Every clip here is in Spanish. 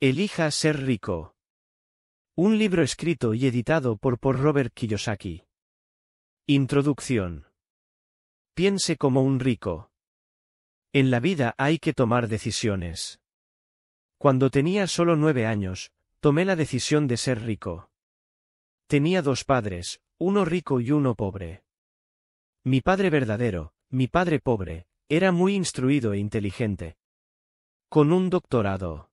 Elija ser rico. Un libro escrito y editado por, Robert Kiyosaki. Introducción. Piense como un rico. En la vida hay que tomar decisiones. Cuando tenía solo nueve años, tomé la decisión de ser rico. Tenía dos padres, uno rico y uno pobre. Mi padre verdadero, mi padre pobre, era muy instruido e inteligente. Con un doctorado.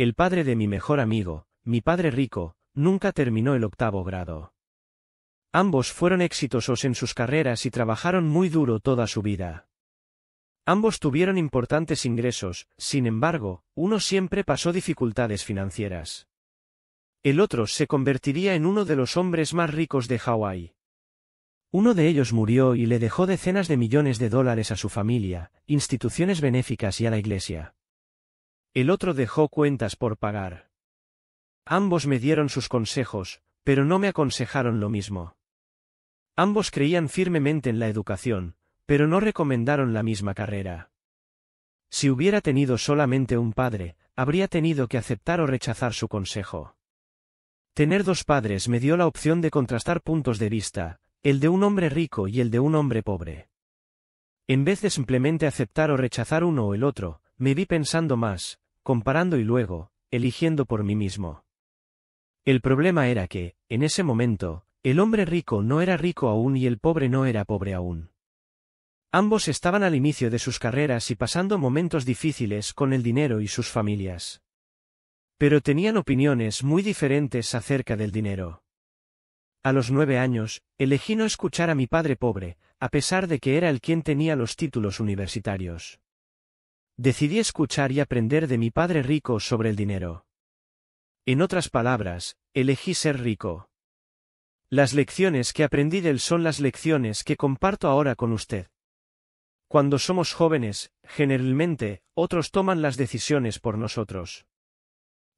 El padre de mi mejor amigo, mi padre rico, nunca terminó el octavo grado. Ambos fueron exitosos en sus carreras y trabajaron muy duro toda su vida. Ambos tuvieron importantes ingresos, sin embargo, uno siempre pasó dificultades financieras. El otro se convertiría en uno de los hombres más ricos de Hawái. Uno de ellos murió y le dejó decenas de millones de dólares a su familia, instituciones benéficas y a la iglesia. El otro dejó cuentas por pagar. Ambos me dieron sus consejos, pero no me aconsejaron lo mismo. Ambos creían firmemente en la educación, pero no recomendaron la misma carrera. Si hubiera tenido solamente un padre, habría tenido que aceptar o rechazar su consejo. Tener dos padres me dio la opción de contrastar puntos de vista, el de un hombre rico y el de un hombre pobre. En vez de simplemente aceptar o rechazar uno o el otro, me vi pensando más, comparando y luego, eligiendo por mí mismo. El problema era que, en ese momento, el hombre rico no era rico aún y el pobre no era pobre aún. Ambos estaban al inicio de sus carreras y pasando momentos difíciles con el dinero y sus familias. Pero tenían opiniones muy diferentes acerca del dinero. A los nueve años, elegí no escuchar a mi padre pobre, a pesar de que era el quien tenía los títulos universitarios. Decidí escuchar y aprender de mi padre rico sobre el dinero. En otras palabras, elegí ser rico. Las lecciones que aprendí de él son las lecciones que comparto ahora con usted. Cuando somos jóvenes, generalmente, otros toman las decisiones por nosotros.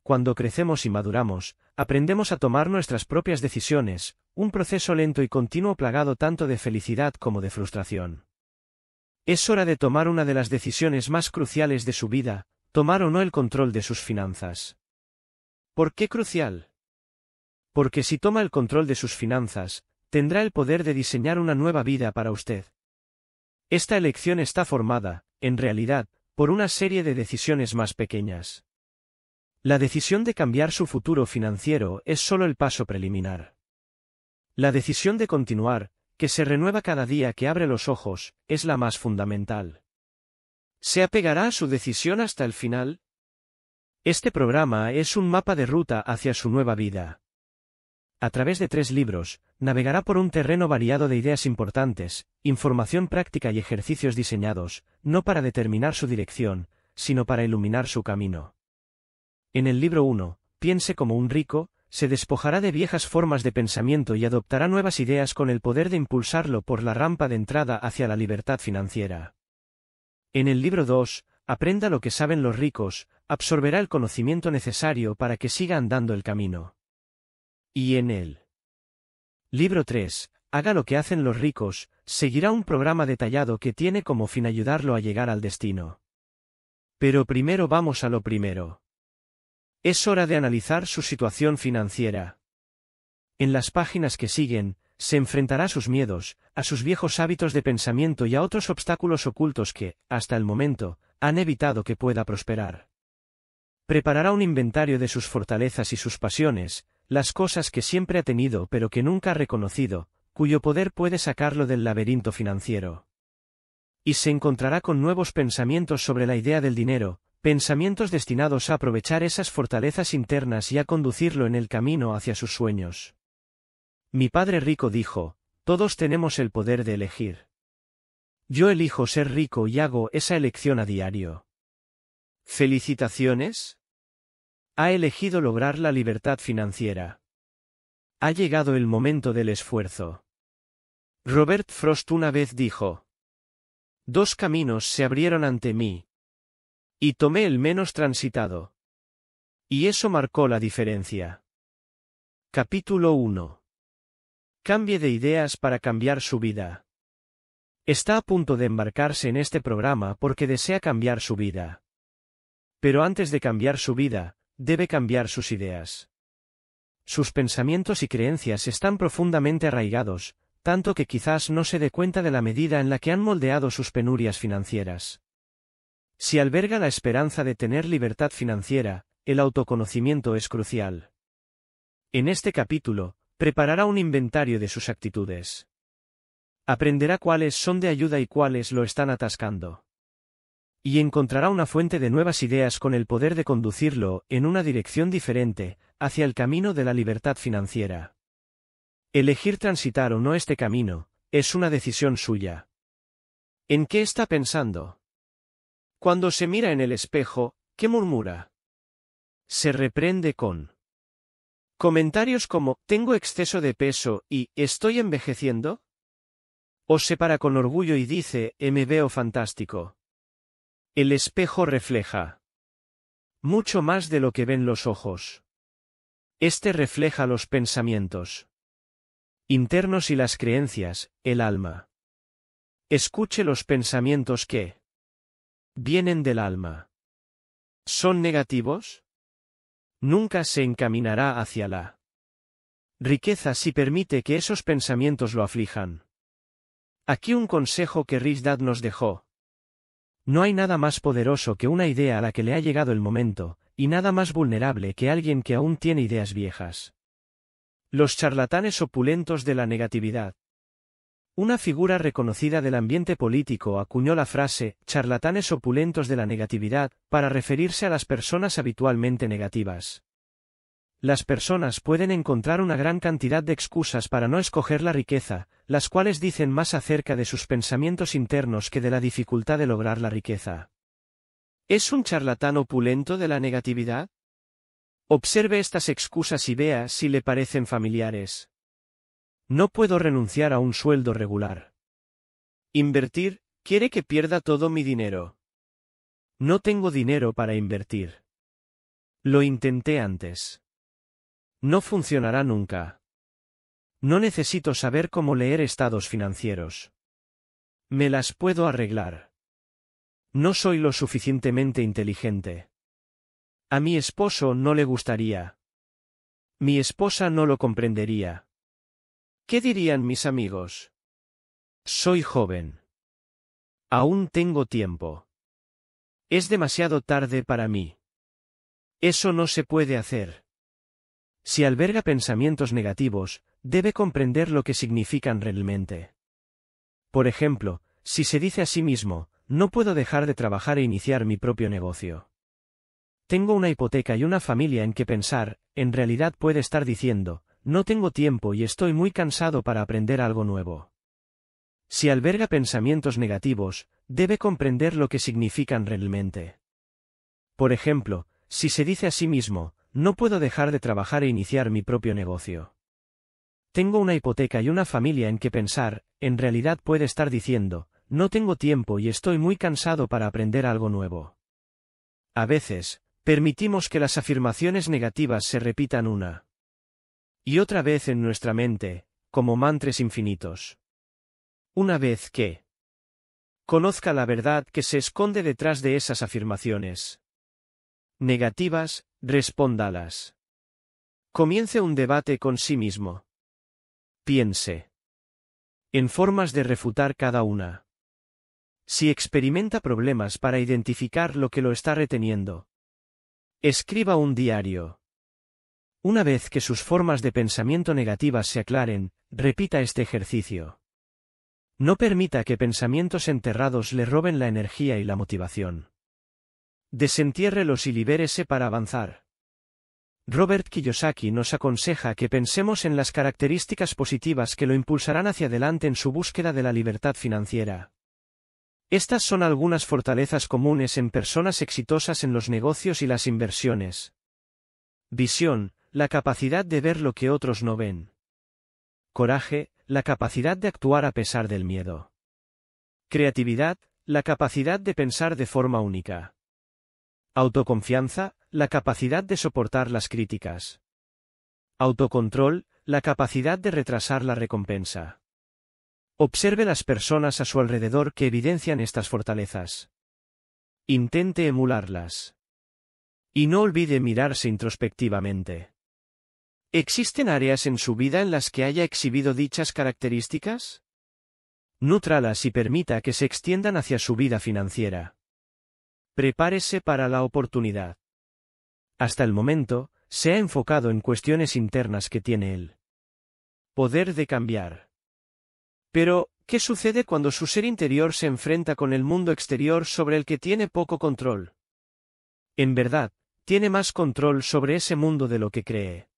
Cuando crecemos y maduramos, aprendemos a tomar nuestras propias decisiones, un proceso lento y continuo plagado tanto de felicidad como de frustración. Es hora de tomar una de las decisiones más cruciales de su vida, tomar o no el control de sus finanzas. ¿Por qué crucial? Porque si toma el control de sus finanzas, tendrá el poder de diseñar una nueva vida para usted. Esta elección está formada, en realidad, por una serie de decisiones más pequeñas. La decisión de cambiar su futuro financiero es solo el paso preliminar. La decisión de continuar, que se renueva cada día que abre los ojos, es la más fundamental. ¿Se apegará a su decisión hasta el final? Este programa es un mapa de ruta hacia su nueva vida. A través de tres libros, navegará por un terreno variado de ideas importantes, información práctica y ejercicios diseñados, no para determinar su dirección, sino para iluminar su camino. En el libro 1, piense como un rico, se despojará de viejas formas de pensamiento y adoptará nuevas ideas con el poder de impulsarlo por la rampa de entrada hacia la libertad financiera. En el libro 2, Aprenda lo que saben los ricos, absorberá el conocimiento necesario para que siga andando el camino. Y en el libro 3, Haga lo que hacen los ricos, seguirá un programa detallado que tiene como fin ayudarlo a llegar al destino. Pero primero vamos a lo primero. Es hora de analizar su situación financiera. En las páginas que siguen, se enfrentará a sus miedos, a sus viejos hábitos de pensamiento y a otros obstáculos ocultos que, hasta el momento, han evitado que pueda prosperar. Preparará un inventario de sus fortalezas y sus pasiones, las cosas que siempre ha tenido pero que nunca ha reconocido, cuyo poder puede sacarlo del laberinto financiero. Y se encontrará con nuevos pensamientos sobre la idea del dinero, pensamientos destinados a aprovechar esas fortalezas internas y a conducirlo en el camino hacia sus sueños. Mi padre rico dijo, todos tenemos el poder de elegir. Yo elijo ser rico y hago esa elección a diario. Felicitaciones. Ha elegido lograr la libertad financiera. Ha llegado el momento del esfuerzo. Robert Frost una vez dijo. Dos caminos se abrieron ante mí, y tomé el menos transitado. Y eso marcó la diferencia. Capítulo 1. Cambie de ideas para cambiar su vida. Está a punto de embarcarse en este programa porque desea cambiar su vida. Pero antes de cambiar su vida, debe cambiar sus ideas. Sus pensamientos y creencias están profundamente arraigados, tanto que quizás no se dé cuenta de la medida en la que han moldeado sus penurias financieras. Si alberga la esperanza de tener libertad financiera, el autoconocimiento es crucial. En este capítulo, preparará un inventario de sus actitudes. Aprenderá cuáles son de ayuda y cuáles lo están atascando. Y encontrará una fuente de nuevas ideas con el poder de conducirlo en una dirección diferente, hacia el camino de la libertad financiera. Elegir transitar o no este camino, es una decisión suya. ¿En qué está pensando? Cuando se mira en el espejo, ¿qué murmura? Se reprende con comentarios como tengo exceso de peso y estoy envejeciendo. O se para con orgullo y dice me veo fantástico. El espejo refleja mucho más de lo que ven los ojos. Este refleja los pensamientos internos y las creencias, el alma. Escuche los pensamientos que vienen del alma. ¿Son negativos? Nunca se encaminará hacia la riqueza si permite que esos pensamientos lo aflijan. Aquí un consejo que Rishdad nos dejó. No hay nada más poderoso que una idea a la que le ha llegado el momento, y nada más vulnerable que alguien que aún tiene ideas viejas. Los charlatanes opulentos de la negatividad. Una figura reconocida del ambiente político acuñó la frase, charlatanes opulentos de la negatividad, para referirse a las personas habitualmente negativas. Las personas pueden encontrar una gran cantidad de excusas para no escoger la riqueza, las cuales dicen más acerca de sus pensamientos internos que de la dificultad de lograr la riqueza. ¿Es un charlatán opulento de la negatividad? Observe estas excusas y vea si le parecen familiares. No puedo renunciar a un sueldo regular. Invertir, quiere que pierda todo mi dinero. No tengo dinero para invertir. Lo intenté antes. No funcionará nunca. No necesito saber cómo leer estados financieros. Me las puedo arreglar. No soy lo suficientemente inteligente. A mi esposo no le gustaría. Mi esposa no lo comprendería. ¿Qué dirían mis amigos? Soy joven. Aún tengo tiempo. Es demasiado tarde para mí. Eso no se puede hacer. Si alberga pensamientos negativos, debe comprender lo que significan realmente. Por ejemplo, si se dice a sí mismo, no puedo dejar de trabajar e iniciar mi propio negocio. Tengo una hipoteca y una familia en que pensar, en realidad puede estar diciendo, no tengo tiempo y estoy muy cansado para aprender algo nuevo. Si alberga pensamientos negativos, debe comprender lo que significan realmente. Por ejemplo, si se dice a sí mismo, no puedo dejar de trabajar e iniciar mi propio negocio. Tengo una hipoteca y una familia en que pensar, en realidad puede estar diciendo, no tengo tiempo y estoy muy cansado para aprender algo nuevo. A veces, permitimos que las afirmaciones negativas se repitan una y otra vez en nuestra mente, como mantres infinitos. Una vez que conozca la verdad que se esconde detrás de esas afirmaciones negativas, respóndalas. Comience un debate con sí mismo. Piense en formas de refutar cada una. Si experimenta problemas para identificar lo que lo está reteniendo, escriba un diario. Una vez que sus formas de pensamiento negativas se aclaren, repita este ejercicio. No permita que pensamientos enterrados le roben la energía y la motivación. Desentiérrelos y libérese para avanzar. Robert Kiyosaki nos aconseja que pensemos en las características positivas que lo impulsarán hacia adelante en su búsqueda de la libertad financiera. Estas son algunas fortalezas comunes en personas exitosas en los negocios y las inversiones. Visión, la capacidad de ver lo que otros no ven. Coraje, la capacidad de actuar a pesar del miedo. Creatividad, la capacidad de pensar de forma única. Autoconfianza, la capacidad de soportar las críticas. Autocontrol, la capacidad de retrasar la recompensa. Observe las personas a su alrededor que evidencian estas fortalezas. Intente emularlas. Y no olvide mirarse introspectivamente. ¿Existen áreas en su vida en las que haya exhibido dichas características? Nútralas y permita que se extiendan hacia su vida financiera. Prepárese para la oportunidad. Hasta el momento, se ha enfocado en cuestiones internas que tiene él. Poder de cambiar. Pero, ¿qué sucede cuando su ser interior se enfrenta con el mundo exterior sobre el que tiene poco control? En verdad, tiene más control sobre ese mundo de lo que cree.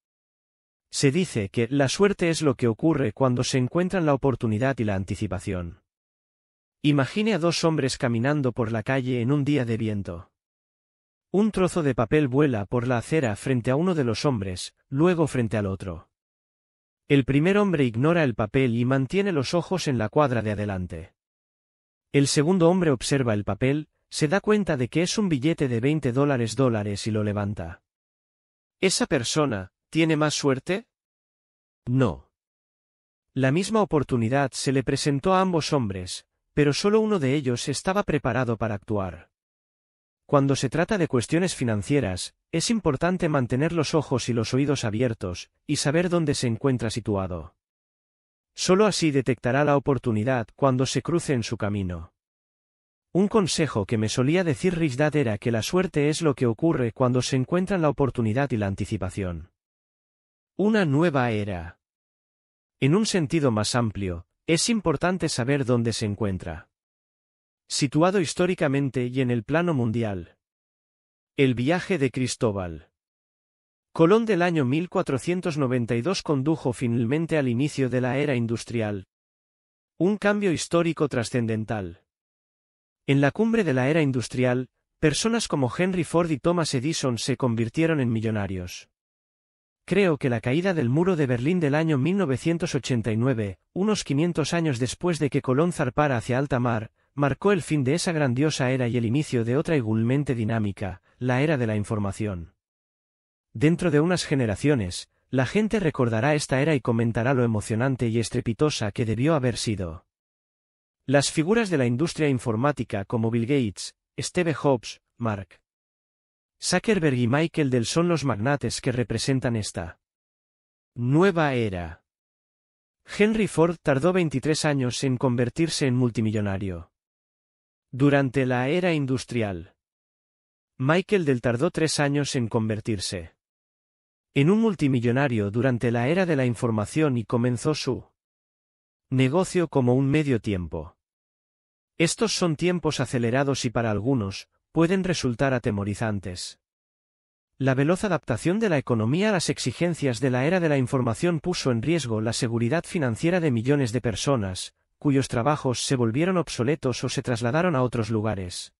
Se dice que la suerte es lo que ocurre cuando se encuentran la oportunidad y la anticipación. Imagine a dos hombres caminando por la calle en un día de viento. Un trozo de papel vuela por la acera frente a uno de los hombres, luego frente al otro. El primer hombre ignora el papel y mantiene los ojos en la cuadra de adelante. El segundo hombre observa el papel, se da cuenta de que es un billete de 20 dólares dólares y lo levanta. Esa persona, ¿Tiene más suerte? No. La misma oportunidad se le presentó a ambos hombres, pero solo uno de ellos estaba preparado para actuar. Cuando se trata de cuestiones financieras, es importante mantener los ojos y los oídos abiertos, y saber dónde se encuentra situado. Solo así detectará la oportunidad cuando se cruce en su camino. Un consejo que me solía decir Rishdad era que la suerte es lo que ocurre cuando se encuentran la oportunidad y la anticipación. Una nueva era. En un sentido más amplio, es importante saber dónde se encuentra. Situado históricamente y en el plano mundial. El viaje de Cristóbal. Colón del año 1492 condujo finalmente al inicio de la era industrial. Un cambio histórico trascendental. En la cumbre de la era industrial, personas como Henry Ford y Thomas Edison se convirtieron en millonarios. Creo que la caída del muro de Berlín del año 1989, unos 500 años después de que Colón zarpara hacia alta mar, marcó el fin de esa grandiosa era y el inicio de otra igualmente dinámica, la era de la información. Dentro de unas generaciones, la gente recordará esta era y comentará lo emocionante y estrepitosa que debió haber sido. Las figuras de la industria informática como Bill Gates, Steve Jobs, Mark Zuckerberg y Michael Dell son los magnates que representan esta nueva era. Henry Ford tardó 23 años en convertirse en multimillonario. Durante la era industrial, Michael Dell tardó tres años en convertirse en un multimillonario durante la era de la información y comenzó su negocio como un medio tiempo. Estos son tiempos acelerados y para algunos, pueden resultar atemorizantes. La veloz adaptación de la economía a las exigencias de la era de la información puso en riesgo la seguridad financiera de millones de personas, cuyos trabajos se volvieron obsoletos o se trasladaron a otros lugares.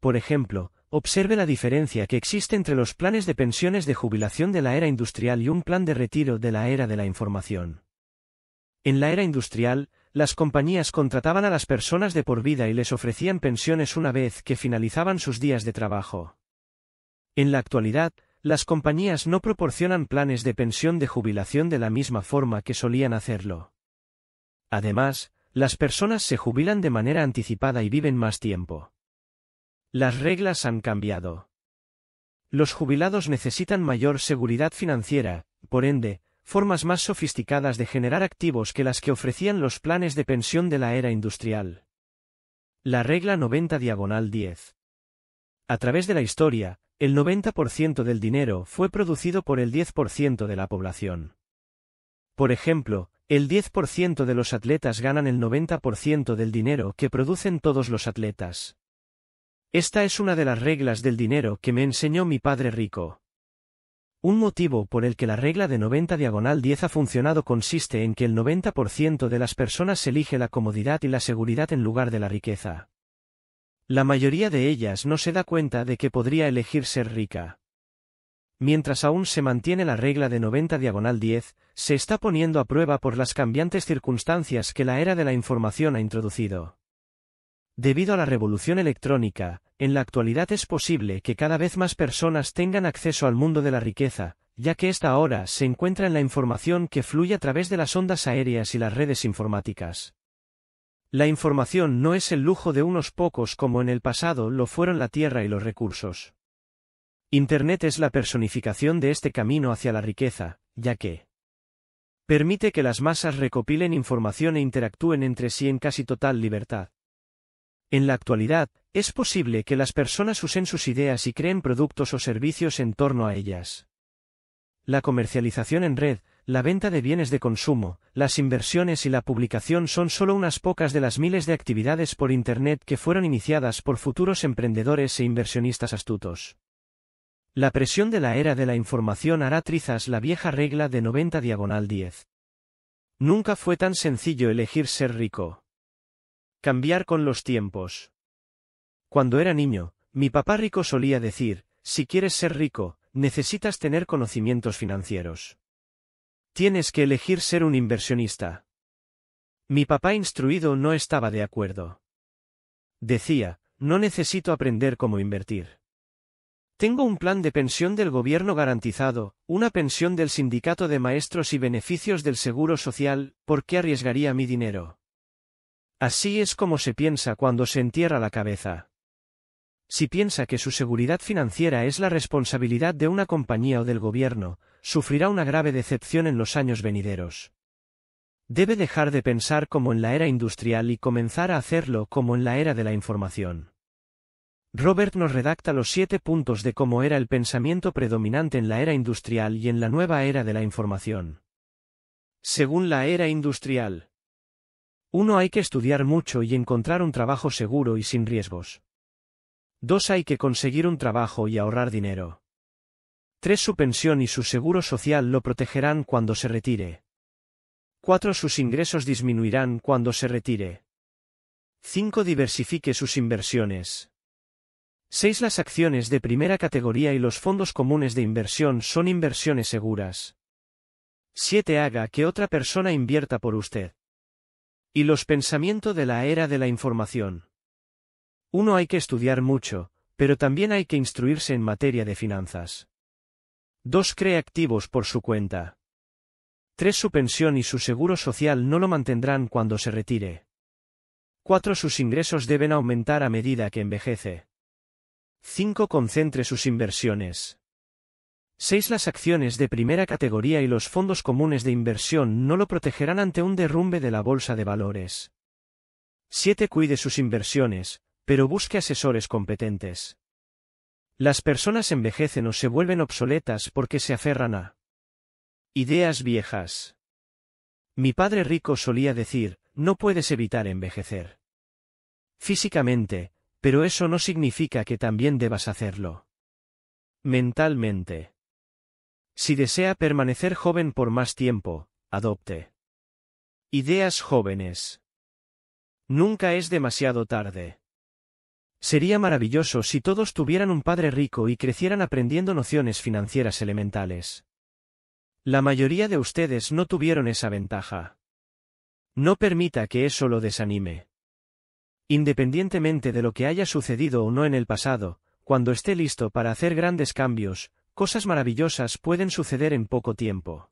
Por ejemplo, observe la diferencia que existe entre los planes de pensiones de jubilación de la era industrial y un plan de retiro de la era de la información. En la era industrial, las compañías contrataban a las personas de por vida y les ofrecían pensiones una vez que finalizaban sus días de trabajo. En la actualidad, las compañías no proporcionan planes de pensión de jubilación de la misma forma que solían hacerlo. Además, las personas se jubilan de manera anticipada y viven más tiempo. Las reglas han cambiado. Los jubilados necesitan mayor seguridad financiera, por ende, formas más sofisticadas de generar activos que las que ofrecían los planes de pensión de la era industrial. La regla 90 diagonal 10. A través de la historia, el 90% del dinero fue producido por el 10% de la población. Por ejemplo, el 10% de los atletas ganan el 90% del dinero que producen todos los atletas. Esta es una de las reglas del dinero que me enseñó mi padre rico. Un motivo por el que la regla de 90 diagonal 10 ha funcionado consiste en que el 90% de las personas elige la comodidad y la seguridad en lugar de la riqueza. La mayoría de ellas no se da cuenta de que podría elegir ser rica. Mientras aún se mantiene la regla de 90 diagonal 10, se está poniendo a prueba por las cambiantes circunstancias que la era de la información ha introducido. Debido a la revolución electrónica, en la actualidad es posible que cada vez más personas tengan acceso al mundo de la riqueza, ya que esta ahora se encuentra en la información que fluye a través de las ondas aéreas y las redes informáticas. La información no es el lujo de unos pocos como en el pasado lo fueron la tierra y los recursos. Internet es la personificación de este camino hacia la riqueza, ya que permite que las masas recopilen información e interactúen entre sí en casi total libertad. En la actualidad, es posible que las personas usen sus ideas y creen productos o servicios en torno a ellas. La comercialización en red, la venta de bienes de consumo, las inversiones y la publicación son solo unas pocas de las miles de actividades por Internet que fueron iniciadas por futuros emprendedores e inversionistas astutos. La presión de la era de la información hará trizas la vieja regla de 90 diagonal 10. Nunca fue tan sencillo elegir ser rico. Cambiar con los tiempos. Cuando era niño, mi papá rico solía decir, si quieres ser rico, necesitas tener conocimientos financieros. Tienes que elegir ser un inversionista. Mi papá instruido no estaba de acuerdo. Decía, no necesito aprender cómo invertir. Tengo un plan de pensión del gobierno garantizado, una pensión del sindicato de maestros y beneficios del seguro social, ¿por qué arriesgaría mi dinero? Así es como se piensa cuando se entierra la cabeza. Si piensa que su seguridad financiera es la responsabilidad de una compañía o del gobierno, sufrirá una grave decepción en los años venideros. Debe dejar de pensar como en la era industrial y comenzar a hacerlo como en la era de la información. Robert nos redacta los siete puntos de cómo era el pensamiento predominante en la era industrial y en la nueva era de la información. Según la era industrial, 1. hay que estudiar mucho y encontrar un trabajo seguro y sin riesgos. 2. hay que conseguir un trabajo y ahorrar dinero. 3. su pensión y su seguro social lo protegerán cuando se retire. 4. sus ingresos disminuirán cuando se retire. 5. Diversifique sus inversiones. 6. Las acciones de primera categoría y los fondos comunes de inversión son inversiones seguras. 7. Haga que otra persona invierta por usted. Y los pensamientos de la era de la información. Uno hay que estudiar mucho, pero también hay que instruirse en materia de finanzas. 2. Cree activos por su cuenta. 3. Su pensión y su seguro social no lo mantendrán cuando se retire. 4. Sus ingresos deben aumentar a medida que envejece. 5. Concentre sus inversiones. 6. Las acciones de primera categoría y los fondos comunes de inversión no lo protegerán ante un derrumbe de la bolsa de valores. 7. Cuide sus inversiones, pero busque asesores competentes. Las personas envejecen o se vuelven obsoletas porque se aferran a ideas viejas. Mi padre rico solía decir, no puedes evitar envejecer. Físicamente, pero eso no significa que también debas hacerlo. Mentalmente. Si desea permanecer joven por más tiempo, adopte. Ideas jóvenes. Nunca es demasiado tarde. Sería maravilloso si todos tuvieran un padre rico y crecieran aprendiendo nociones financieras elementales. La mayoría de ustedes no tuvieron esa ventaja. No permita que eso lo desanime. Independientemente de lo que haya sucedido o no en el pasado, cuando esté listo para hacer grandes cambios, Cosas maravillosas pueden suceder en poco tiempo.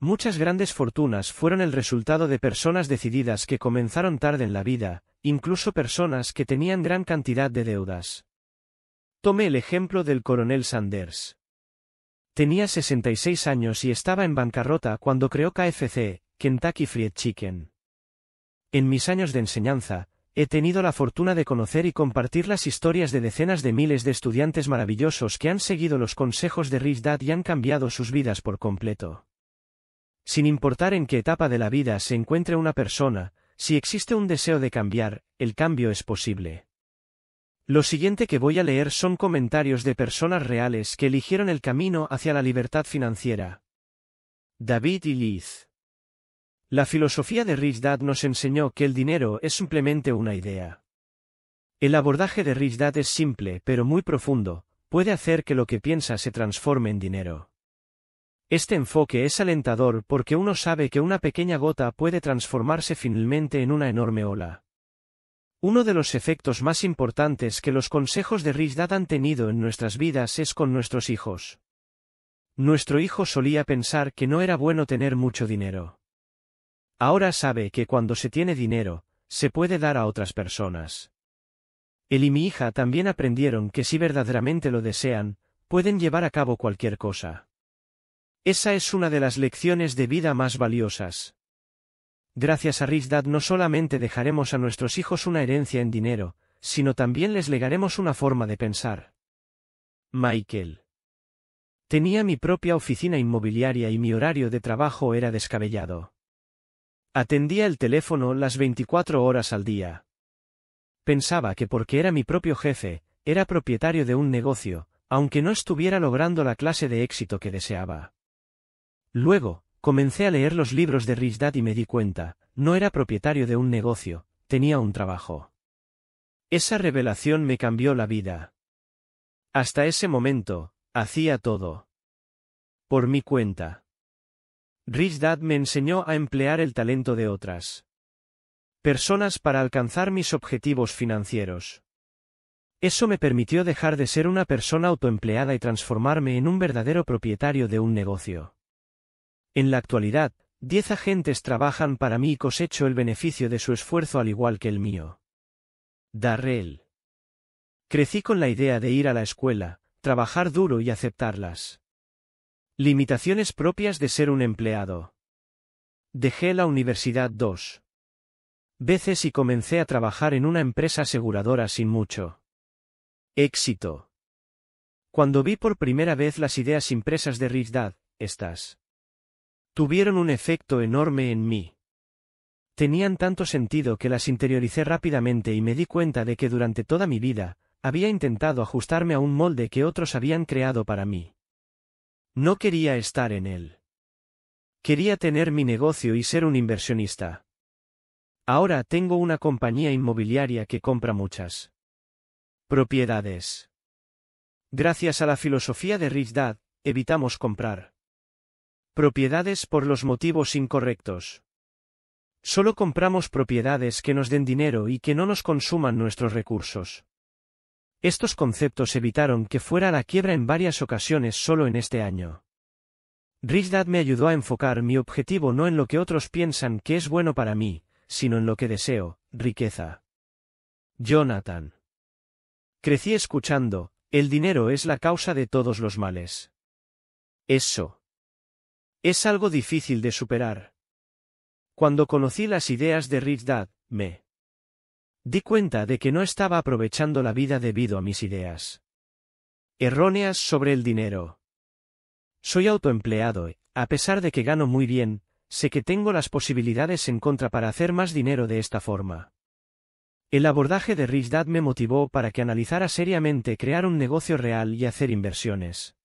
Muchas grandes fortunas fueron el resultado de personas decididas que comenzaron tarde en la vida, incluso personas que tenían gran cantidad de deudas. Tome el ejemplo del coronel Sanders. Tenía 66 años y estaba en bancarrota cuando creó KFC, Kentucky Fried Chicken. En mis años de enseñanza, He tenido la fortuna de conocer y compartir las historias de decenas de miles de estudiantes maravillosos que han seguido los consejos de Rich Dad y han cambiado sus vidas por completo. Sin importar en qué etapa de la vida se encuentre una persona, si existe un deseo de cambiar, el cambio es posible. Lo siguiente que voy a leer son comentarios de personas reales que eligieron el camino hacia la libertad financiera. David y Liz. La filosofía de Rich Dad nos enseñó que el dinero es simplemente una idea. El abordaje de Rich Dad es simple pero muy profundo, puede hacer que lo que piensa se transforme en dinero. Este enfoque es alentador porque uno sabe que una pequeña gota puede transformarse finalmente en una enorme ola. Uno de los efectos más importantes que los consejos de Rich Dad han tenido en nuestras vidas es con nuestros hijos. Nuestro hijo solía pensar que no era bueno tener mucho dinero. Ahora sabe que cuando se tiene dinero, se puede dar a otras personas. Él y mi hija también aprendieron que si verdaderamente lo desean, pueden llevar a cabo cualquier cosa. Esa es una de las lecciones de vida más valiosas. Gracias a Rich no solamente dejaremos a nuestros hijos una herencia en dinero, sino también les legaremos una forma de pensar. Michael. Tenía mi propia oficina inmobiliaria y mi horario de trabajo era descabellado. Atendía el teléfono las 24 horas al día. Pensaba que porque era mi propio jefe, era propietario de un negocio, aunque no estuviera logrando la clase de éxito que deseaba. Luego, comencé a leer los libros de Rich y me di cuenta, no era propietario de un negocio, tenía un trabajo. Esa revelación me cambió la vida. Hasta ese momento, hacía todo. Por mi cuenta. Rich Dad me enseñó a emplear el talento de otras personas para alcanzar mis objetivos financieros. Eso me permitió dejar de ser una persona autoempleada y transformarme en un verdadero propietario de un negocio. En la actualidad, diez agentes trabajan para mí y cosecho el beneficio de su esfuerzo al igual que el mío. Darrell. Crecí con la idea de ir a la escuela, trabajar duro y aceptarlas Limitaciones propias de ser un empleado. Dejé la universidad dos veces y comencé a trabajar en una empresa aseguradora sin mucho éxito. Cuando vi por primera vez las ideas impresas de Rich estas tuvieron un efecto enorme en mí. Tenían tanto sentido que las interioricé rápidamente y me di cuenta de que durante toda mi vida, había intentado ajustarme a un molde que otros habían creado para mí. No quería estar en él. Quería tener mi negocio y ser un inversionista. Ahora tengo una compañía inmobiliaria que compra muchas propiedades. Gracias a la filosofía de Rich Dad, evitamos comprar propiedades por los motivos incorrectos. Solo compramos propiedades que nos den dinero y que no nos consuman nuestros recursos. Estos conceptos evitaron que fuera la quiebra en varias ocasiones solo en este año. Rich Dad me ayudó a enfocar mi objetivo no en lo que otros piensan que es bueno para mí, sino en lo que deseo, riqueza. Jonathan. Crecí escuchando, el dinero es la causa de todos los males. Eso. Es algo difícil de superar. Cuando conocí las ideas de Rich Dad, me Di cuenta de que no estaba aprovechando la vida debido a mis ideas erróneas sobre el dinero. Soy autoempleado, y, a pesar de que gano muy bien, sé que tengo las posibilidades en contra para hacer más dinero de esta forma. El abordaje de Rich Dad me motivó para que analizara seriamente crear un negocio real y hacer inversiones.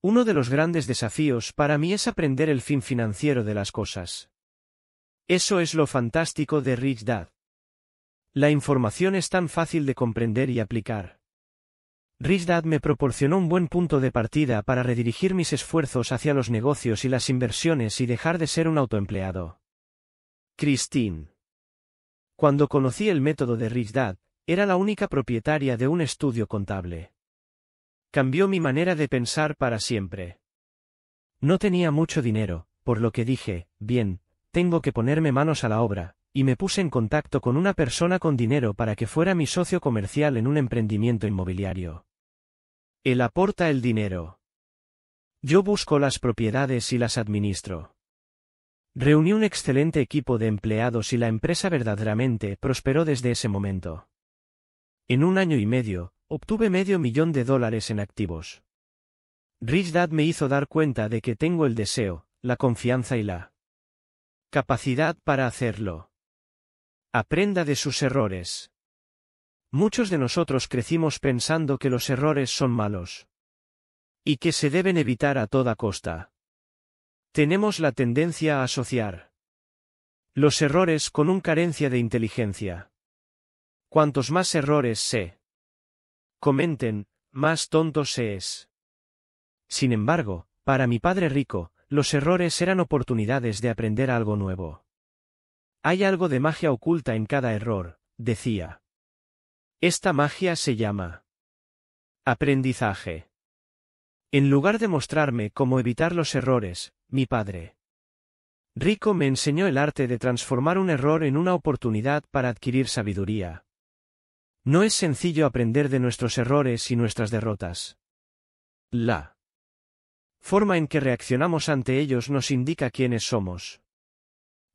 Uno de los grandes desafíos para mí es aprender el fin financiero de las cosas. Eso es lo fantástico de Rich Dad. La información es tan fácil de comprender y aplicar. Dad me proporcionó un buen punto de partida para redirigir mis esfuerzos hacia los negocios y las inversiones y dejar de ser un autoempleado. Christine. Cuando conocí el método de Dad, era la única propietaria de un estudio contable. Cambió mi manera de pensar para siempre. No tenía mucho dinero, por lo que dije, bien, tengo que ponerme manos a la obra, y me puse en contacto con una persona con dinero para que fuera mi socio comercial en un emprendimiento inmobiliario. Él aporta el dinero. Yo busco las propiedades y las administro. Reuní un excelente equipo de empleados y la empresa verdaderamente prosperó desde ese momento. En un año y medio, obtuve medio millón de dólares en activos. Rich Dad me hizo dar cuenta de que tengo el deseo, la confianza y la capacidad para hacerlo. Aprenda de sus errores. Muchos de nosotros crecimos pensando que los errores son malos. Y que se deben evitar a toda costa. Tenemos la tendencia a asociar los errores con un carencia de inteligencia. Cuantos más errores se comenten, más tonto se es. Sin embargo, para mi padre rico, los errores eran oportunidades de aprender algo nuevo. Hay algo de magia oculta en cada error, decía. Esta magia se llama aprendizaje. En lugar de mostrarme cómo evitar los errores, mi padre Rico me enseñó el arte de transformar un error en una oportunidad para adquirir sabiduría. No es sencillo aprender de nuestros errores y nuestras derrotas. La forma en que reaccionamos ante ellos nos indica quiénes somos.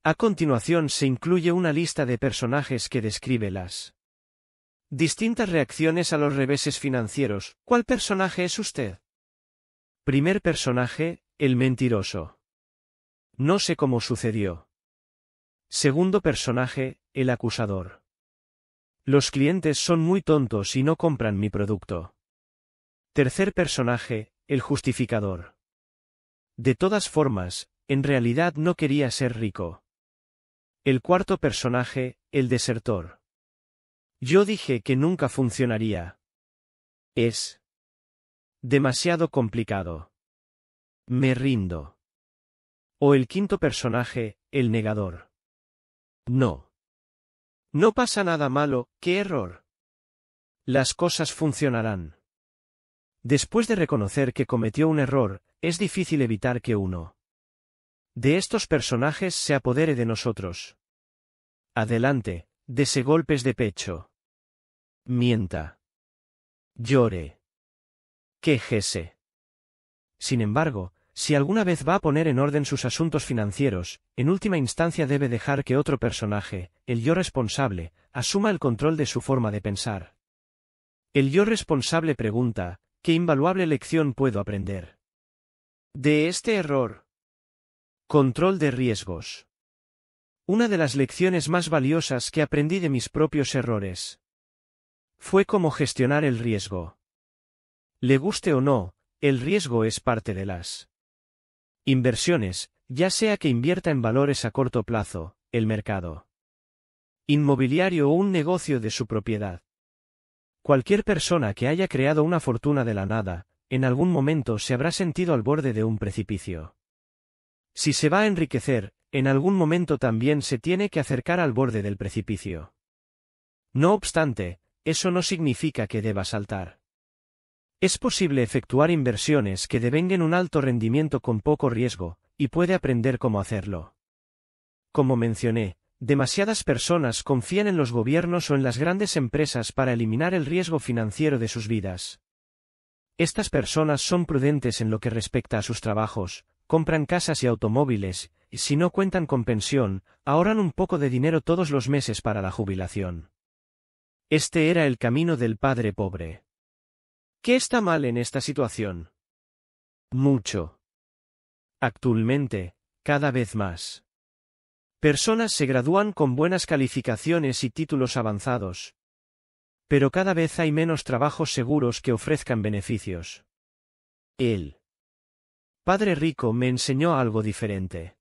A continuación se incluye una lista de personajes que describe las distintas reacciones a los reveses financieros. ¿Cuál personaje es usted? Primer personaje, el mentiroso. No sé cómo sucedió. Segundo personaje, el acusador. Los clientes son muy tontos y no compran mi producto. Tercer personaje, el justificador. De todas formas, en realidad no quería ser rico. El cuarto personaje, el desertor. Yo dije que nunca funcionaría. Es demasiado complicado. Me rindo. O el quinto personaje, el negador. No. No pasa nada malo, qué error. Las cosas funcionarán. Después de reconocer que cometió un error, es difícil evitar que uno de estos personajes se apodere de nosotros. Adelante, dese golpes de pecho. Mienta. Llore. Quejese. Sin embargo, si alguna vez va a poner en orden sus asuntos financieros, en última instancia debe dejar que otro personaje, el yo responsable, asuma el control de su forma de pensar. El yo responsable pregunta, ¿qué invaluable lección puedo aprender? De este error. Control de riesgos. Una de las lecciones más valiosas que aprendí de mis propios errores. Fue cómo gestionar el riesgo. Le guste o no, el riesgo es parte de las inversiones, ya sea que invierta en valores a corto plazo, el mercado inmobiliario o un negocio de su propiedad. Cualquier persona que haya creado una fortuna de la nada, en algún momento se habrá sentido al borde de un precipicio. Si se va a enriquecer, en algún momento también se tiene que acercar al borde del precipicio. No obstante, eso no significa que deba saltar. Es posible efectuar inversiones que devenguen un alto rendimiento con poco riesgo, y puede aprender cómo hacerlo. Como mencioné, demasiadas personas confían en los gobiernos o en las grandes empresas para eliminar el riesgo financiero de sus vidas. Estas personas son prudentes en lo que respecta a sus trabajos, compran casas y automóviles, si no cuentan con pensión, ahorran un poco de dinero todos los meses para la jubilación. Este era el camino del padre pobre. ¿Qué está mal en esta situación? Mucho. Actualmente, cada vez más. Personas se gradúan con buenas calificaciones y títulos avanzados. Pero cada vez hay menos trabajos seguros que ofrezcan beneficios. El padre rico me enseñó algo diferente.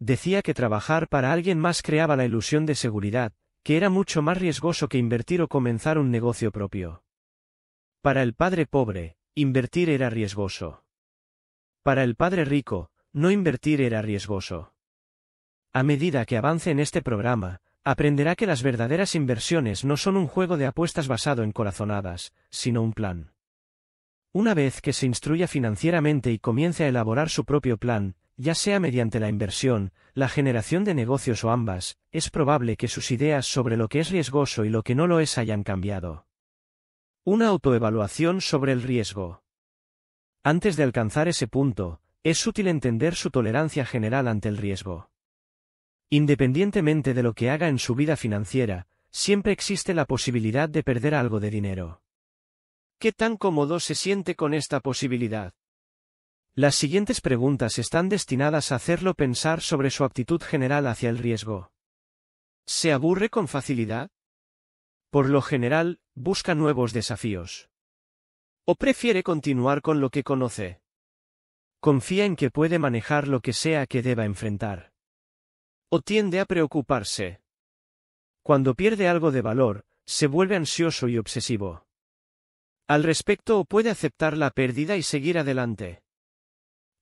Decía que trabajar para alguien más creaba la ilusión de seguridad, que era mucho más riesgoso que invertir o comenzar un negocio propio. Para el padre pobre, invertir era riesgoso. Para el padre rico, no invertir era riesgoso. A medida que avance en este programa, aprenderá que las verdaderas inversiones no son un juego de apuestas basado en corazonadas, sino un plan. Una vez que se instruya financieramente y comience a elaborar su propio plan, ya sea mediante la inversión, la generación de negocios o ambas, es probable que sus ideas sobre lo que es riesgoso y lo que no lo es hayan cambiado. Una autoevaluación sobre el riesgo. Antes de alcanzar ese punto, es útil entender su tolerancia general ante el riesgo. Independientemente de lo que haga en su vida financiera, siempre existe la posibilidad de perder algo de dinero. ¿Qué tan cómodo se siente con esta posibilidad? Las siguientes preguntas están destinadas a hacerlo pensar sobre su actitud general hacia el riesgo. ¿Se aburre con facilidad? Por lo general, busca nuevos desafíos. ¿O prefiere continuar con lo que conoce? Confía en que puede manejar lo que sea que deba enfrentar. ¿O tiende a preocuparse? Cuando pierde algo de valor, se vuelve ansioso y obsesivo. Al respecto, o puede aceptar la pérdida y seguir adelante.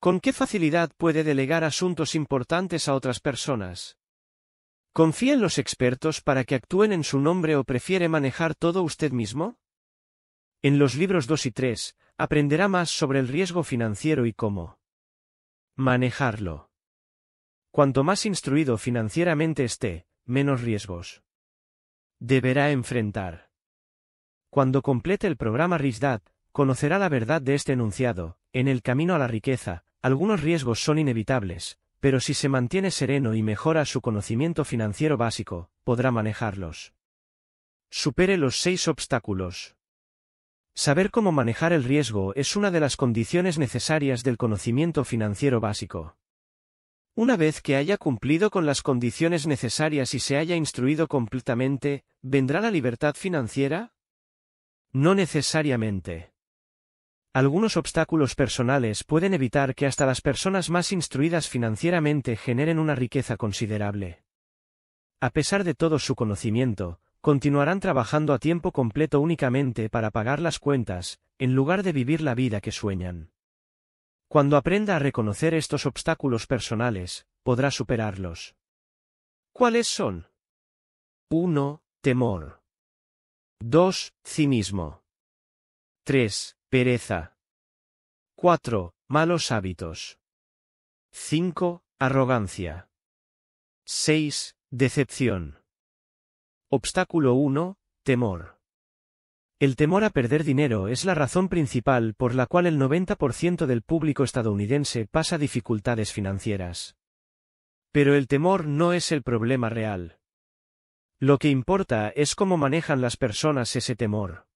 ¿Con qué facilidad puede delegar asuntos importantes a otras personas? ¿Confía en los expertos para que actúen en su nombre o prefiere manejar todo usted mismo? En los libros 2 y 3, aprenderá más sobre el riesgo financiero y cómo manejarlo. Cuanto más instruido financieramente esté, menos riesgos deberá enfrentar. Cuando complete el programa Rich conocerá la verdad de este enunciado, en el camino a la riqueza, algunos riesgos son inevitables, pero si se mantiene sereno y mejora su conocimiento financiero básico, podrá manejarlos. Supere los seis obstáculos. Saber cómo manejar el riesgo es una de las condiciones necesarias del conocimiento financiero básico. Una vez que haya cumplido con las condiciones necesarias y se haya instruido completamente, ¿vendrá la libertad financiera? No necesariamente. Algunos obstáculos personales pueden evitar que hasta las personas más instruidas financieramente generen una riqueza considerable. A pesar de todo su conocimiento, continuarán trabajando a tiempo completo únicamente para pagar las cuentas, en lugar de vivir la vida que sueñan. Cuando aprenda a reconocer estos obstáculos personales, podrá superarlos. ¿Cuáles son? 1. Temor. 2. Cinismo. 3. Pereza. 4. Malos hábitos. 5. Arrogancia. 6. Decepción. Obstáculo 1. Temor. El temor a perder dinero es la razón principal por la cual el 90% del público estadounidense pasa dificultades financieras. Pero el temor no es el problema real. Lo que importa es cómo manejan las personas ese temor.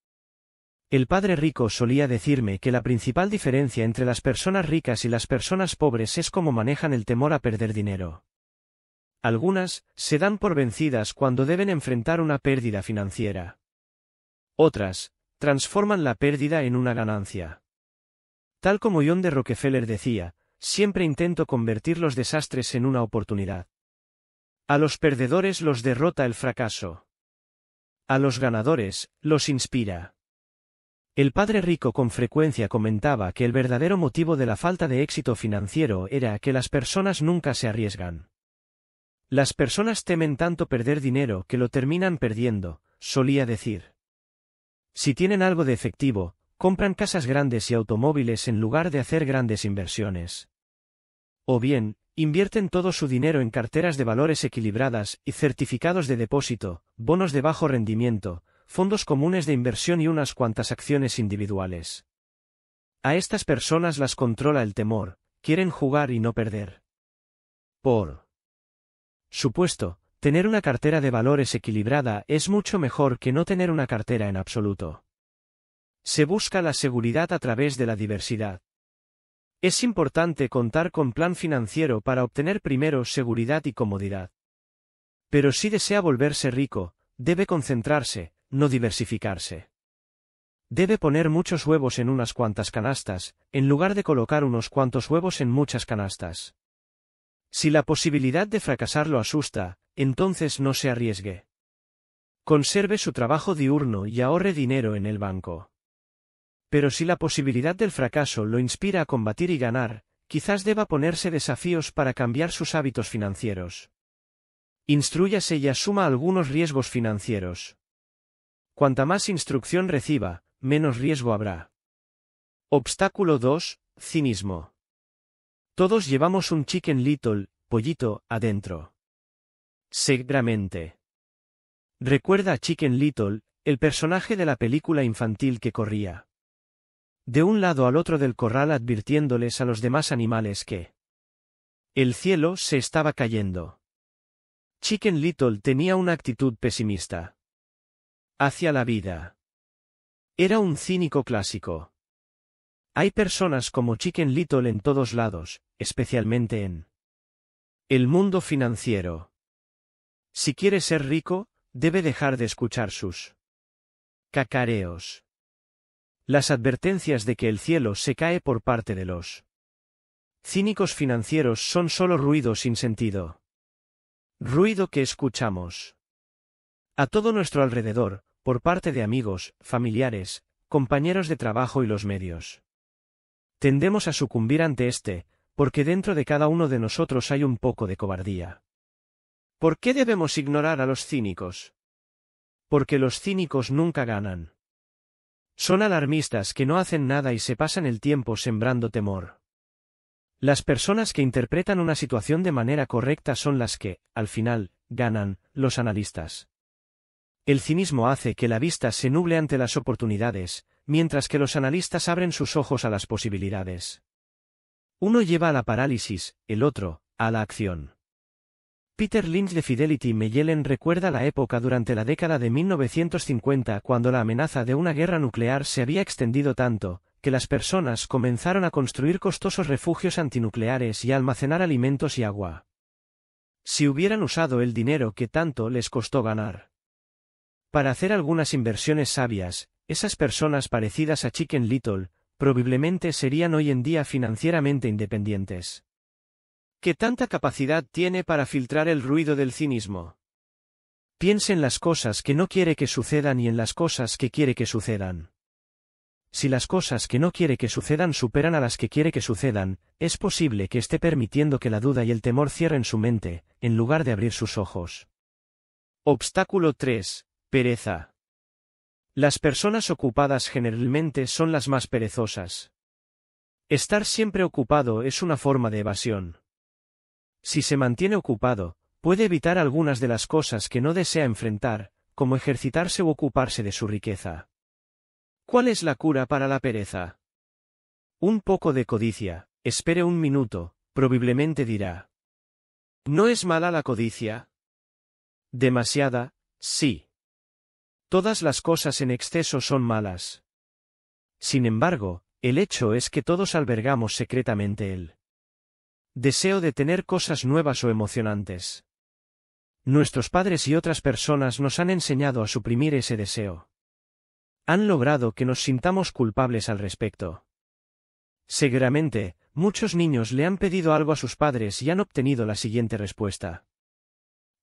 El padre rico solía decirme que la principal diferencia entre las personas ricas y las personas pobres es cómo manejan el temor a perder dinero. Algunas, se dan por vencidas cuando deben enfrentar una pérdida financiera. Otras, transforman la pérdida en una ganancia. Tal como John de Rockefeller decía, siempre intento convertir los desastres en una oportunidad. A los perdedores los derrota el fracaso. A los ganadores, los inspira. El padre rico con frecuencia comentaba que el verdadero motivo de la falta de éxito financiero era que las personas nunca se arriesgan. Las personas temen tanto perder dinero que lo terminan perdiendo, solía decir. Si tienen algo de efectivo, compran casas grandes y automóviles en lugar de hacer grandes inversiones. O bien, invierten todo su dinero en carteras de valores equilibradas y certificados de depósito, bonos de bajo rendimiento, fondos comunes de inversión y unas cuantas acciones individuales. A estas personas las controla el temor, quieren jugar y no perder. Por supuesto, tener una cartera de valores equilibrada es mucho mejor que no tener una cartera en absoluto. Se busca la seguridad a través de la diversidad. Es importante contar con plan financiero para obtener primero seguridad y comodidad. Pero si desea volverse rico, debe concentrarse, no diversificarse. Debe poner muchos huevos en unas cuantas canastas, en lugar de colocar unos cuantos huevos en muchas canastas. Si la posibilidad de fracasar lo asusta, entonces no se arriesgue. Conserve su trabajo diurno y ahorre dinero en el banco. Pero si la posibilidad del fracaso lo inspira a combatir y ganar, quizás deba ponerse desafíos para cambiar sus hábitos financieros. Instruyase y asuma algunos riesgos financieros. Cuanta más instrucción reciba, menos riesgo habrá. Obstáculo 2. Cinismo. Todos llevamos un chicken little, pollito, adentro. Seguramente. Recuerda a Chicken Little, el personaje de la película infantil que corría. De un lado al otro del corral advirtiéndoles a los demás animales que. El cielo se estaba cayendo. Chicken Little tenía una actitud pesimista hacia la vida. Era un cínico clásico. Hay personas como Chicken Little en todos lados, especialmente en el mundo financiero. Si quiere ser rico, debe dejar de escuchar sus cacareos. Las advertencias de que el cielo se cae por parte de los cínicos financieros son solo ruido sin sentido. Ruido que escuchamos. A todo nuestro alrededor, por parte de amigos, familiares, compañeros de trabajo y los medios. Tendemos a sucumbir ante este, porque dentro de cada uno de nosotros hay un poco de cobardía. ¿Por qué debemos ignorar a los cínicos? Porque los cínicos nunca ganan. Son alarmistas que no hacen nada y se pasan el tiempo sembrando temor. Las personas que interpretan una situación de manera correcta son las que, al final, ganan, los analistas. El cinismo hace que la vista se nuble ante las oportunidades, mientras que los analistas abren sus ojos a las posibilidades. Uno lleva a la parálisis, el otro, a la acción. Peter Lynch de Fidelity Mellon recuerda la época durante la década de 1950 cuando la amenaza de una guerra nuclear se había extendido tanto, que las personas comenzaron a construir costosos refugios antinucleares y a almacenar alimentos y agua. Si hubieran usado el dinero que tanto les costó ganar para hacer algunas inversiones sabias, esas personas parecidas a Chicken Little, probablemente serían hoy en día financieramente independientes. ¿Qué tanta capacidad tiene para filtrar el ruido del cinismo? Piense en las cosas que no quiere que sucedan y en las cosas que quiere que sucedan. Si las cosas que no quiere que sucedan superan a las que quiere que sucedan, es posible que esté permitiendo que la duda y el temor cierren su mente, en lugar de abrir sus ojos. Obstáculo 3. Pereza. Las personas ocupadas generalmente son las más perezosas. Estar siempre ocupado es una forma de evasión. Si se mantiene ocupado, puede evitar algunas de las cosas que no desea enfrentar, como ejercitarse o ocuparse de su riqueza. ¿Cuál es la cura para la pereza? Un poco de codicia, espere un minuto, probablemente dirá. ¿No es mala la codicia? Demasiada, sí. Todas las cosas en exceso son malas. Sin embargo, el hecho es que todos albergamos secretamente el deseo de tener cosas nuevas o emocionantes. Nuestros padres y otras personas nos han enseñado a suprimir ese deseo. Han logrado que nos sintamos culpables al respecto. Seguramente, muchos niños le han pedido algo a sus padres y han obtenido la siguiente respuesta.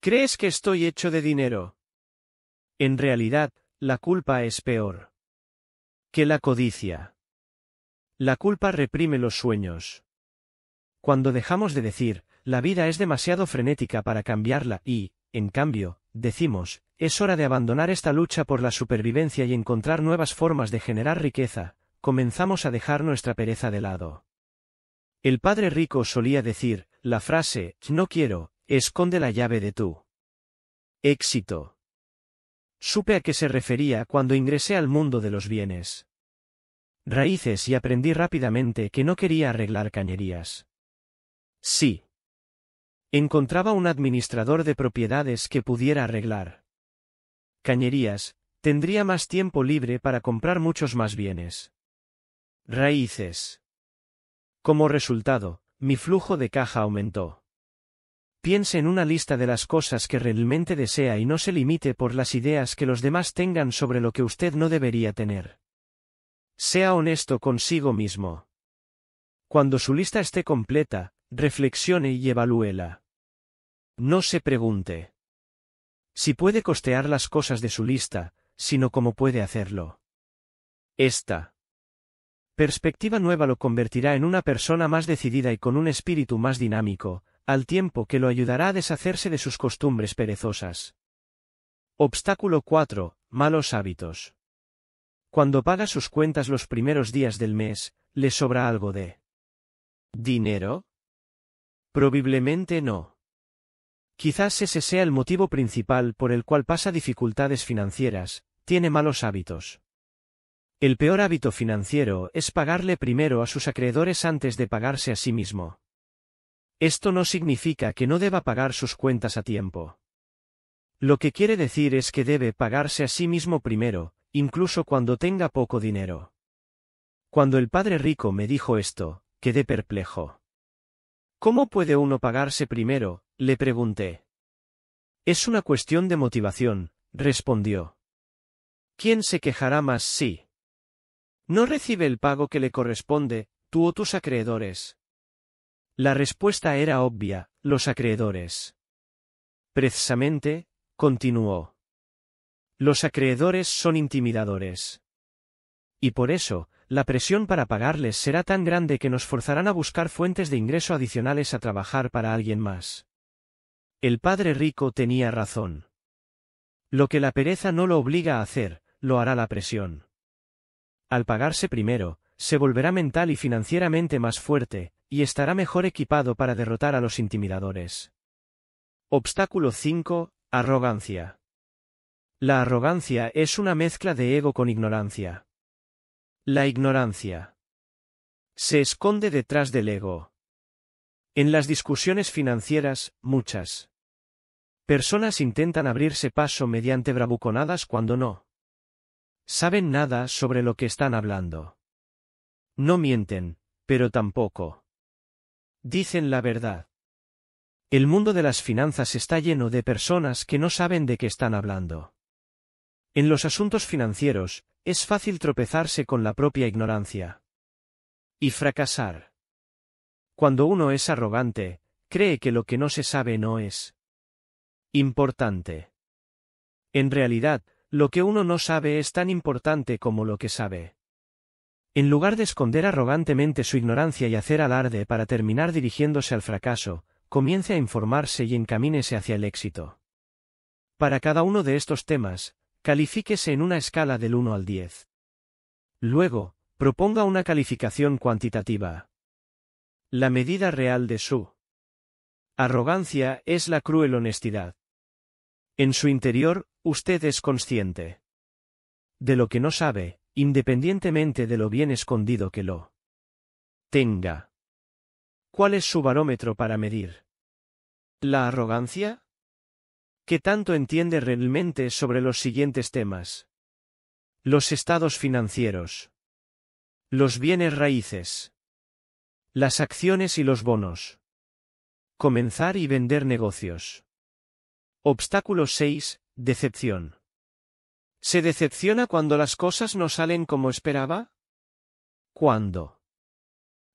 ¿Crees que estoy hecho de dinero? En realidad, la culpa es peor que la codicia. La culpa reprime los sueños. Cuando dejamos de decir, la vida es demasiado frenética para cambiarla y, en cambio, decimos, es hora de abandonar esta lucha por la supervivencia y encontrar nuevas formas de generar riqueza, comenzamos a dejar nuestra pereza de lado. El padre rico solía decir, la frase, no quiero, esconde la llave de tú. éxito. Supe a qué se refería cuando ingresé al mundo de los bienes. Raíces y aprendí rápidamente que no quería arreglar cañerías. Sí. Encontraba un administrador de propiedades que pudiera arreglar. Cañerías, tendría más tiempo libre para comprar muchos más bienes. Raíces. Como resultado, mi flujo de caja aumentó. Piense en una lista de las cosas que realmente desea y no se limite por las ideas que los demás tengan sobre lo que usted no debería tener. Sea honesto consigo mismo. Cuando su lista esté completa, reflexione y evalúela. No se pregunte. Si puede costear las cosas de su lista, sino cómo puede hacerlo. Esta perspectiva nueva lo convertirá en una persona más decidida y con un espíritu más dinámico, al tiempo que lo ayudará a deshacerse de sus costumbres perezosas. Obstáculo 4. Malos hábitos. Cuando paga sus cuentas los primeros días del mes, le sobra algo de... ¿Dinero? Probablemente no. Quizás ese sea el motivo principal por el cual pasa dificultades financieras, tiene malos hábitos. El peor hábito financiero es pagarle primero a sus acreedores antes de pagarse a sí mismo. Esto no significa que no deba pagar sus cuentas a tiempo. Lo que quiere decir es que debe pagarse a sí mismo primero, incluso cuando tenga poco dinero. Cuando el padre rico me dijo esto, quedé perplejo. ¿Cómo puede uno pagarse primero? le pregunté. Es una cuestión de motivación, respondió. ¿Quién se quejará más si no recibe el pago que le corresponde, tú o tus acreedores? La respuesta era obvia, los acreedores. Precisamente, continuó. Los acreedores son intimidadores. Y por eso, la presión para pagarles será tan grande que nos forzarán a buscar fuentes de ingreso adicionales a trabajar para alguien más. El padre rico tenía razón. Lo que la pereza no lo obliga a hacer, lo hará la presión. Al pagarse primero, se volverá mental y financieramente más fuerte, y estará mejor equipado para derrotar a los intimidadores. Obstáculo 5. Arrogancia. La arrogancia es una mezcla de ego con ignorancia. La ignorancia se esconde detrás del ego. En las discusiones financieras, muchas personas intentan abrirse paso mediante bravuconadas cuando no saben nada sobre lo que están hablando. No mienten, pero tampoco Dicen la verdad. El mundo de las finanzas está lleno de personas que no saben de qué están hablando. En los asuntos financieros, es fácil tropezarse con la propia ignorancia. Y fracasar. Cuando uno es arrogante, cree que lo que no se sabe no es importante. En realidad, lo que uno no sabe es tan importante como lo que sabe. En lugar de esconder arrogantemente su ignorancia y hacer alarde para terminar dirigiéndose al fracaso, comience a informarse y encamínese hacia el éxito. Para cada uno de estos temas, califíquese en una escala del 1 al 10. Luego, proponga una calificación cuantitativa. La medida real de su arrogancia es la cruel honestidad. En su interior, usted es consciente de lo que no sabe, independientemente de lo bien escondido que lo tenga. ¿Cuál es su barómetro para medir? ¿La arrogancia? ¿Qué tanto entiende realmente sobre los siguientes temas? Los estados financieros. Los bienes raíces. Las acciones y los bonos. Comenzar y vender negocios. Obstáculo 6. Decepción. ¿Se decepciona cuando las cosas no salen como esperaba? ¿Cuándo?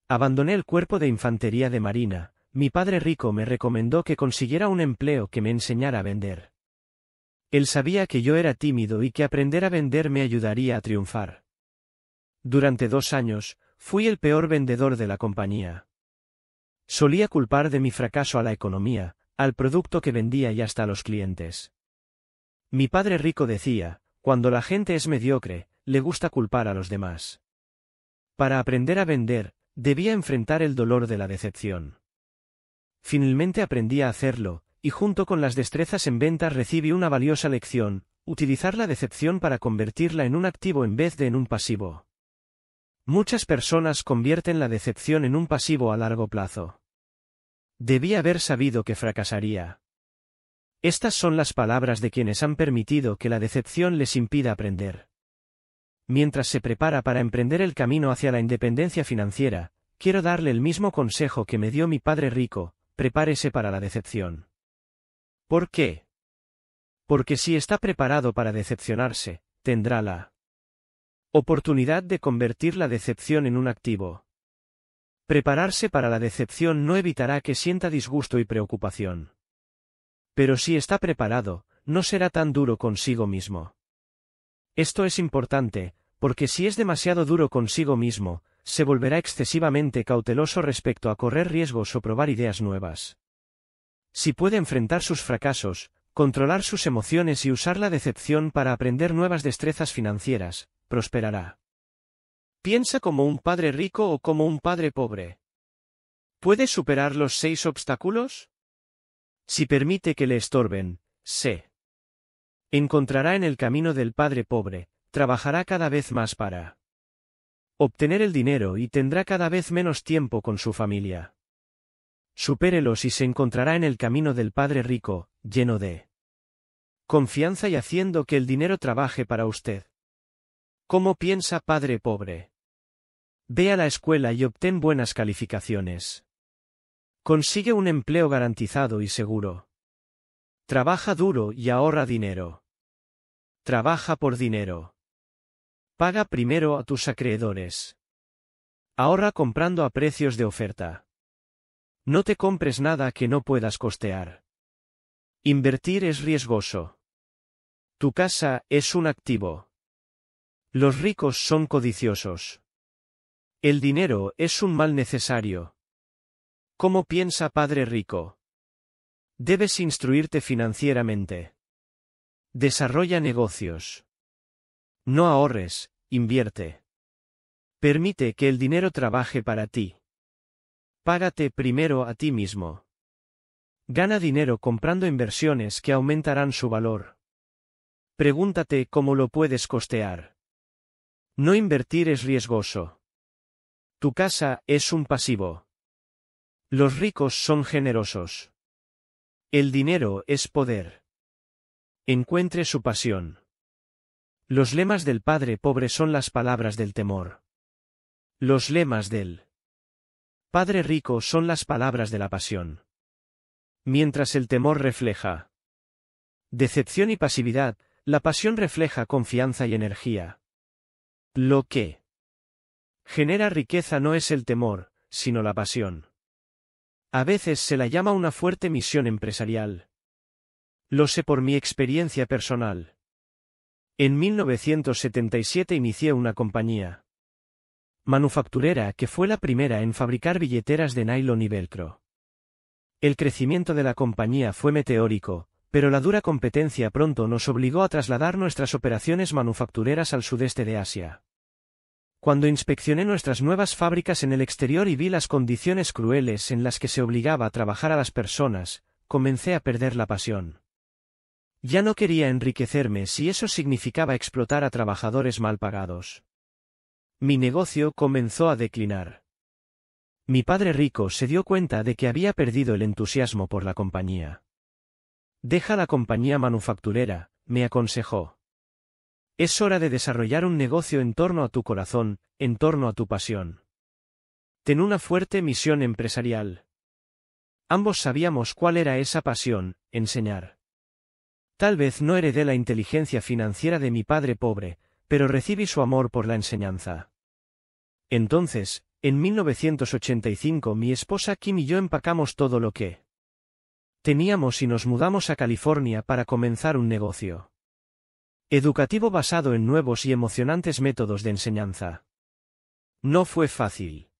Abandoné el cuerpo de infantería de marina. Mi padre rico me recomendó que consiguiera un empleo que me enseñara a vender. Él sabía que yo era tímido y que aprender a vender me ayudaría a triunfar. Durante dos años, fui el peor vendedor de la compañía. Solía culpar de mi fracaso a la economía, al producto que vendía y hasta a los clientes. Mi padre rico decía, cuando la gente es mediocre, le gusta culpar a los demás. Para aprender a vender, debía enfrentar el dolor de la decepción. Finalmente aprendí a hacerlo, y junto con las destrezas en venta recibí una valiosa lección, utilizar la decepción para convertirla en un activo en vez de en un pasivo. Muchas personas convierten la decepción en un pasivo a largo plazo. Debí haber sabido que fracasaría. Estas son las palabras de quienes han permitido que la decepción les impida aprender. Mientras se prepara para emprender el camino hacia la independencia financiera, quiero darle el mismo consejo que me dio mi padre rico, prepárese para la decepción. ¿Por qué? Porque si está preparado para decepcionarse, tendrá la oportunidad de convertir la decepción en un activo. Prepararse para la decepción no evitará que sienta disgusto y preocupación. Pero si está preparado, no será tan duro consigo mismo. Esto es importante, porque si es demasiado duro consigo mismo, se volverá excesivamente cauteloso respecto a correr riesgos o probar ideas nuevas. Si puede enfrentar sus fracasos, controlar sus emociones y usar la decepción para aprender nuevas destrezas financieras, prosperará. Piensa como un padre rico o como un padre pobre. ¿Puede superar los seis obstáculos? Si permite que le estorben, se encontrará en el camino del Padre pobre, trabajará cada vez más para obtener el dinero y tendrá cada vez menos tiempo con su familia. Supérelos y se encontrará en el camino del Padre rico, lleno de confianza y haciendo que el dinero trabaje para usted. ¿Cómo piensa Padre pobre? Ve a la escuela y obtén buenas calificaciones. Consigue un empleo garantizado y seguro. Trabaja duro y ahorra dinero. Trabaja por dinero. Paga primero a tus acreedores. Ahorra comprando a precios de oferta. No te compres nada que no puedas costear. Invertir es riesgoso. Tu casa es un activo. Los ricos son codiciosos. El dinero es un mal necesario. ¿Cómo piensa Padre Rico? Debes instruirte financieramente. Desarrolla negocios. No ahorres, invierte. Permite que el dinero trabaje para ti. Págate primero a ti mismo. Gana dinero comprando inversiones que aumentarán su valor. Pregúntate cómo lo puedes costear. No invertir es riesgoso. Tu casa es un pasivo. Los ricos son generosos. El dinero es poder. Encuentre su pasión. Los lemas del Padre pobre son las palabras del temor. Los lemas del Padre rico son las palabras de la pasión. Mientras el temor refleja decepción y pasividad, la pasión refleja confianza y energía. Lo que genera riqueza no es el temor, sino la pasión. A veces se la llama una fuerte misión empresarial. Lo sé por mi experiencia personal. En 1977 inicié una compañía manufacturera que fue la primera en fabricar billeteras de nylon y velcro. El crecimiento de la compañía fue meteórico, pero la dura competencia pronto nos obligó a trasladar nuestras operaciones manufactureras al sudeste de Asia. Cuando inspeccioné nuestras nuevas fábricas en el exterior y vi las condiciones crueles en las que se obligaba a trabajar a las personas, comencé a perder la pasión. Ya no quería enriquecerme si eso significaba explotar a trabajadores mal pagados. Mi negocio comenzó a declinar. Mi padre rico se dio cuenta de que había perdido el entusiasmo por la compañía. Deja la compañía manufacturera, me aconsejó. Es hora de desarrollar un negocio en torno a tu corazón, en torno a tu pasión. Ten una fuerte misión empresarial. Ambos sabíamos cuál era esa pasión, enseñar. Tal vez no heredé la inteligencia financiera de mi padre pobre, pero recibí su amor por la enseñanza. Entonces, en 1985 mi esposa Kim y yo empacamos todo lo que teníamos y nos mudamos a California para comenzar un negocio. Educativo basado en nuevos y emocionantes métodos de enseñanza. No fue fácil.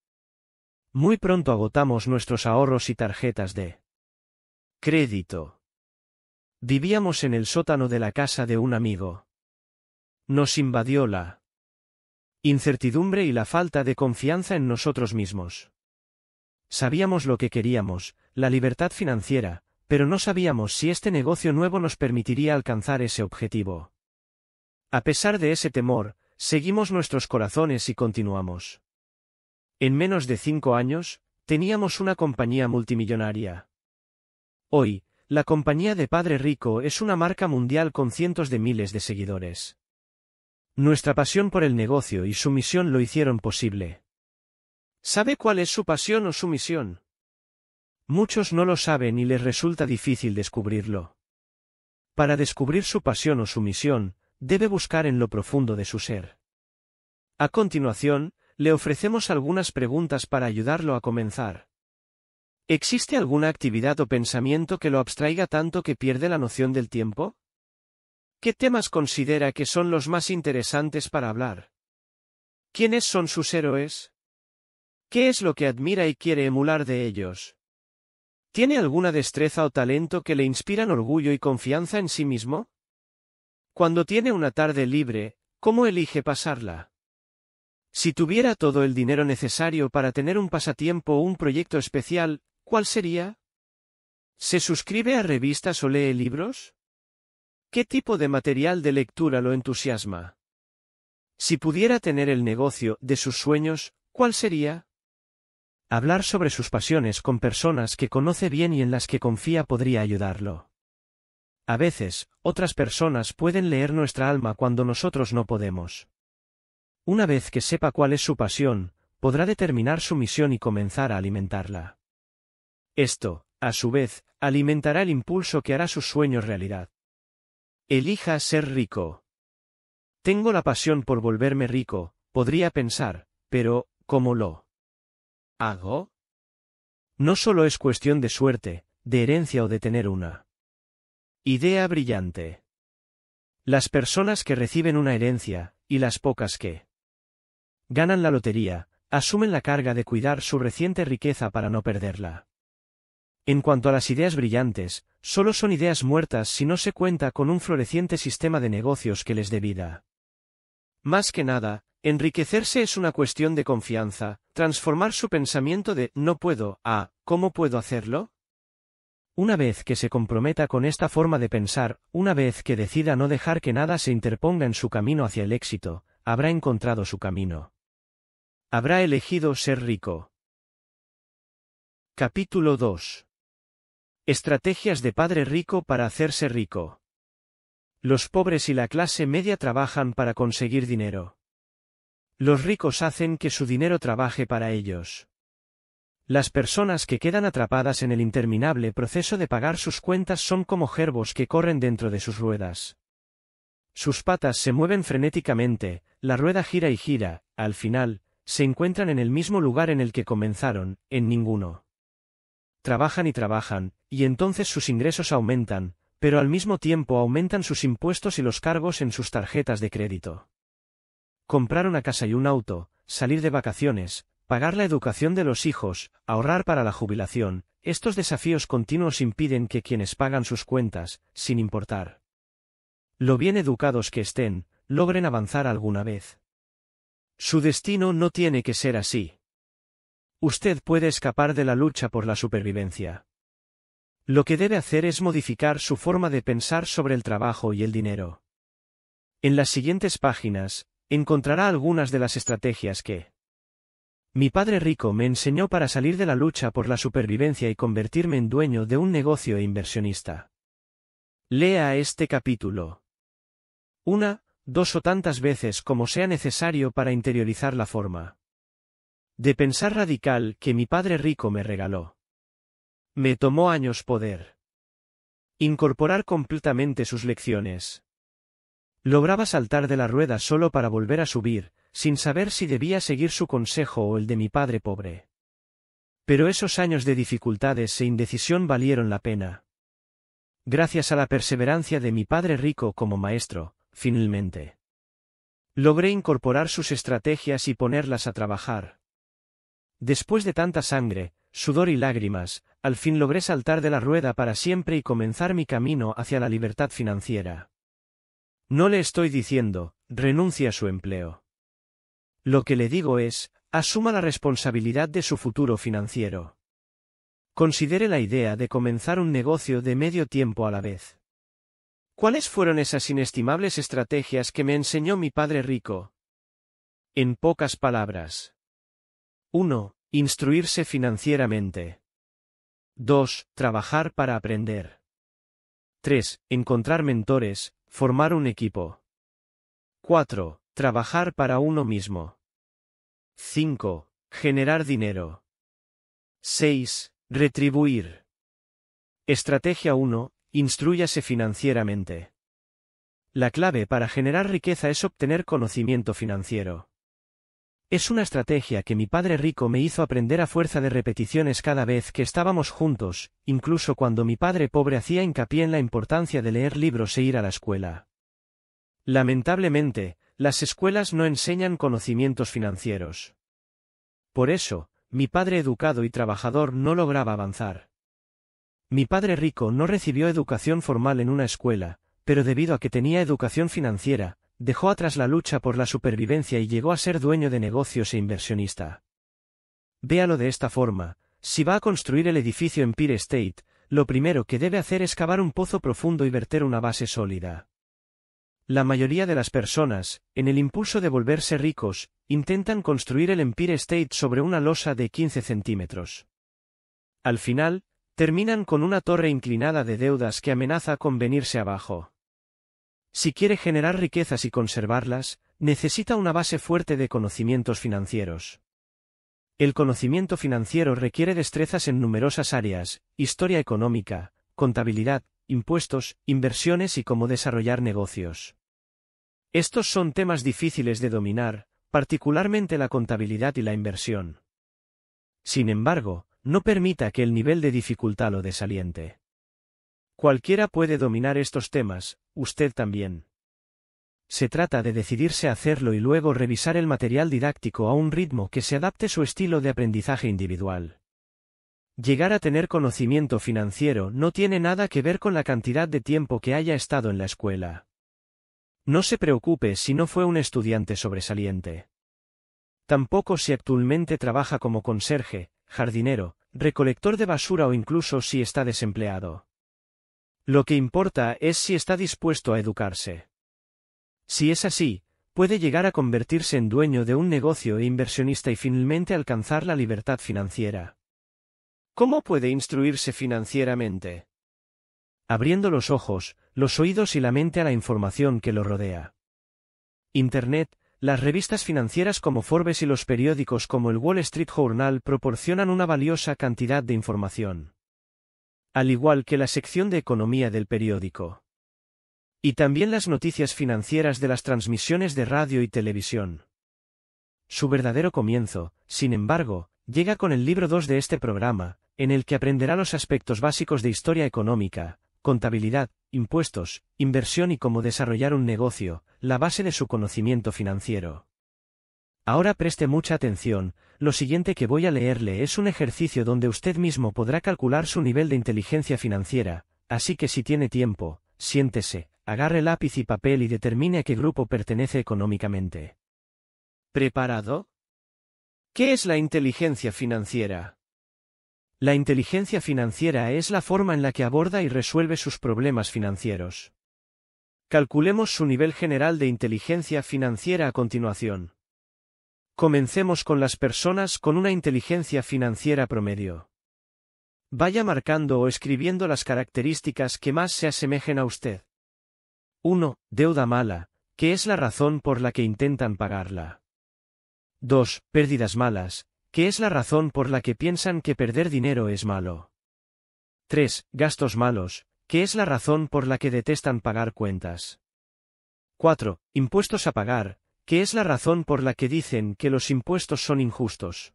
Muy pronto agotamos nuestros ahorros y tarjetas de crédito. Vivíamos en el sótano de la casa de un amigo. Nos invadió la incertidumbre y la falta de confianza en nosotros mismos. Sabíamos lo que queríamos, la libertad financiera, pero no sabíamos si este negocio nuevo nos permitiría alcanzar ese objetivo. A pesar de ese temor, seguimos nuestros corazones y continuamos. En menos de cinco años, teníamos una compañía multimillonaria. Hoy, la compañía de Padre Rico es una marca mundial con cientos de miles de seguidores. Nuestra pasión por el negocio y su misión lo hicieron posible. ¿Sabe cuál es su pasión o su misión? Muchos no lo saben y les resulta difícil descubrirlo. Para descubrir su pasión o su misión, debe buscar en lo profundo de su ser. A continuación, le ofrecemos algunas preguntas para ayudarlo a comenzar. ¿Existe alguna actividad o pensamiento que lo abstraiga tanto que pierde la noción del tiempo? ¿Qué temas considera que son los más interesantes para hablar? ¿Quiénes son sus héroes? ¿Qué es lo que admira y quiere emular de ellos? ¿Tiene alguna destreza o talento que le inspiran orgullo y confianza en sí mismo? Cuando tiene una tarde libre, ¿cómo elige pasarla? Si tuviera todo el dinero necesario para tener un pasatiempo o un proyecto especial, ¿cuál sería? ¿Se suscribe a revistas o lee libros? ¿Qué tipo de material de lectura lo entusiasma? Si pudiera tener el negocio de sus sueños, ¿cuál sería? Hablar sobre sus pasiones con personas que conoce bien y en las que confía podría ayudarlo. A veces, otras personas pueden leer nuestra alma cuando nosotros no podemos. Una vez que sepa cuál es su pasión, podrá determinar su misión y comenzar a alimentarla. Esto, a su vez, alimentará el impulso que hará sus sueños realidad. Elija ser rico. Tengo la pasión por volverme rico, podría pensar, pero, ¿cómo lo hago? No solo es cuestión de suerte, de herencia o de tener una Idea brillante. Las personas que reciben una herencia, y las pocas que ganan la lotería, asumen la carga de cuidar su reciente riqueza para no perderla. En cuanto a las ideas brillantes, solo son ideas muertas si no se cuenta con un floreciente sistema de negocios que les dé vida. Más que nada, enriquecerse es una cuestión de confianza, transformar su pensamiento de no puedo a ¿cómo puedo hacerlo? Una vez que se comprometa con esta forma de pensar, una vez que decida no dejar que nada se interponga en su camino hacia el éxito, habrá encontrado su camino. Habrá elegido ser rico. Capítulo 2. Estrategias de padre rico para hacerse rico. Los pobres y la clase media trabajan para conseguir dinero. Los ricos hacen que su dinero trabaje para ellos. Las personas que quedan atrapadas en el interminable proceso de pagar sus cuentas son como gerbos que corren dentro de sus ruedas. Sus patas se mueven frenéticamente, la rueda gira y gira, al final, se encuentran en el mismo lugar en el que comenzaron, en ninguno. Trabajan y trabajan, y entonces sus ingresos aumentan, pero al mismo tiempo aumentan sus impuestos y los cargos en sus tarjetas de crédito. Comprar una casa y un auto, salir de vacaciones, Pagar la educación de los hijos, ahorrar para la jubilación, estos desafíos continuos impiden que quienes pagan sus cuentas, sin importar lo bien educados que estén, logren avanzar alguna vez. Su destino no tiene que ser así. Usted puede escapar de la lucha por la supervivencia. Lo que debe hacer es modificar su forma de pensar sobre el trabajo y el dinero. En las siguientes páginas, encontrará algunas de las estrategias que mi padre rico me enseñó para salir de la lucha por la supervivencia y convertirme en dueño de un negocio e inversionista. Lea este capítulo. Una, dos o tantas veces como sea necesario para interiorizar la forma. De pensar radical que mi padre rico me regaló. Me tomó años poder. Incorporar completamente sus lecciones. Lograba saltar de la rueda solo para volver a subir, sin saber si debía seguir su consejo o el de mi padre pobre. Pero esos años de dificultades e indecisión valieron la pena. Gracias a la perseverancia de mi padre rico como maestro, finalmente. Logré incorporar sus estrategias y ponerlas a trabajar. Después de tanta sangre, sudor y lágrimas, al fin logré saltar de la rueda para siempre y comenzar mi camino hacia la libertad financiera. No le estoy diciendo, renuncia a su empleo. Lo que le digo es, asuma la responsabilidad de su futuro financiero. Considere la idea de comenzar un negocio de medio tiempo a la vez. ¿Cuáles fueron esas inestimables estrategias que me enseñó mi padre rico? En pocas palabras. 1. Instruirse financieramente. 2. Trabajar para aprender. 3. Encontrar mentores, formar un equipo. 4. Trabajar para uno mismo. 5. Generar dinero. 6. Retribuir. Estrategia 1. Instruyase financieramente. La clave para generar riqueza es obtener conocimiento financiero. Es una estrategia que mi padre rico me hizo aprender a fuerza de repeticiones cada vez que estábamos juntos, incluso cuando mi padre pobre hacía hincapié en la importancia de leer libros e ir a la escuela. Lamentablemente, las escuelas no enseñan conocimientos financieros. Por eso, mi padre educado y trabajador no lograba avanzar. Mi padre rico no recibió educación formal en una escuela, pero debido a que tenía educación financiera, dejó atrás la lucha por la supervivencia y llegó a ser dueño de negocios e inversionista. Véalo de esta forma, si va a construir el edificio en Peer State, lo primero que debe hacer es cavar un pozo profundo y verter una base sólida. La mayoría de las personas, en el impulso de volverse ricos, intentan construir el Empire State sobre una losa de 15 centímetros. Al final, terminan con una torre inclinada de deudas que amenaza con venirse abajo. Si quiere generar riquezas y conservarlas, necesita una base fuerte de conocimientos financieros. El conocimiento financiero requiere destrezas en numerosas áreas, historia económica, contabilidad, impuestos, inversiones y cómo desarrollar negocios. Estos son temas difíciles de dominar, particularmente la contabilidad y la inversión. Sin embargo, no permita que el nivel de dificultad lo desaliente. Cualquiera puede dominar estos temas, usted también. Se trata de decidirse a hacerlo y luego revisar el material didáctico a un ritmo que se adapte su estilo de aprendizaje individual. Llegar a tener conocimiento financiero no tiene nada que ver con la cantidad de tiempo que haya estado en la escuela. No se preocupe si no fue un estudiante sobresaliente. Tampoco si actualmente trabaja como conserje, jardinero, recolector de basura o incluso si está desempleado. Lo que importa es si está dispuesto a educarse. Si es así, puede llegar a convertirse en dueño de un negocio e inversionista y finalmente alcanzar la libertad financiera. ¿Cómo puede instruirse financieramente? Abriendo los ojos, los oídos y la mente a la información que lo rodea. Internet, las revistas financieras como Forbes y los periódicos como el Wall Street Journal proporcionan una valiosa cantidad de información. Al igual que la sección de economía del periódico. Y también las noticias financieras de las transmisiones de radio y televisión. Su verdadero comienzo, sin embargo, llega con el libro 2 de este programa, en el que aprenderá los aspectos básicos de historia económica, contabilidad, impuestos, inversión y cómo desarrollar un negocio, la base de su conocimiento financiero. Ahora preste mucha atención, lo siguiente que voy a leerle es un ejercicio donde usted mismo podrá calcular su nivel de inteligencia financiera, así que si tiene tiempo, siéntese, agarre lápiz y papel y determine a qué grupo pertenece económicamente. ¿Preparado? ¿Qué es la inteligencia financiera? La inteligencia financiera es la forma en la que aborda y resuelve sus problemas financieros. Calculemos su nivel general de inteligencia financiera a continuación. Comencemos con las personas con una inteligencia financiera promedio. Vaya marcando o escribiendo las características que más se asemejen a usted. 1. Deuda mala, que es la razón por la que intentan pagarla. 2. Pérdidas malas, que es la razón por la que piensan que perder dinero es malo. 3. Gastos malos, que es la razón por la que detestan pagar cuentas. 4. Impuestos a pagar, que es la razón por la que dicen que los impuestos son injustos.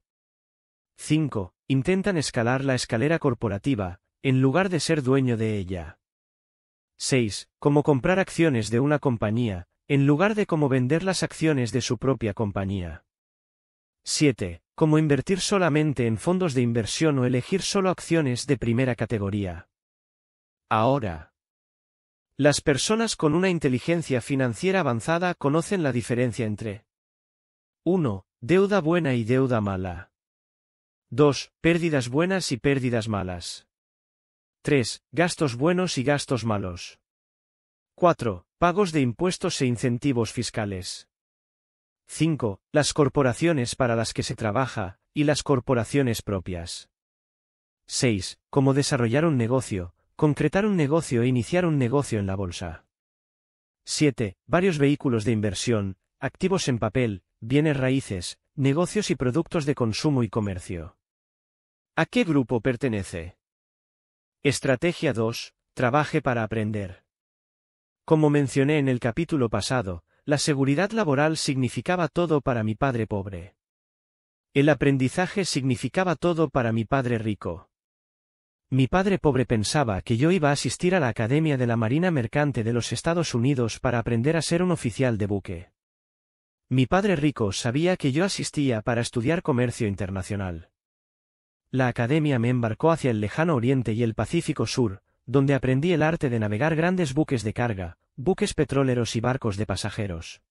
5. Intentan escalar la escalera corporativa, en lugar de ser dueño de ella. 6. Cómo comprar acciones de una compañía, en lugar de cómo vender las acciones de su propia compañía. 7. Cómo invertir solamente en fondos de inversión o elegir solo acciones de primera categoría. Ahora. Las personas con una inteligencia financiera avanzada conocen la diferencia entre 1. Deuda buena y deuda mala. 2. Pérdidas buenas y pérdidas malas. 3. Gastos buenos y gastos malos. 4. Pagos de impuestos e incentivos fiscales. 5. Las corporaciones para las que se trabaja, y las corporaciones propias. 6. Cómo desarrollar un negocio, concretar un negocio e iniciar un negocio en la bolsa. 7. Varios vehículos de inversión, activos en papel, bienes raíces, negocios y productos de consumo y comercio. ¿A qué grupo pertenece? Estrategia 2. Trabaje para aprender. Como mencioné en el capítulo pasado, la seguridad laboral significaba todo para mi padre pobre. El aprendizaje significaba todo para mi padre rico. Mi padre pobre pensaba que yo iba a asistir a la Academia de la Marina Mercante de los Estados Unidos para aprender a ser un oficial de buque. Mi padre rico sabía que yo asistía para estudiar comercio internacional. La academia me embarcó hacia el lejano oriente y el Pacífico Sur, donde aprendí el arte de navegar grandes buques de carga, buques petroleros y barcos de pasajeros.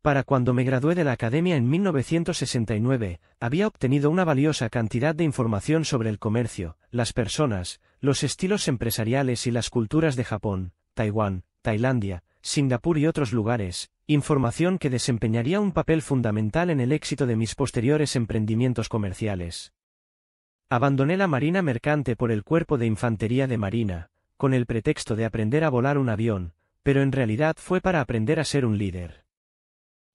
Para cuando me gradué de la academia en 1969, había obtenido una valiosa cantidad de información sobre el comercio, las personas, los estilos empresariales y las culturas de Japón, Taiwán, Tailandia, Singapur y otros lugares, información que desempeñaría un papel fundamental en el éxito de mis posteriores emprendimientos comerciales. Abandoné la Marina Mercante por el Cuerpo de Infantería de Marina, con el pretexto de aprender a volar un avión, pero en realidad fue para aprender a ser un líder.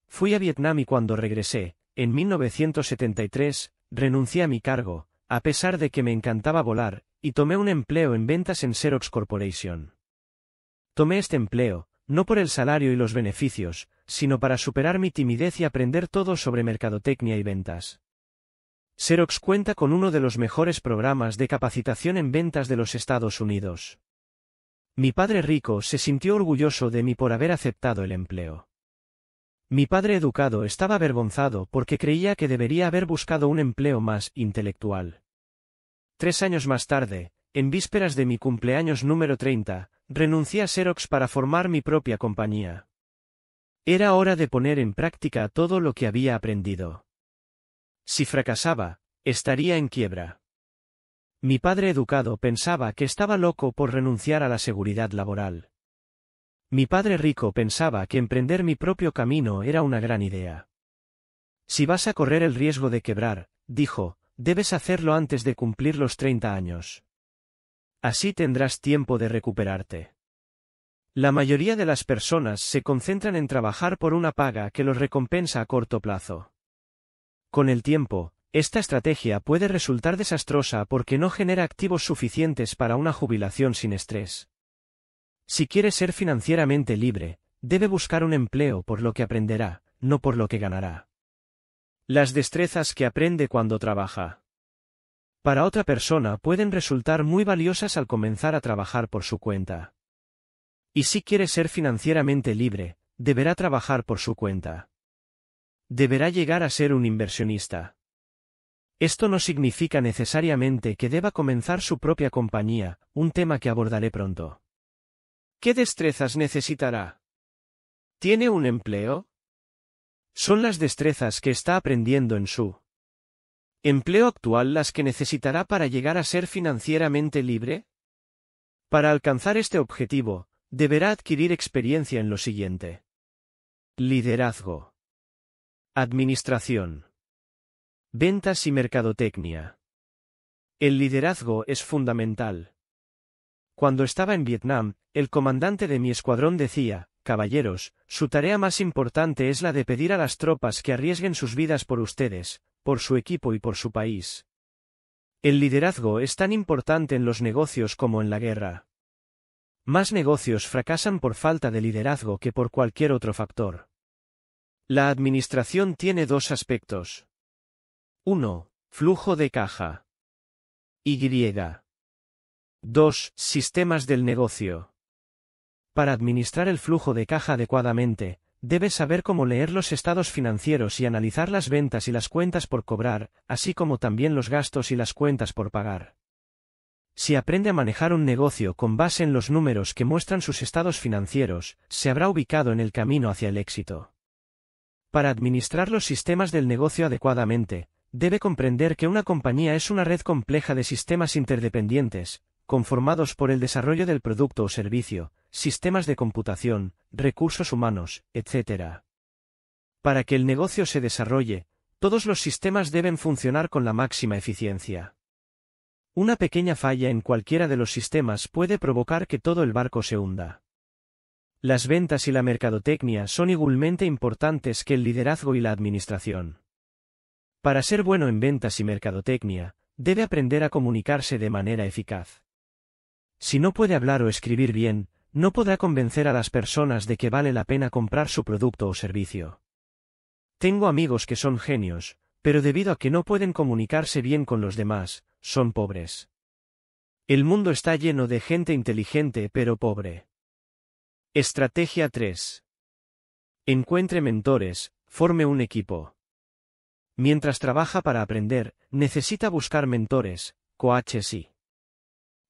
Fui a Vietnam y cuando regresé, en 1973, renuncié a mi cargo, a pesar de que me encantaba volar, y tomé un empleo en ventas en Xerox Corporation. Tomé este empleo, no por el salario y los beneficios, sino para superar mi timidez y aprender todo sobre mercadotecnia y ventas. Xerox cuenta con uno de los mejores programas de capacitación en ventas de los Estados Unidos. Mi padre rico se sintió orgulloso de mí por haber aceptado el empleo. Mi padre educado estaba avergonzado porque creía que debería haber buscado un empleo más intelectual. Tres años más tarde, en vísperas de mi cumpleaños número 30, renuncié a Xerox para formar mi propia compañía. Era hora de poner en práctica todo lo que había aprendido. Si fracasaba, estaría en quiebra. Mi padre educado pensaba que estaba loco por renunciar a la seguridad laboral. Mi padre rico pensaba que emprender mi propio camino era una gran idea. Si vas a correr el riesgo de quebrar, dijo, debes hacerlo antes de cumplir los 30 años. Así tendrás tiempo de recuperarte. La mayoría de las personas se concentran en trabajar por una paga que los recompensa a corto plazo. Con el tiempo, esta estrategia puede resultar desastrosa porque no genera activos suficientes para una jubilación sin estrés. Si quiere ser financieramente libre, debe buscar un empleo por lo que aprenderá, no por lo que ganará. Las destrezas que aprende cuando trabaja. Para otra persona pueden resultar muy valiosas al comenzar a trabajar por su cuenta. Y si quiere ser financieramente libre, deberá trabajar por su cuenta deberá llegar a ser un inversionista. Esto no significa necesariamente que deba comenzar su propia compañía, un tema que abordaré pronto. ¿Qué destrezas necesitará? ¿Tiene un empleo? Son las destrezas que está aprendiendo en su empleo actual las que necesitará para llegar a ser financieramente libre? Para alcanzar este objetivo, deberá adquirir experiencia en lo siguiente. Liderazgo. Administración. Ventas y mercadotecnia. El liderazgo es fundamental. Cuando estaba en Vietnam, el comandante de mi escuadrón decía, caballeros, su tarea más importante es la de pedir a las tropas que arriesguen sus vidas por ustedes, por su equipo y por su país. El liderazgo es tan importante en los negocios como en la guerra. Más negocios fracasan por falta de liderazgo que por cualquier otro factor. La administración tiene dos aspectos. 1. Flujo de caja. Y. 2. Sistemas del negocio. Para administrar el flujo de caja adecuadamente, debes saber cómo leer los estados financieros y analizar las ventas y las cuentas por cobrar, así como también los gastos y las cuentas por pagar. Si aprende a manejar un negocio con base en los números que muestran sus estados financieros, se habrá ubicado en el camino hacia el éxito. Para administrar los sistemas del negocio adecuadamente, debe comprender que una compañía es una red compleja de sistemas interdependientes, conformados por el desarrollo del producto o servicio, sistemas de computación, recursos humanos, etc. Para que el negocio se desarrolle, todos los sistemas deben funcionar con la máxima eficiencia. Una pequeña falla en cualquiera de los sistemas puede provocar que todo el barco se hunda. Las ventas y la mercadotecnia son igualmente importantes que el liderazgo y la administración. Para ser bueno en ventas y mercadotecnia, debe aprender a comunicarse de manera eficaz. Si no puede hablar o escribir bien, no podrá convencer a las personas de que vale la pena comprar su producto o servicio. Tengo amigos que son genios, pero debido a que no pueden comunicarse bien con los demás, son pobres. El mundo está lleno de gente inteligente pero pobre. Estrategia 3. Encuentre mentores, forme un equipo. Mientras trabaja para aprender, necesita buscar mentores, coaches y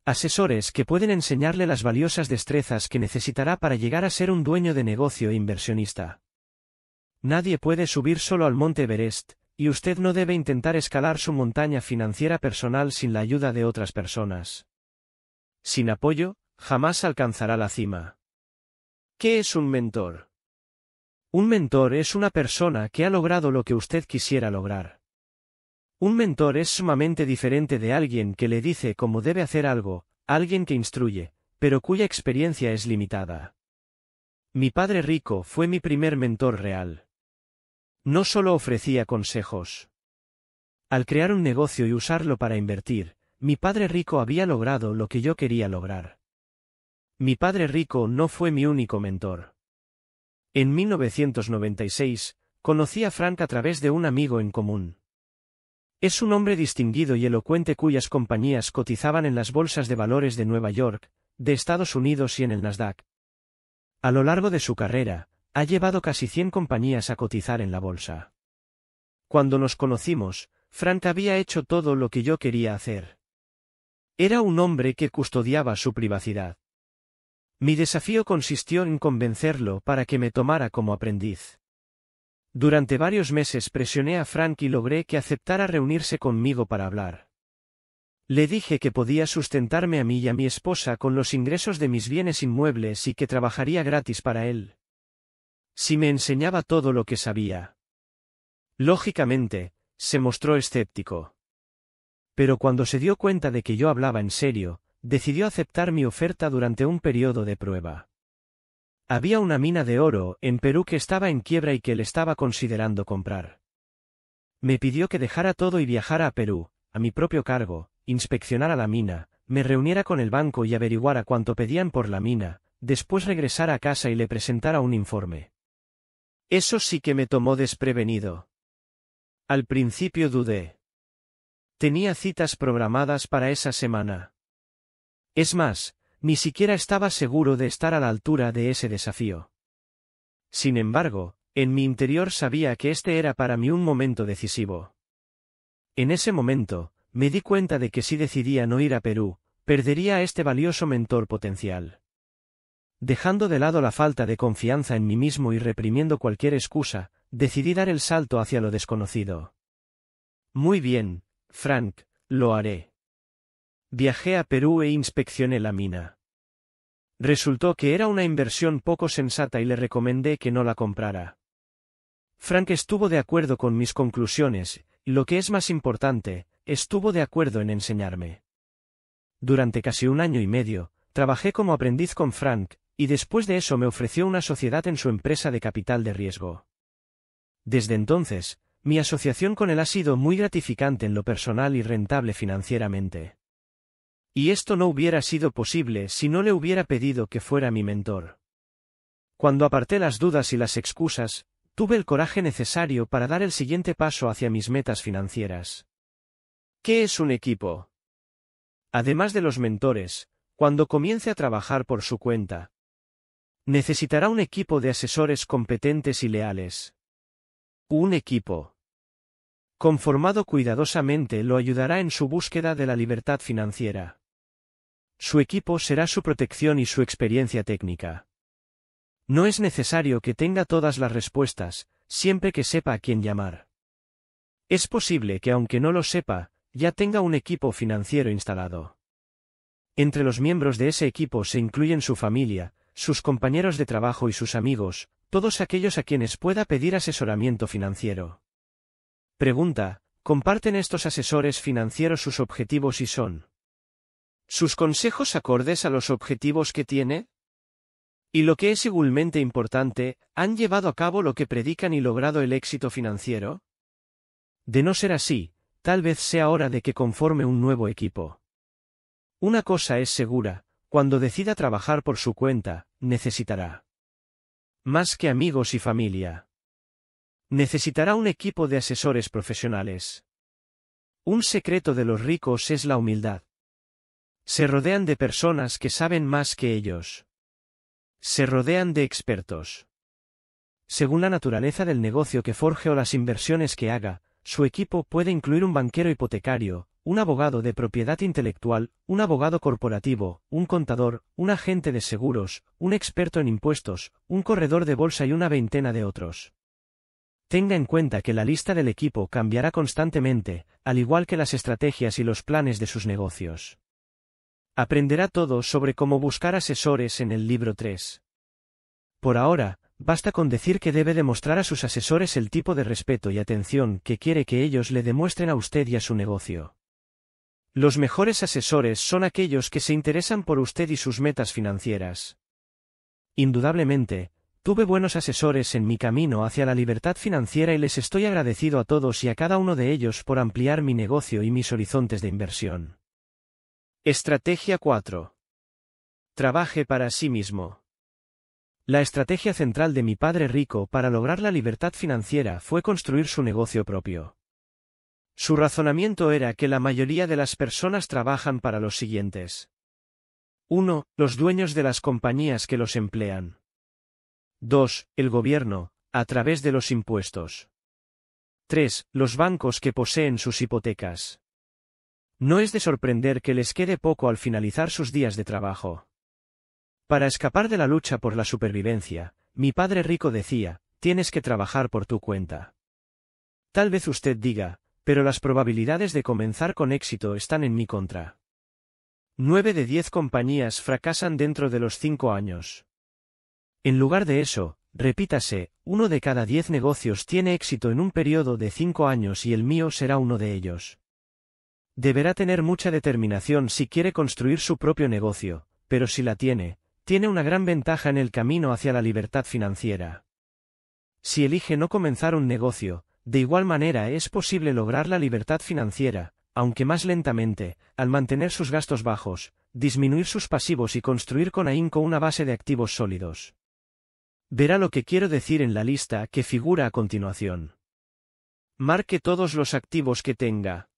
asesores que pueden enseñarle las valiosas destrezas que necesitará para llegar a ser un dueño de negocio e inversionista. Nadie puede subir solo al monte Everest, y usted no debe intentar escalar su montaña financiera personal sin la ayuda de otras personas. Sin apoyo, jamás alcanzará la cima. ¿Qué es un mentor? Un mentor es una persona que ha logrado lo que usted quisiera lograr. Un mentor es sumamente diferente de alguien que le dice cómo debe hacer algo, alguien que instruye, pero cuya experiencia es limitada. Mi padre rico fue mi primer mentor real. No solo ofrecía consejos. Al crear un negocio y usarlo para invertir, mi padre rico había logrado lo que yo quería lograr. Mi padre rico no fue mi único mentor. En 1996, conocí a Frank a través de un amigo en común. Es un hombre distinguido y elocuente cuyas compañías cotizaban en las bolsas de valores de Nueva York, de Estados Unidos y en el Nasdaq. A lo largo de su carrera, ha llevado casi 100 compañías a cotizar en la bolsa. Cuando nos conocimos, Frank había hecho todo lo que yo quería hacer. Era un hombre que custodiaba su privacidad. Mi desafío consistió en convencerlo para que me tomara como aprendiz. Durante varios meses presioné a Frank y logré que aceptara reunirse conmigo para hablar. Le dije que podía sustentarme a mí y a mi esposa con los ingresos de mis bienes inmuebles y que trabajaría gratis para él. Si me enseñaba todo lo que sabía. Lógicamente, se mostró escéptico. Pero cuando se dio cuenta de que yo hablaba en serio, decidió aceptar mi oferta durante un periodo de prueba. Había una mina de oro en Perú que estaba en quiebra y que él estaba considerando comprar. Me pidió que dejara todo y viajara a Perú, a mi propio cargo, inspeccionara la mina, me reuniera con el banco y averiguara cuánto pedían por la mina, después regresara a casa y le presentara un informe. Eso sí que me tomó desprevenido. Al principio dudé. Tenía citas programadas para esa semana. Es más, ni siquiera estaba seguro de estar a la altura de ese desafío. Sin embargo, en mi interior sabía que este era para mí un momento decisivo. En ese momento, me di cuenta de que si decidía no ir a Perú, perdería a este valioso mentor potencial. Dejando de lado la falta de confianza en mí mismo y reprimiendo cualquier excusa, decidí dar el salto hacia lo desconocido. Muy bien, Frank, lo haré. Viajé a Perú e inspeccioné la mina. Resultó que era una inversión poco sensata y le recomendé que no la comprara. Frank estuvo de acuerdo con mis conclusiones, y lo que es más importante, estuvo de acuerdo en enseñarme. Durante casi un año y medio, trabajé como aprendiz con Frank, y después de eso me ofreció una sociedad en su empresa de capital de riesgo. Desde entonces, mi asociación con él ha sido muy gratificante en lo personal y rentable financieramente. Y esto no hubiera sido posible si no le hubiera pedido que fuera mi mentor. Cuando aparté las dudas y las excusas, tuve el coraje necesario para dar el siguiente paso hacia mis metas financieras. ¿Qué es un equipo? Además de los mentores, cuando comience a trabajar por su cuenta, necesitará un equipo de asesores competentes y leales. Un equipo conformado cuidadosamente lo ayudará en su búsqueda de la libertad financiera. Su equipo será su protección y su experiencia técnica. No es necesario que tenga todas las respuestas, siempre que sepa a quién llamar. Es posible que aunque no lo sepa, ya tenga un equipo financiero instalado. Entre los miembros de ese equipo se incluyen su familia, sus compañeros de trabajo y sus amigos, todos aquellos a quienes pueda pedir asesoramiento financiero. Pregunta, ¿comparten estos asesores financieros sus objetivos y son? sus consejos acordes a los objetivos que tiene? Y lo que es igualmente importante, ¿han llevado a cabo lo que predican y logrado el éxito financiero? De no ser así, tal vez sea hora de que conforme un nuevo equipo. Una cosa es segura, cuando decida trabajar por su cuenta, necesitará más que amigos y familia. Necesitará un equipo de asesores profesionales. Un secreto de los ricos es la humildad. Se rodean de personas que saben más que ellos. Se rodean de expertos. Según la naturaleza del negocio que forge o las inversiones que haga, su equipo puede incluir un banquero hipotecario, un abogado de propiedad intelectual, un abogado corporativo, un contador, un agente de seguros, un experto en impuestos, un corredor de bolsa y una veintena de otros. Tenga en cuenta que la lista del equipo cambiará constantemente, al igual que las estrategias y los planes de sus negocios. Aprenderá todo sobre cómo buscar asesores en el libro 3. Por ahora, basta con decir que debe demostrar a sus asesores el tipo de respeto y atención que quiere que ellos le demuestren a usted y a su negocio. Los mejores asesores son aquellos que se interesan por usted y sus metas financieras. Indudablemente, tuve buenos asesores en mi camino hacia la libertad financiera y les estoy agradecido a todos y a cada uno de ellos por ampliar mi negocio y mis horizontes de inversión. Estrategia 4. Trabaje para sí mismo. La estrategia central de mi padre rico para lograr la libertad financiera fue construir su negocio propio. Su razonamiento era que la mayoría de las personas trabajan para los siguientes. 1. Los dueños de las compañías que los emplean. 2. El gobierno, a través de los impuestos. 3. Los bancos que poseen sus hipotecas. No es de sorprender que les quede poco al finalizar sus días de trabajo. Para escapar de la lucha por la supervivencia, mi padre rico decía, tienes que trabajar por tu cuenta. Tal vez usted diga, pero las probabilidades de comenzar con éxito están en mi contra. Nueve de diez compañías fracasan dentro de los cinco años. En lugar de eso, repítase, uno de cada diez negocios tiene éxito en un periodo de cinco años y el mío será uno de ellos. Deberá tener mucha determinación si quiere construir su propio negocio, pero si la tiene, tiene una gran ventaja en el camino hacia la libertad financiera. Si elige no comenzar un negocio, de igual manera es posible lograr la libertad financiera, aunque más lentamente, al mantener sus gastos bajos, disminuir sus pasivos y construir con ahínco una base de activos sólidos. Verá lo que quiero decir en la lista que figura a continuación. Marque todos los activos que tenga.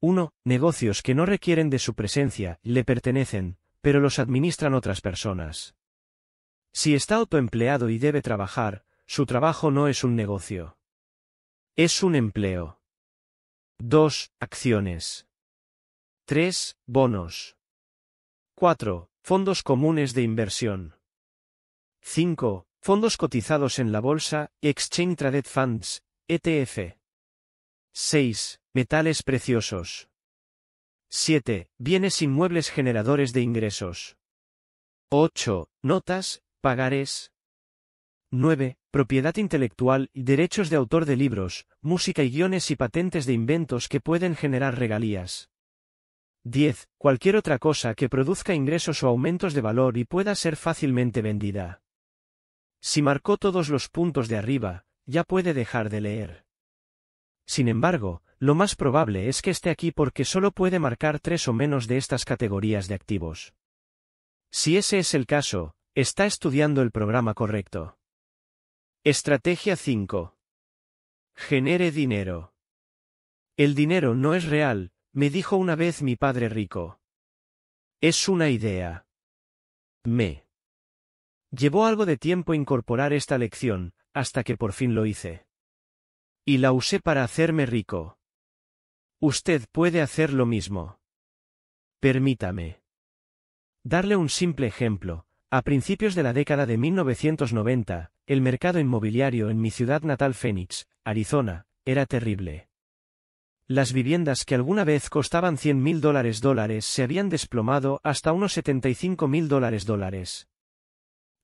1. Negocios que no requieren de su presencia, le pertenecen, pero los administran otras personas. Si está autoempleado y debe trabajar, su trabajo no es un negocio. Es un empleo. 2. Acciones. 3. Bonos. 4. Fondos comunes de inversión. 5. Fondos cotizados en la bolsa, Exchange Traded Funds, ETF. 6. Metales preciosos. 7. Bienes inmuebles generadores de ingresos. 8. Notas, pagares. 9. Propiedad intelectual y derechos de autor de libros, música y guiones y patentes de inventos que pueden generar regalías. 10. Cualquier otra cosa que produzca ingresos o aumentos de valor y pueda ser fácilmente vendida. Si marcó todos los puntos de arriba, ya puede dejar de leer. Sin embargo, lo más probable es que esté aquí porque solo puede marcar tres o menos de estas categorías de activos. Si ese es el caso, está estudiando el programa correcto. Estrategia 5. Genere dinero. El dinero no es real, me dijo una vez mi padre rico. Es una idea. Me. Llevó algo de tiempo incorporar esta lección, hasta que por fin lo hice. Y la usé para hacerme rico. Usted puede hacer lo mismo. Permítame. Darle un simple ejemplo. A principios de la década de 1990, el mercado inmobiliario en mi ciudad natal Phoenix, Arizona, era terrible. Las viviendas que alguna vez costaban 100 mil dólares dólares se habían desplomado hasta unos 75 mil dólares dólares.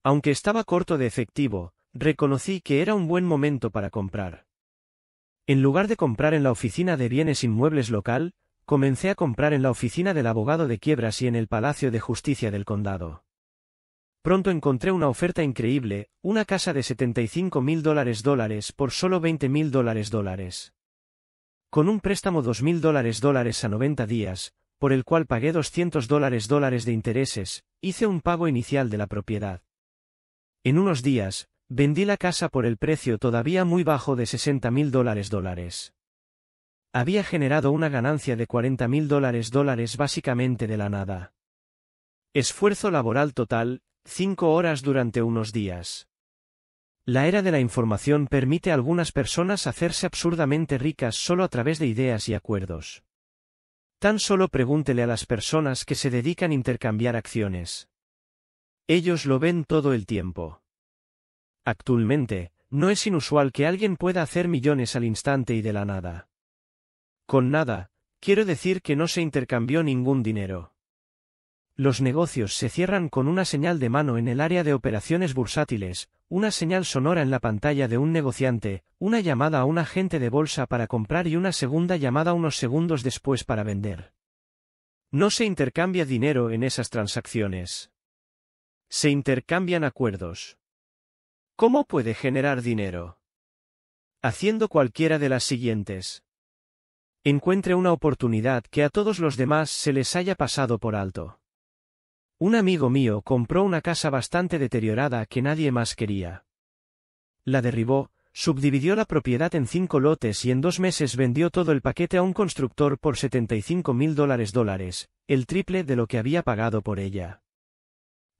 Aunque estaba corto de efectivo, reconocí que era un buen momento para comprar. En lugar de comprar en la oficina de bienes inmuebles local, comencé a comprar en la oficina del abogado de quiebras y en el Palacio de Justicia del Condado. Pronto encontré una oferta increíble, una casa de 75 mil dólares dólares por solo 20 mil dólares dólares. Con un préstamo 2 mil dólares dólares a 90 días, por el cual pagué 200 dólares dólares de intereses, hice un pago inicial de la propiedad. En unos días, Vendí la casa por el precio todavía muy bajo de 60 mil dólares dólares. Había generado una ganancia de 40 mil dólares dólares básicamente de la nada. Esfuerzo laboral total, 5 horas durante unos días. La era de la información permite a algunas personas hacerse absurdamente ricas solo a través de ideas y acuerdos. Tan solo pregúntele a las personas que se dedican a intercambiar acciones. Ellos lo ven todo el tiempo. Actualmente, no es inusual que alguien pueda hacer millones al instante y de la nada. Con nada, quiero decir que no se intercambió ningún dinero. Los negocios se cierran con una señal de mano en el área de operaciones bursátiles, una señal sonora en la pantalla de un negociante, una llamada a un agente de bolsa para comprar y una segunda llamada unos segundos después para vender. No se intercambia dinero en esas transacciones. Se intercambian acuerdos. ¿Cómo puede generar dinero? Haciendo cualquiera de las siguientes. Encuentre una oportunidad que a todos los demás se les haya pasado por alto. Un amigo mío compró una casa bastante deteriorada que nadie más quería. La derribó, subdividió la propiedad en cinco lotes y en dos meses vendió todo el paquete a un constructor por 75 mil dólares dólares, el triple de lo que había pagado por ella.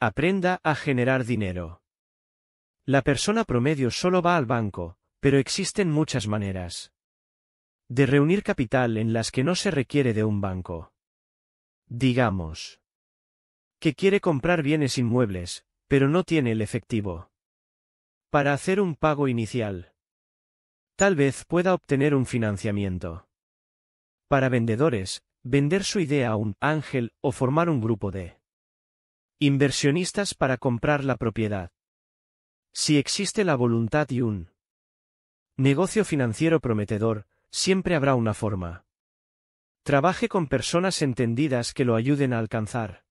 Aprenda a generar dinero. La persona promedio solo va al banco, pero existen muchas maneras de reunir capital en las que no se requiere de un banco. Digamos que quiere comprar bienes inmuebles, pero no tiene el efectivo. Para hacer un pago inicial. Tal vez pueda obtener un financiamiento. Para vendedores, vender su idea a un ángel o formar un grupo de inversionistas para comprar la propiedad. Si existe la voluntad y un negocio financiero prometedor, siempre habrá una forma. Trabaje con personas entendidas que lo ayuden a alcanzar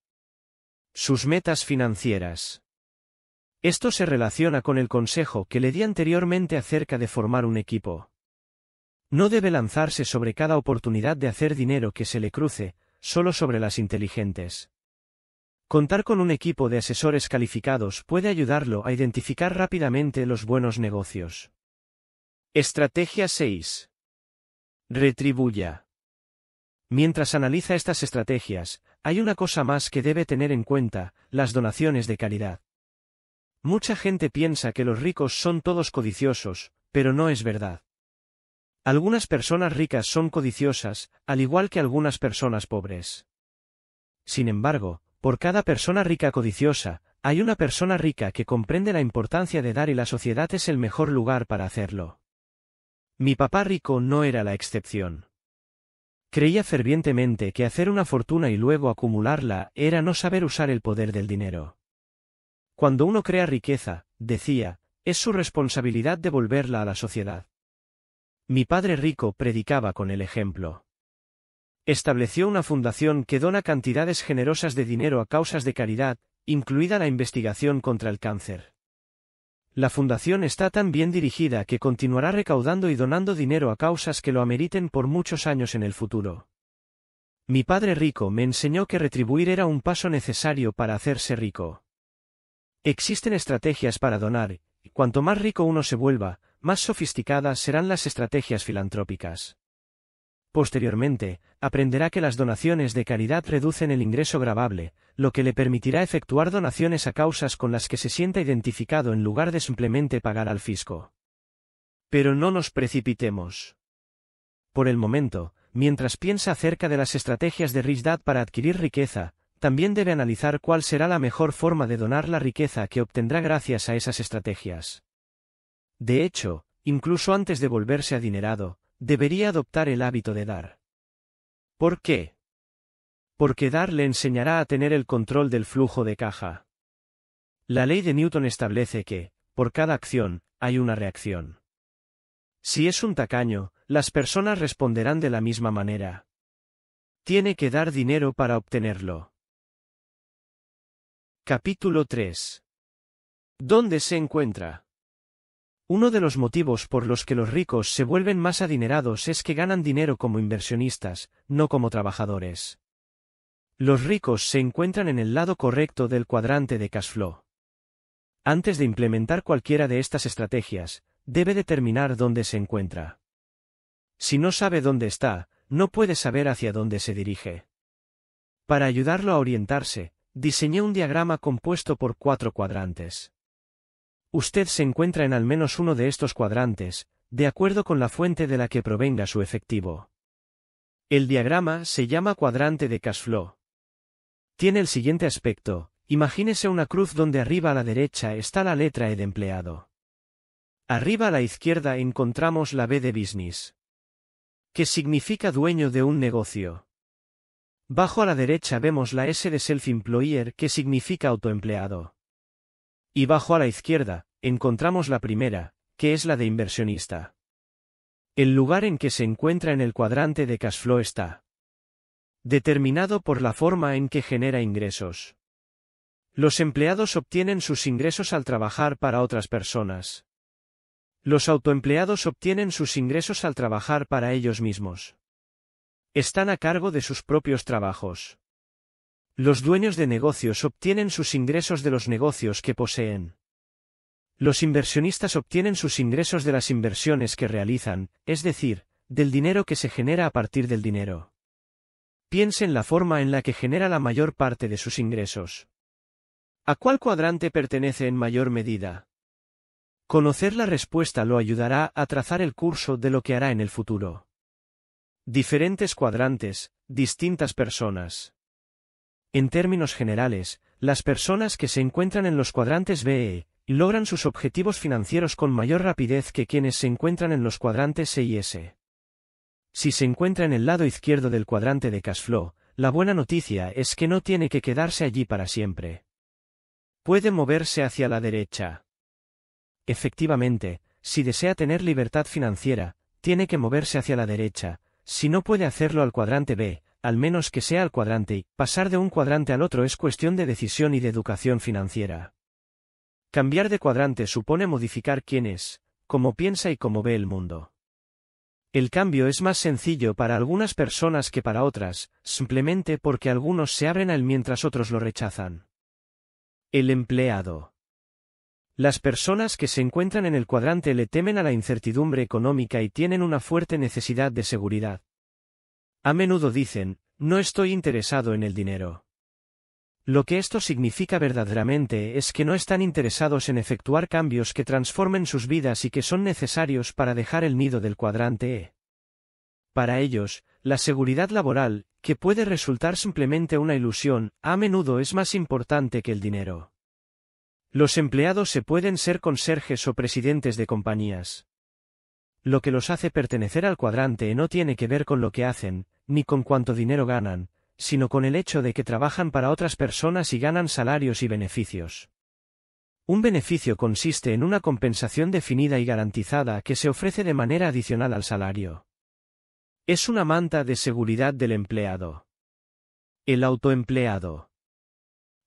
sus metas financieras. Esto se relaciona con el consejo que le di anteriormente acerca de formar un equipo. No debe lanzarse sobre cada oportunidad de hacer dinero que se le cruce, solo sobre las inteligentes. Contar con un equipo de asesores calificados puede ayudarlo a identificar rápidamente los buenos negocios. Estrategia 6. Retribuya. Mientras analiza estas estrategias, hay una cosa más que debe tener en cuenta, las donaciones de calidad. Mucha gente piensa que los ricos son todos codiciosos, pero no es verdad. Algunas personas ricas son codiciosas, al igual que algunas personas pobres. Sin embargo, por cada persona rica codiciosa, hay una persona rica que comprende la importancia de dar y la sociedad es el mejor lugar para hacerlo. Mi papá rico no era la excepción. Creía fervientemente que hacer una fortuna y luego acumularla era no saber usar el poder del dinero. Cuando uno crea riqueza, decía, es su responsabilidad devolverla a la sociedad. Mi padre rico predicaba con el ejemplo estableció una fundación que dona cantidades generosas de dinero a causas de caridad, incluida la investigación contra el cáncer. La fundación está tan bien dirigida que continuará recaudando y donando dinero a causas que lo ameriten por muchos años en el futuro. Mi padre rico me enseñó que retribuir era un paso necesario para hacerse rico. Existen estrategias para donar, y cuanto más rico uno se vuelva, más sofisticadas serán las estrategias filantrópicas. Posteriormente, aprenderá que las donaciones de caridad reducen el ingreso gravable, lo que le permitirá efectuar donaciones a causas con las que se sienta identificado en lugar de simplemente pagar al fisco. Pero no nos precipitemos. Por el momento, mientras piensa acerca de las estrategias de Rich para adquirir riqueza, también debe analizar cuál será la mejor forma de donar la riqueza que obtendrá gracias a esas estrategias. De hecho, incluso antes de volverse adinerado, debería adoptar el hábito de dar. ¿Por qué? Porque dar le enseñará a tener el control del flujo de caja. La ley de Newton establece que, por cada acción, hay una reacción. Si es un tacaño, las personas responderán de la misma manera. Tiene que dar dinero para obtenerlo. Capítulo 3. ¿Dónde se encuentra? Uno de los motivos por los que los ricos se vuelven más adinerados es que ganan dinero como inversionistas, no como trabajadores. Los ricos se encuentran en el lado correcto del cuadrante de cash flow. Antes de implementar cualquiera de estas estrategias, debe determinar dónde se encuentra. Si no sabe dónde está, no puede saber hacia dónde se dirige. Para ayudarlo a orientarse, diseñé un diagrama compuesto por cuatro cuadrantes. Usted se encuentra en al menos uno de estos cuadrantes, de acuerdo con la fuente de la que provenga su efectivo. El diagrama se llama cuadrante de cash flow. Tiene el siguiente aspecto, imagínese una cruz donde arriba a la derecha está la letra E de empleado. Arriba a la izquierda encontramos la B de business, que significa dueño de un negocio. Bajo a la derecha vemos la S de self-employer que significa autoempleado. Y bajo a la izquierda, encontramos la primera, que es la de inversionista. El lugar en que se encuentra en el cuadrante de cash flow está determinado por la forma en que genera ingresos. Los empleados obtienen sus ingresos al trabajar para otras personas. Los autoempleados obtienen sus ingresos al trabajar para ellos mismos. Están a cargo de sus propios trabajos. Los dueños de negocios obtienen sus ingresos de los negocios que poseen. Los inversionistas obtienen sus ingresos de las inversiones que realizan, es decir, del dinero que se genera a partir del dinero. Piensen la forma en la que genera la mayor parte de sus ingresos. ¿A cuál cuadrante pertenece en mayor medida? Conocer la respuesta lo ayudará a trazar el curso de lo que hará en el futuro. Diferentes cuadrantes, distintas personas. En términos generales, las personas que se encuentran en los cuadrantes BE logran sus objetivos financieros con mayor rapidez que quienes se encuentran en los cuadrantes C y S. Si se encuentra en el lado izquierdo del cuadrante de cash flow, la buena noticia es que no tiene que quedarse allí para siempre. Puede moverse hacia la derecha. Efectivamente, si desea tener libertad financiera, tiene que moverse hacia la derecha, si no puede hacerlo al cuadrante B, al menos que sea al cuadrante y, pasar de un cuadrante al otro es cuestión de decisión y de educación financiera. Cambiar de cuadrante supone modificar quién es, cómo piensa y cómo ve el mundo. El cambio es más sencillo para algunas personas que para otras, simplemente porque algunos se abren a él mientras otros lo rechazan. El empleado. Las personas que se encuentran en el cuadrante le temen a la incertidumbre económica y tienen una fuerte necesidad de seguridad, a menudo dicen, no estoy interesado en el dinero. Lo que esto significa verdaderamente es que no están interesados en efectuar cambios que transformen sus vidas y que son necesarios para dejar el nido del cuadrante E. Para ellos, la seguridad laboral, que puede resultar simplemente una ilusión, a menudo es más importante que el dinero. Los empleados se pueden ser conserjes o presidentes de compañías. Lo que los hace pertenecer al cuadrante e no tiene que ver con lo que hacen, ni con cuánto dinero ganan, sino con el hecho de que trabajan para otras personas y ganan salarios y beneficios. Un beneficio consiste en una compensación definida y garantizada que se ofrece de manera adicional al salario. Es una manta de seguridad del empleado. El autoempleado.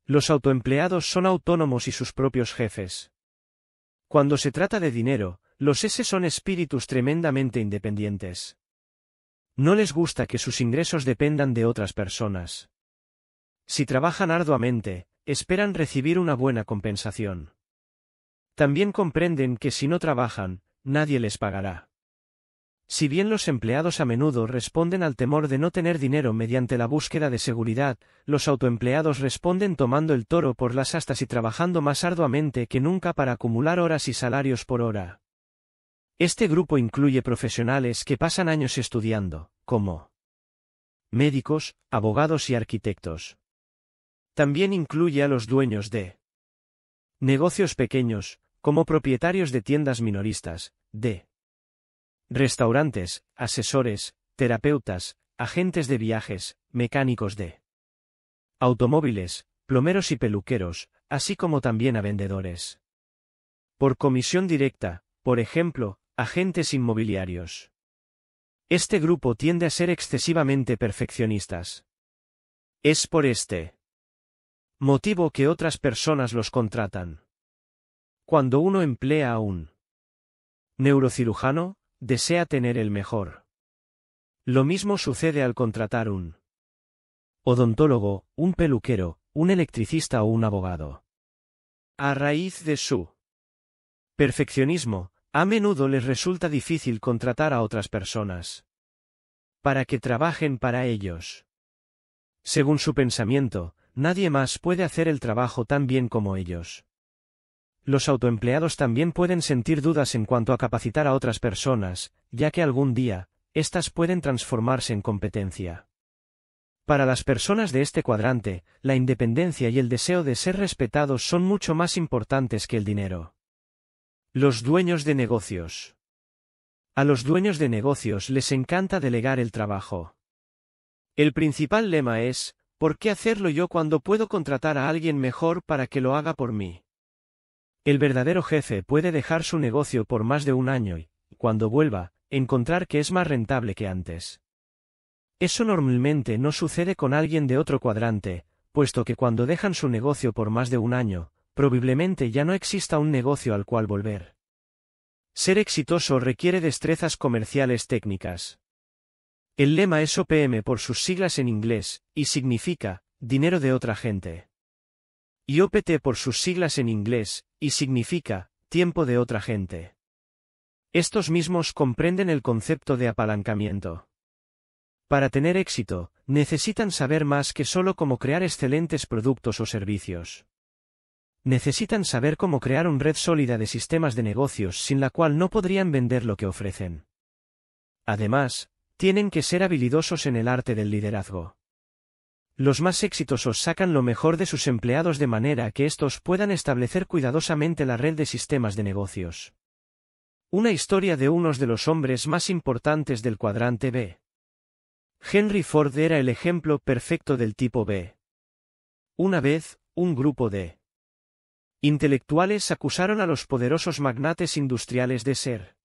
Los autoempleados son autónomos y sus propios jefes. Cuando se trata de dinero, los S son espíritus tremendamente independientes. No les gusta que sus ingresos dependan de otras personas. Si trabajan arduamente, esperan recibir una buena compensación. También comprenden que si no trabajan, nadie les pagará. Si bien los empleados a menudo responden al temor de no tener dinero mediante la búsqueda de seguridad, los autoempleados responden tomando el toro por las astas y trabajando más arduamente que nunca para acumular horas y salarios por hora. Este grupo incluye profesionales que pasan años estudiando, como médicos, abogados y arquitectos. También incluye a los dueños de negocios pequeños, como propietarios de tiendas minoristas, de restaurantes, asesores, terapeutas, agentes de viajes, mecánicos de automóviles, plomeros y peluqueros, así como también a vendedores. Por comisión directa, por ejemplo, Agentes inmobiliarios. Este grupo tiende a ser excesivamente perfeccionistas. Es por este motivo que otras personas los contratan. Cuando uno emplea a un neurocirujano, desea tener el mejor. Lo mismo sucede al contratar un odontólogo, un peluquero, un electricista o un abogado. A raíz de su perfeccionismo, a menudo les resulta difícil contratar a otras personas. Para que trabajen para ellos. Según su pensamiento, nadie más puede hacer el trabajo tan bien como ellos. Los autoempleados también pueden sentir dudas en cuanto a capacitar a otras personas, ya que algún día, éstas pueden transformarse en competencia. Para las personas de este cuadrante, la independencia y el deseo de ser respetados son mucho más importantes que el dinero. Los dueños de negocios. A los dueños de negocios les encanta delegar el trabajo. El principal lema es, ¿por qué hacerlo yo cuando puedo contratar a alguien mejor para que lo haga por mí? El verdadero jefe puede dejar su negocio por más de un año y, cuando vuelva, encontrar que es más rentable que antes. Eso normalmente no sucede con alguien de otro cuadrante, puesto que cuando dejan su negocio por más de un año, probablemente ya no exista un negocio al cual volver. Ser exitoso requiere destrezas comerciales técnicas. El lema es OPM por sus siglas en inglés, y significa, dinero de otra gente. Y OPT por sus siglas en inglés, y significa, tiempo de otra gente. Estos mismos comprenden el concepto de apalancamiento. Para tener éxito, necesitan saber más que solo cómo crear excelentes productos o servicios. Necesitan saber cómo crear una red sólida de sistemas de negocios sin la cual no podrían vender lo que ofrecen. Además, tienen que ser habilidosos en el arte del liderazgo. Los más exitosos sacan lo mejor de sus empleados de manera que estos puedan establecer cuidadosamente la red de sistemas de negocios. Una historia de unos de los hombres más importantes del cuadrante B. Henry Ford era el ejemplo perfecto del tipo B. Una vez, un grupo de Intelectuales acusaron a los poderosos magnates industriales de ser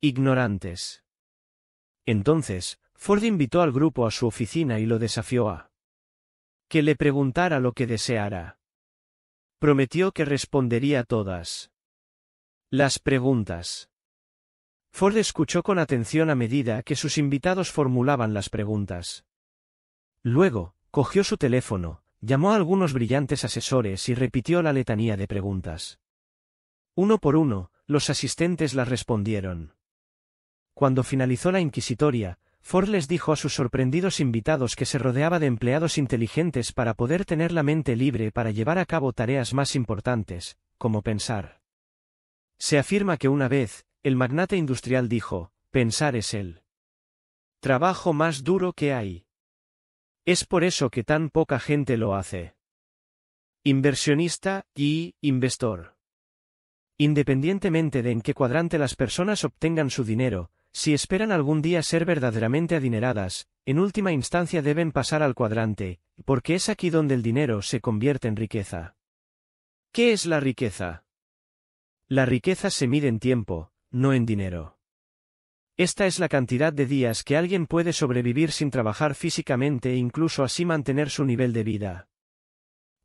ignorantes. Entonces, Ford invitó al grupo a su oficina y lo desafió a que le preguntara lo que deseara. Prometió que respondería a todas las preguntas. Ford escuchó con atención a medida que sus invitados formulaban las preguntas. Luego, cogió su teléfono, Llamó a algunos brillantes asesores y repitió la letanía de preguntas. Uno por uno, los asistentes las respondieron. Cuando finalizó la inquisitoria, Ford les dijo a sus sorprendidos invitados que se rodeaba de empleados inteligentes para poder tener la mente libre para llevar a cabo tareas más importantes, como pensar. Se afirma que una vez, el magnate industrial dijo, pensar es el trabajo más duro que hay. Es por eso que tan poca gente lo hace. Inversionista y investor. Independientemente de en qué cuadrante las personas obtengan su dinero, si esperan algún día ser verdaderamente adineradas, en última instancia deben pasar al cuadrante, porque es aquí donde el dinero se convierte en riqueza. ¿Qué es la riqueza? La riqueza se mide en tiempo, no en dinero. Esta es la cantidad de días que alguien puede sobrevivir sin trabajar físicamente e incluso así mantener su nivel de vida.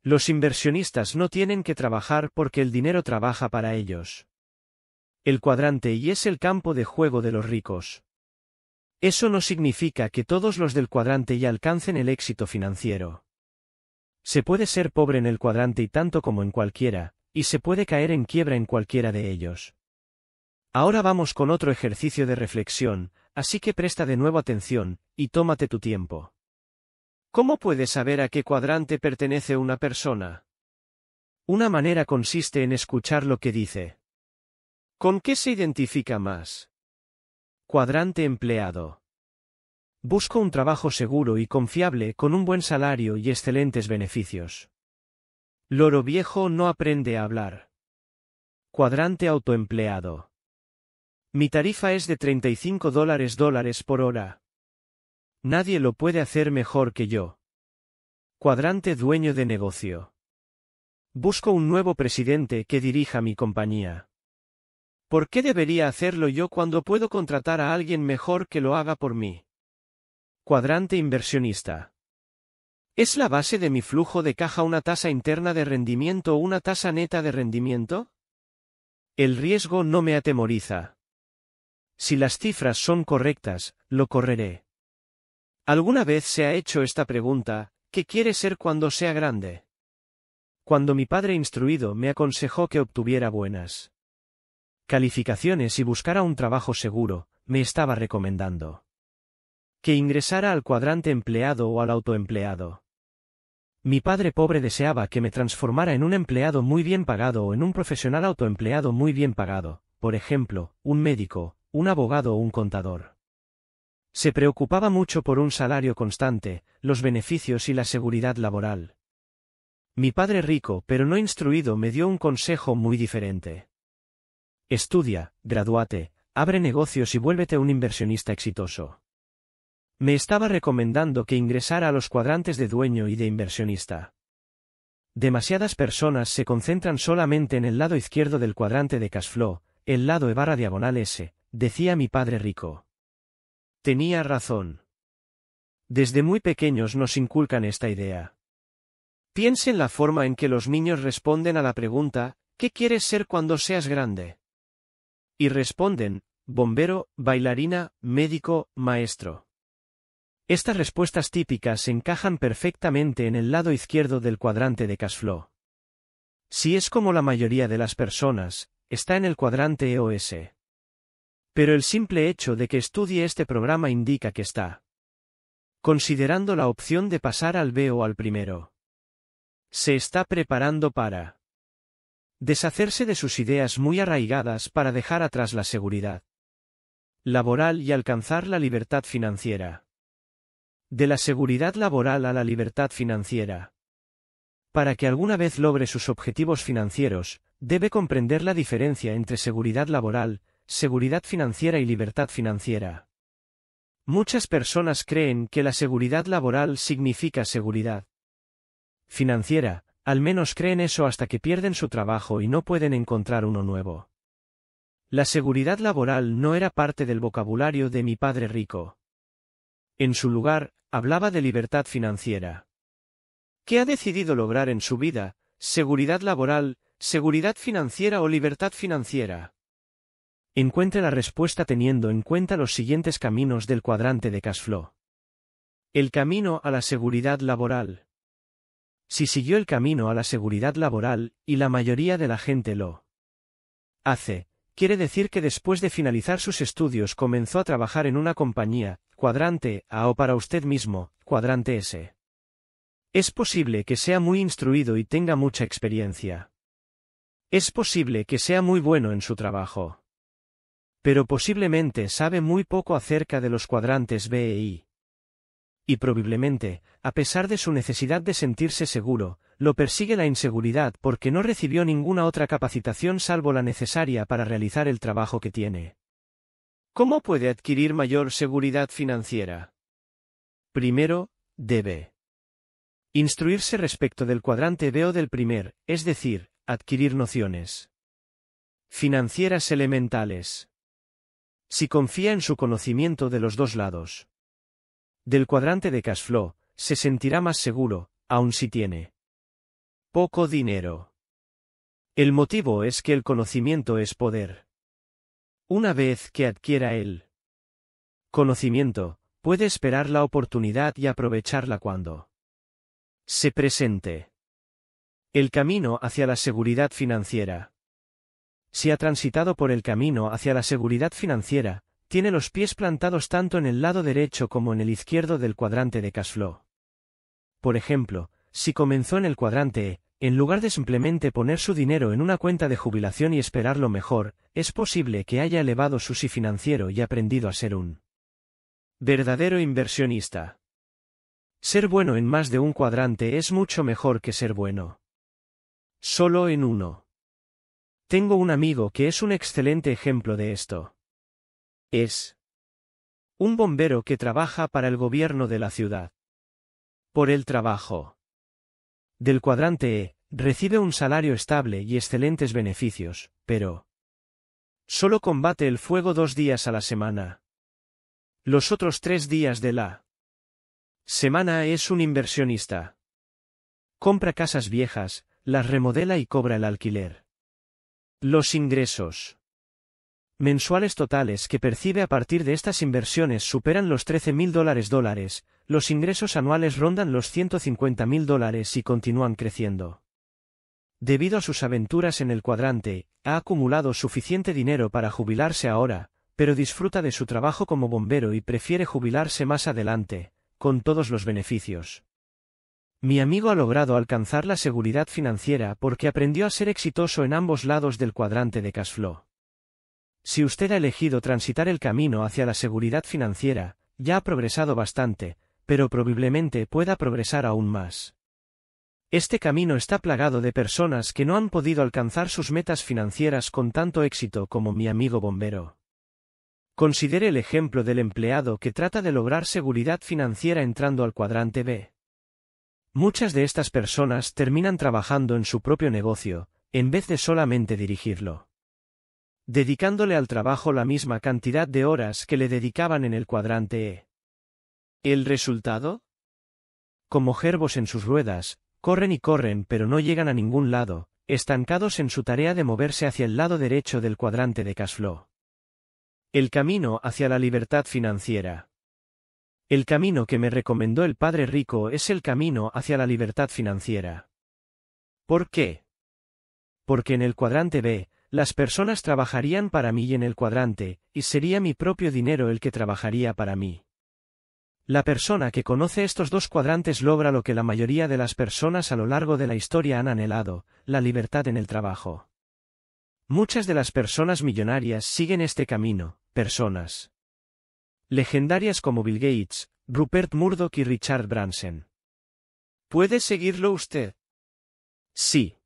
Los inversionistas no tienen que trabajar porque el dinero trabaja para ellos. El cuadrante y es el campo de juego de los ricos. Eso no significa que todos los del cuadrante y alcancen el éxito financiero. Se puede ser pobre en el cuadrante y tanto como en cualquiera, y se puede caer en quiebra en cualquiera de ellos. Ahora vamos con otro ejercicio de reflexión, así que presta de nuevo atención, y tómate tu tiempo. ¿Cómo puedes saber a qué cuadrante pertenece una persona? Una manera consiste en escuchar lo que dice. ¿Con qué se identifica más? Cuadrante empleado. Busco un trabajo seguro y confiable con un buen salario y excelentes beneficios. Loro viejo no aprende a hablar. Cuadrante autoempleado. Mi tarifa es de 35 dólares dólares por hora. Nadie lo puede hacer mejor que yo. Cuadrante dueño de negocio. Busco un nuevo presidente que dirija mi compañía. ¿Por qué debería hacerlo yo cuando puedo contratar a alguien mejor que lo haga por mí? Cuadrante inversionista. ¿Es la base de mi flujo de caja una tasa interna de rendimiento o una tasa neta de rendimiento? El riesgo no me atemoriza. Si las cifras son correctas, lo correré. ¿Alguna vez se ha hecho esta pregunta, ¿qué quiere ser cuando sea grande? Cuando mi padre instruido me aconsejó que obtuviera buenas calificaciones y buscara un trabajo seguro, me estaba recomendando que ingresara al cuadrante empleado o al autoempleado. Mi padre pobre deseaba que me transformara en un empleado muy bien pagado o en un profesional autoempleado muy bien pagado, por ejemplo, un médico, un abogado o un contador. Se preocupaba mucho por un salario constante, los beneficios y la seguridad laboral. Mi padre rico pero no instruido me dio un consejo muy diferente. Estudia, graduate, abre negocios y vuélvete un inversionista exitoso. Me estaba recomendando que ingresara a los cuadrantes de dueño y de inversionista. Demasiadas personas se concentran solamente en el lado izquierdo del cuadrante de cash flow, el lado e barra diagonal S, decía mi padre rico. Tenía razón. Desde muy pequeños nos inculcan esta idea. Piensen la forma en que los niños responden a la pregunta, ¿qué quieres ser cuando seas grande? Y responden, bombero, bailarina, médico, maestro. Estas respuestas típicas se encajan perfectamente en el lado izquierdo del cuadrante de Cashflow. Si es como la mayoría de las personas, está en el cuadrante EOS. Pero el simple hecho de que estudie este programa indica que está considerando la opción de pasar al B o al primero. Se está preparando para deshacerse de sus ideas muy arraigadas para dejar atrás la seguridad laboral y alcanzar la libertad financiera. De la seguridad laboral a la libertad financiera. Para que alguna vez logre sus objetivos financieros, debe comprender la diferencia entre seguridad laboral, seguridad financiera y libertad financiera. Muchas personas creen que la seguridad laboral significa seguridad financiera, al menos creen eso hasta que pierden su trabajo y no pueden encontrar uno nuevo. La seguridad laboral no era parte del vocabulario de mi padre rico. En su lugar, hablaba de libertad financiera. ¿Qué ha decidido lograr en su vida? ¿Seguridad laboral, seguridad financiera o libertad financiera? Encuentre la respuesta teniendo en cuenta los siguientes caminos del cuadrante de cashflow. El camino a la seguridad laboral. Si siguió el camino a la seguridad laboral, y la mayoría de la gente lo hace, quiere decir que después de finalizar sus estudios comenzó a trabajar en una compañía, cuadrante A o para usted mismo, cuadrante S. Es posible que sea muy instruido y tenga mucha experiencia. Es posible que sea muy bueno en su trabajo. Pero posiblemente sabe muy poco acerca de los cuadrantes B e I. Y probablemente, a pesar de su necesidad de sentirse seguro, lo persigue la inseguridad porque no recibió ninguna otra capacitación salvo la necesaria para realizar el trabajo que tiene. ¿Cómo puede adquirir mayor seguridad financiera? Primero, debe instruirse respecto del cuadrante B o del primer, es decir, adquirir nociones financieras elementales si confía en su conocimiento de los dos lados del cuadrante de cash flow, se sentirá más seguro, aun si tiene poco dinero. El motivo es que el conocimiento es poder. Una vez que adquiera el conocimiento, puede esperar la oportunidad y aprovecharla cuando se presente. El camino hacia la seguridad financiera. Si ha transitado por el camino hacia la seguridad financiera, tiene los pies plantados tanto en el lado derecho como en el izquierdo del cuadrante de cash Por ejemplo, si comenzó en el cuadrante E, en lugar de simplemente poner su dinero en una cuenta de jubilación y esperar lo mejor, es posible que haya elevado su sí financiero y aprendido a ser un verdadero inversionista. Ser bueno en más de un cuadrante es mucho mejor que ser bueno solo en uno. Tengo un amigo que es un excelente ejemplo de esto. Es un bombero que trabaja para el gobierno de la ciudad. Por el trabajo del cuadrante E, recibe un salario estable y excelentes beneficios, pero solo combate el fuego dos días a la semana. Los otros tres días de la semana es un inversionista. Compra casas viejas, las remodela y cobra el alquiler. Los ingresos mensuales totales que percibe a partir de estas inversiones superan los 13.000 dólares dólares, los ingresos anuales rondan los 150.000 dólares y continúan creciendo. Debido a sus aventuras en el cuadrante, ha acumulado suficiente dinero para jubilarse ahora, pero disfruta de su trabajo como bombero y prefiere jubilarse más adelante, con todos los beneficios. Mi amigo ha logrado alcanzar la seguridad financiera porque aprendió a ser exitoso en ambos lados del cuadrante de cash flow. Si usted ha elegido transitar el camino hacia la seguridad financiera, ya ha progresado bastante, pero probablemente pueda progresar aún más. Este camino está plagado de personas que no han podido alcanzar sus metas financieras con tanto éxito como mi amigo bombero. Considere el ejemplo del empleado que trata de lograr seguridad financiera entrando al cuadrante B. Muchas de estas personas terminan trabajando en su propio negocio, en vez de solamente dirigirlo. Dedicándole al trabajo la misma cantidad de horas que le dedicaban en el cuadrante E. ¿El resultado? Como gerbos en sus ruedas, corren y corren pero no llegan a ningún lado, estancados en su tarea de moverse hacia el lado derecho del cuadrante de cashflow. El camino hacia la libertad financiera. El camino que me recomendó el padre rico es el camino hacia la libertad financiera. ¿Por qué? Porque en el cuadrante B, las personas trabajarían para mí y en el cuadrante, y sería mi propio dinero el que trabajaría para mí. La persona que conoce estos dos cuadrantes logra lo que la mayoría de las personas a lo largo de la historia han anhelado, la libertad en el trabajo. Muchas de las personas millonarias siguen este camino, personas Legendarias como Bill Gates, Rupert Murdoch y Richard Branson. ¿Puede seguirlo usted? Sí.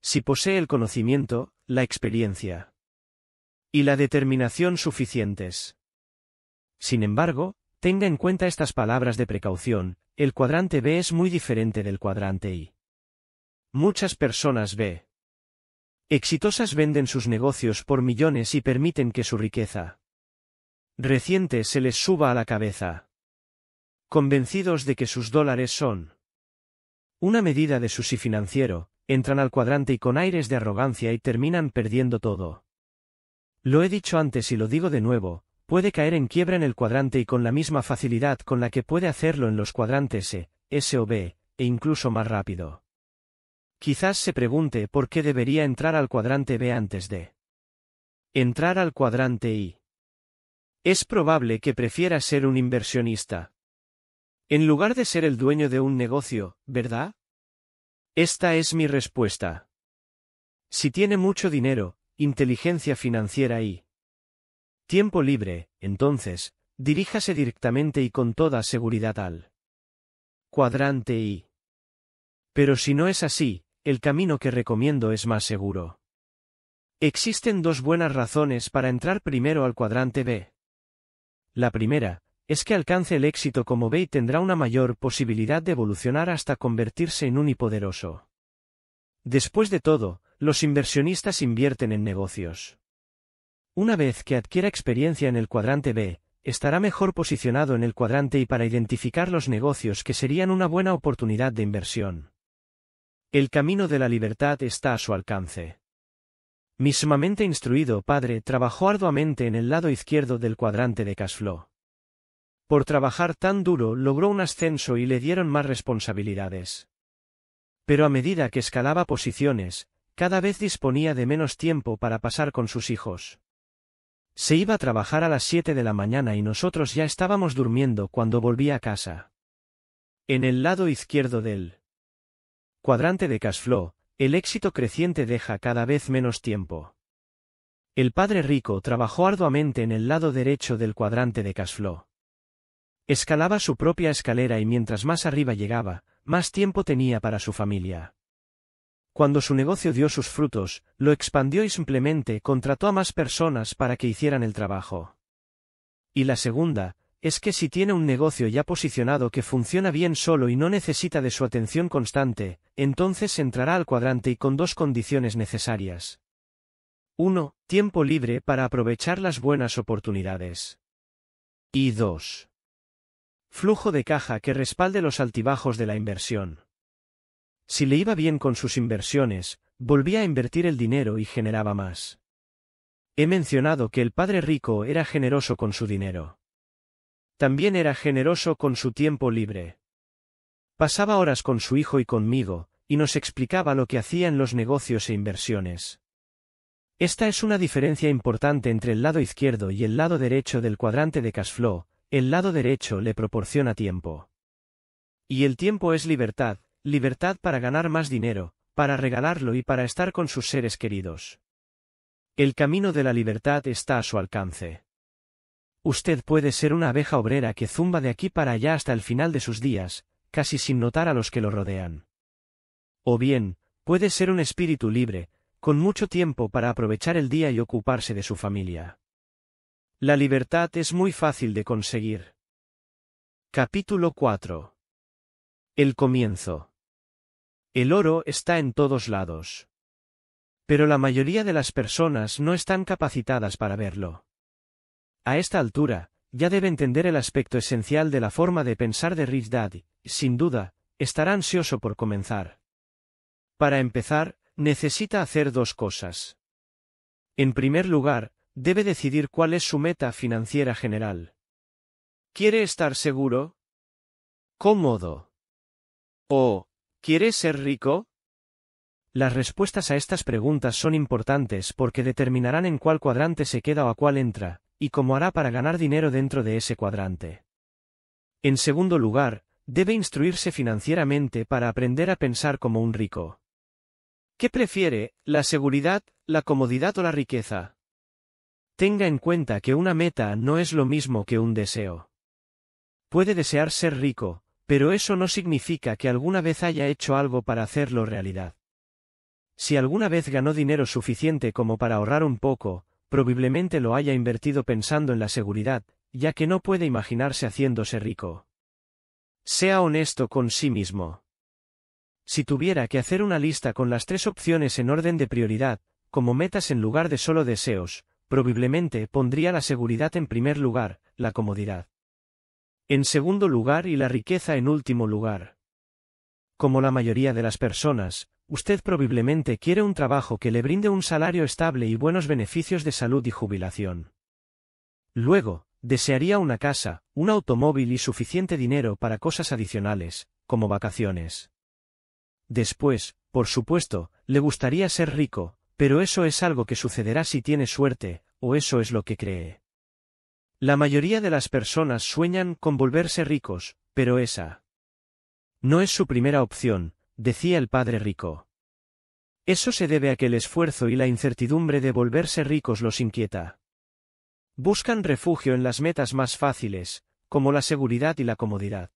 Si posee el conocimiento, la experiencia y la determinación suficientes. Sin embargo, tenga en cuenta estas palabras de precaución, el cuadrante B es muy diferente del cuadrante I. Muchas personas B. Exitosas venden sus negocios por millones y permiten que su riqueza reciente se les suba a la cabeza. Convencidos de que sus dólares son una medida de y financiero, entran al cuadrante y con aires de arrogancia y terminan perdiendo todo. Lo he dicho antes y lo digo de nuevo, puede caer en quiebra en el cuadrante y con la misma facilidad con la que puede hacerlo en los cuadrantes E, S o B, e incluso más rápido. Quizás se pregunte por qué debería entrar al cuadrante B antes de entrar al cuadrante I. Es probable que prefiera ser un inversionista. En lugar de ser el dueño de un negocio, ¿verdad? Esta es mi respuesta. Si tiene mucho dinero, inteligencia financiera y tiempo libre, entonces, diríjase directamente y con toda seguridad al cuadrante I. Pero si no es así, el camino que recomiendo es más seguro. Existen dos buenas razones para entrar primero al cuadrante B. La primera, es que alcance el éxito como B y tendrá una mayor posibilidad de evolucionar hasta convertirse en un Hipoderoso. Después de todo, los inversionistas invierten en negocios. Una vez que adquiera experiencia en el cuadrante B, estará mejor posicionado en el cuadrante y para identificar los negocios que serían una buena oportunidad de inversión. El camino de la libertad está a su alcance. Mismamente instruido padre trabajó arduamente en el lado izquierdo del cuadrante de cashflow. Por trabajar tan duro logró un ascenso y le dieron más responsabilidades. Pero a medida que escalaba posiciones, cada vez disponía de menos tiempo para pasar con sus hijos. Se iba a trabajar a las 7 de la mañana y nosotros ya estábamos durmiendo cuando volví a casa. En el lado izquierdo del cuadrante de cashflow, el éxito creciente deja cada vez menos tiempo. El padre rico trabajó arduamente en el lado derecho del cuadrante de cashflow. Escalaba su propia escalera y mientras más arriba llegaba, más tiempo tenía para su familia. Cuando su negocio dio sus frutos, lo expandió y simplemente contrató a más personas para que hicieran el trabajo. Y la segunda, es que si tiene un negocio ya posicionado que funciona bien solo y no necesita de su atención constante, entonces entrará al cuadrante y con dos condiciones necesarias. 1. Tiempo libre para aprovechar las buenas oportunidades. Y 2. Flujo de caja que respalde los altibajos de la inversión. Si le iba bien con sus inversiones, volvía a invertir el dinero y generaba más. He mencionado que el padre rico era generoso con su dinero. También era generoso con su tiempo libre. Pasaba horas con su hijo y conmigo, y nos explicaba lo que hacía en los negocios e inversiones. Esta es una diferencia importante entre el lado izquierdo y el lado derecho del cuadrante de Cashflow, el lado derecho le proporciona tiempo. Y el tiempo es libertad, libertad para ganar más dinero, para regalarlo y para estar con sus seres queridos. El camino de la libertad está a su alcance. Usted puede ser una abeja obrera que zumba de aquí para allá hasta el final de sus días, casi sin notar a los que lo rodean. O bien, puede ser un espíritu libre, con mucho tiempo para aprovechar el día y ocuparse de su familia. La libertad es muy fácil de conseguir. Capítulo 4. El comienzo. El oro está en todos lados. Pero la mayoría de las personas no están capacitadas para verlo. A esta altura, ya debe entender el aspecto esencial de la forma de pensar de Rich Dad, sin duda, estará ansioso por comenzar. Para empezar, necesita hacer dos cosas. En primer lugar, debe decidir cuál es su meta financiera general. ¿Quiere estar seguro? ¿Cómodo? ¿O quiere ser rico? Las respuestas a estas preguntas son importantes porque determinarán en cuál cuadrante se queda o a cuál entra, y cómo hará para ganar dinero dentro de ese cuadrante. En segundo lugar, debe instruirse financieramente para aprender a pensar como un rico. ¿Qué prefiere, la seguridad, la comodidad o la riqueza? Tenga en cuenta que una meta no es lo mismo que un deseo. Puede desear ser rico, pero eso no significa que alguna vez haya hecho algo para hacerlo realidad. Si alguna vez ganó dinero suficiente como para ahorrar un poco, Probablemente lo haya invertido pensando en la seguridad, ya que no puede imaginarse haciéndose rico. Sea honesto con sí mismo. Si tuviera que hacer una lista con las tres opciones en orden de prioridad, como metas en lugar de solo deseos, probablemente pondría la seguridad en primer lugar, la comodidad. En segundo lugar y la riqueza en último lugar. Como la mayoría de las personas, Usted probablemente quiere un trabajo que le brinde un salario estable y buenos beneficios de salud y jubilación. Luego, desearía una casa, un automóvil y suficiente dinero para cosas adicionales, como vacaciones. Después, por supuesto, le gustaría ser rico, pero eso es algo que sucederá si tiene suerte, o eso es lo que cree. La mayoría de las personas sueñan con volverse ricos, pero esa no es su primera opción, decía el padre rico. Eso se debe a que el esfuerzo y la incertidumbre de volverse ricos los inquieta. Buscan refugio en las metas más fáciles, como la seguridad y la comodidad.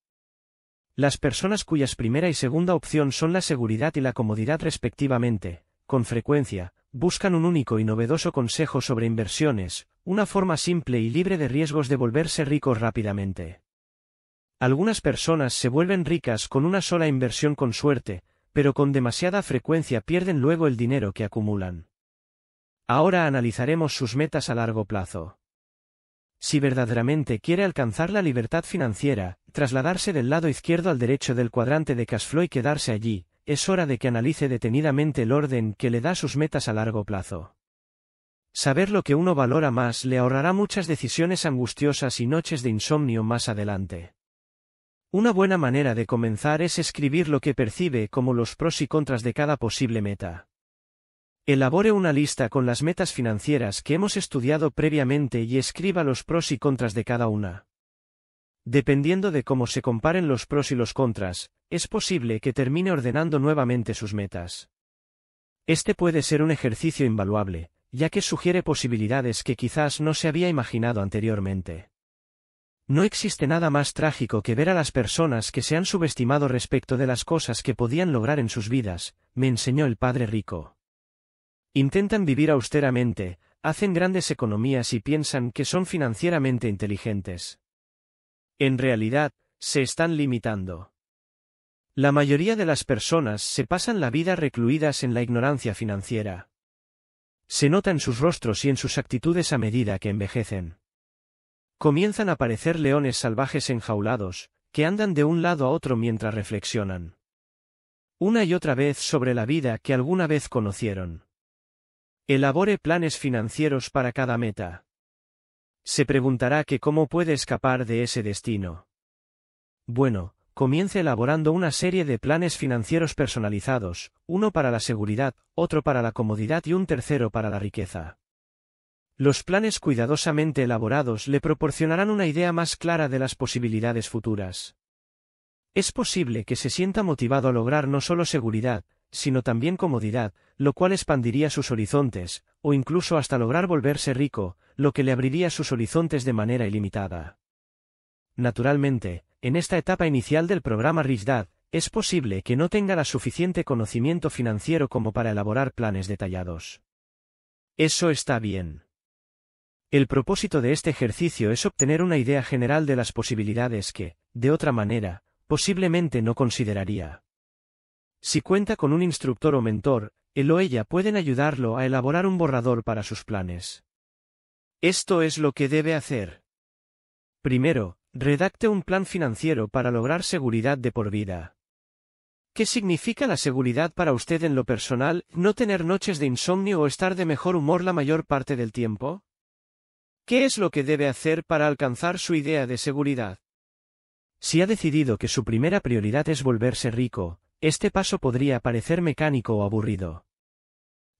Las personas cuyas primera y segunda opción son la seguridad y la comodidad respectivamente, con frecuencia, buscan un único y novedoso consejo sobre inversiones, una forma simple y libre de riesgos de volverse ricos rápidamente. Algunas personas se vuelven ricas con una sola inversión con suerte, pero con demasiada frecuencia pierden luego el dinero que acumulan. Ahora analizaremos sus metas a largo plazo. Si verdaderamente quiere alcanzar la libertad financiera, trasladarse del lado izquierdo al derecho del cuadrante de Casfloy y quedarse allí, es hora de que analice detenidamente el orden que le da sus metas a largo plazo. Saber lo que uno valora más le ahorrará muchas decisiones angustiosas y noches de insomnio más adelante. Una buena manera de comenzar es escribir lo que percibe como los pros y contras de cada posible meta. Elabore una lista con las metas financieras que hemos estudiado previamente y escriba los pros y contras de cada una. Dependiendo de cómo se comparen los pros y los contras, es posible que termine ordenando nuevamente sus metas. Este puede ser un ejercicio invaluable, ya que sugiere posibilidades que quizás no se había imaginado anteriormente. No existe nada más trágico que ver a las personas que se han subestimado respecto de las cosas que podían lograr en sus vidas, me enseñó el padre rico. Intentan vivir austeramente, hacen grandes economías y piensan que son financieramente inteligentes. En realidad, se están limitando. La mayoría de las personas se pasan la vida recluidas en la ignorancia financiera. Se nota en sus rostros y en sus actitudes a medida que envejecen. Comienzan a aparecer leones salvajes enjaulados, que andan de un lado a otro mientras reflexionan. Una y otra vez sobre la vida que alguna vez conocieron. Elabore planes financieros para cada meta. Se preguntará que cómo puede escapar de ese destino. Bueno, comience elaborando una serie de planes financieros personalizados, uno para la seguridad, otro para la comodidad y un tercero para la riqueza. Los planes cuidadosamente elaborados le proporcionarán una idea más clara de las posibilidades futuras. Es posible que se sienta motivado a lograr no solo seguridad, sino también comodidad, lo cual expandiría sus horizontes, o incluso hasta lograr volverse rico, lo que le abriría sus horizontes de manera ilimitada. Naturalmente, en esta etapa inicial del programa Rich es posible que no tenga la suficiente conocimiento financiero como para elaborar planes detallados. Eso está bien. El propósito de este ejercicio es obtener una idea general de las posibilidades que, de otra manera, posiblemente no consideraría. Si cuenta con un instructor o mentor, él o ella pueden ayudarlo a elaborar un borrador para sus planes. Esto es lo que debe hacer. Primero, redacte un plan financiero para lograr seguridad de por vida. ¿Qué significa la seguridad para usted en lo personal, no tener noches de insomnio o estar de mejor humor la mayor parte del tiempo? ¿Qué es lo que debe hacer para alcanzar su idea de seguridad? Si ha decidido que su primera prioridad es volverse rico, este paso podría parecer mecánico o aburrido.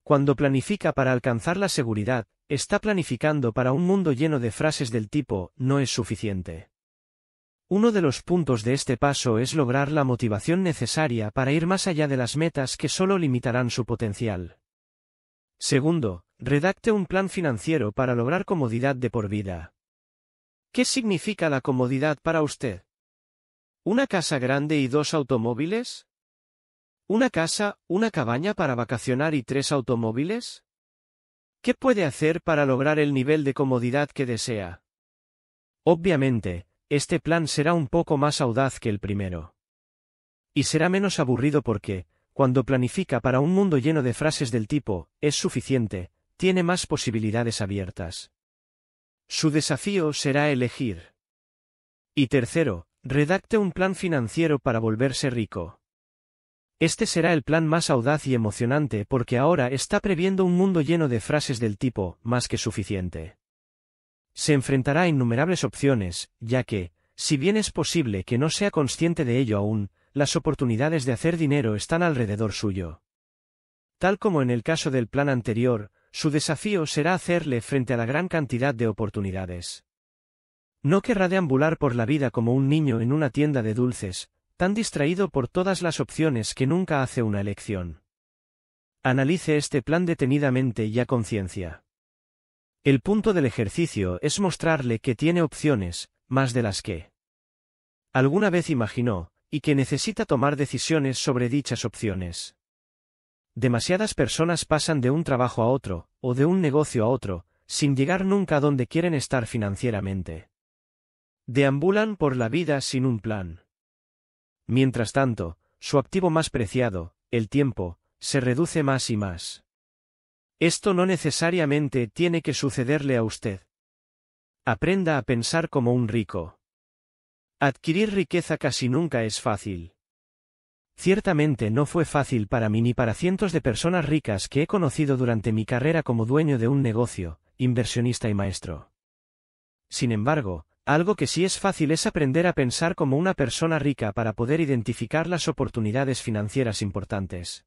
Cuando planifica para alcanzar la seguridad, está planificando para un mundo lleno de frases del tipo, no es suficiente. Uno de los puntos de este paso es lograr la motivación necesaria para ir más allá de las metas que solo limitarán su potencial. Segundo, redacte un plan financiero para lograr comodidad de por vida. ¿Qué significa la comodidad para usted? ¿Una casa grande y dos automóviles? ¿Una casa, una cabaña para vacacionar y tres automóviles? ¿Qué puede hacer para lograr el nivel de comodidad que desea? Obviamente, este plan será un poco más audaz que el primero. Y será menos aburrido porque, cuando planifica para un mundo lleno de frases del tipo, es suficiente, tiene más posibilidades abiertas. Su desafío será elegir. Y tercero, redacte un plan financiero para volverse rico. Este será el plan más audaz y emocionante porque ahora está previendo un mundo lleno de frases del tipo más que suficiente. Se enfrentará a innumerables opciones, ya que, si bien es posible que no sea consciente de ello aún, las oportunidades de hacer dinero están alrededor suyo. Tal como en el caso del plan anterior, su desafío será hacerle frente a la gran cantidad de oportunidades. No querrá deambular por la vida como un niño en una tienda de dulces, tan distraído por todas las opciones que nunca hace una elección. Analice este plan detenidamente y a conciencia. El punto del ejercicio es mostrarle que tiene opciones, más de las que alguna vez imaginó, y que necesita tomar decisiones sobre dichas opciones. Demasiadas personas pasan de un trabajo a otro, o de un negocio a otro, sin llegar nunca a donde quieren estar financieramente. Deambulan por la vida sin un plan. Mientras tanto, su activo más preciado, el tiempo, se reduce más y más. Esto no necesariamente tiene que sucederle a usted. Aprenda a pensar como un rico. Adquirir riqueza casi nunca es fácil. Ciertamente no fue fácil para mí ni para cientos de personas ricas que he conocido durante mi carrera como dueño de un negocio, inversionista y maestro. Sin embargo, algo que sí es fácil es aprender a pensar como una persona rica para poder identificar las oportunidades financieras importantes.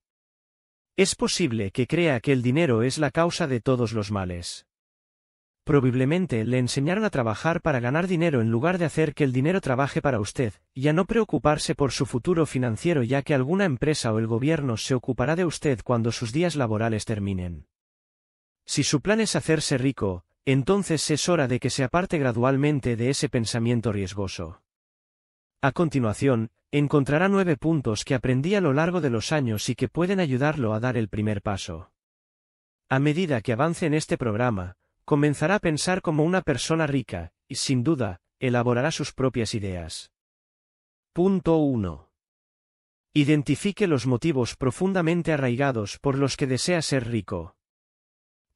Es posible que crea que el dinero es la causa de todos los males. Probablemente le enseñaron a trabajar para ganar dinero en lugar de hacer que el dinero trabaje para usted, y a no preocuparse por su futuro financiero ya que alguna empresa o el gobierno se ocupará de usted cuando sus días laborales terminen. Si su plan es hacerse rico, entonces es hora de que se aparte gradualmente de ese pensamiento riesgoso. A continuación, encontrará nueve puntos que aprendí a lo largo de los años y que pueden ayudarlo a dar el primer paso. A medida que avance en este programa, Comenzará a pensar como una persona rica, y sin duda, elaborará sus propias ideas. Punto 1. Identifique los motivos profundamente arraigados por los que desea ser rico.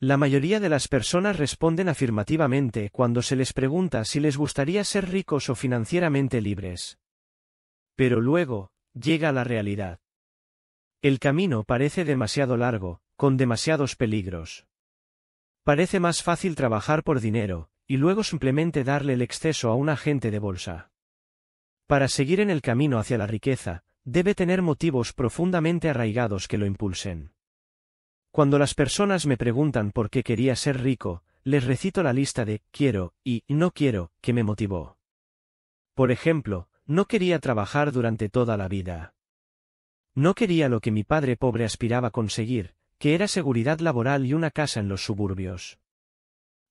La mayoría de las personas responden afirmativamente cuando se les pregunta si les gustaría ser ricos o financieramente libres. Pero luego, llega la realidad. El camino parece demasiado largo, con demasiados peligros. Parece más fácil trabajar por dinero, y luego simplemente darle el exceso a un agente de bolsa. Para seguir en el camino hacia la riqueza, debe tener motivos profundamente arraigados que lo impulsen. Cuando las personas me preguntan por qué quería ser rico, les recito la lista de quiero y no quiero que me motivó. Por ejemplo, no quería trabajar durante toda la vida. No quería lo que mi padre pobre aspiraba a conseguir, que era seguridad laboral y una casa en los suburbios.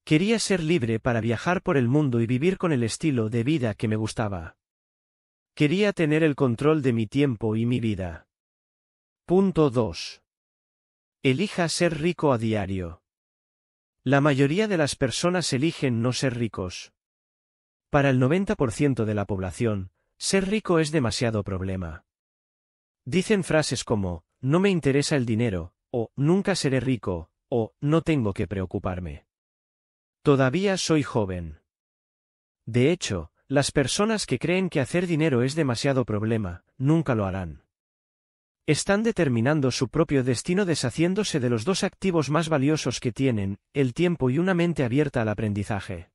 Quería ser libre para viajar por el mundo y vivir con el estilo de vida que me gustaba. Quería tener el control de mi tiempo y mi vida. Punto 2. Elija ser rico a diario. La mayoría de las personas eligen no ser ricos. Para el 90% de la población, ser rico es demasiado problema. Dicen frases como, no me interesa el dinero, o nunca seré rico, o no tengo que preocuparme. Todavía soy joven. De hecho, las personas que creen que hacer dinero es demasiado problema, nunca lo harán. Están determinando su propio destino deshaciéndose de los dos activos más valiosos que tienen, el tiempo y una mente abierta al aprendizaje.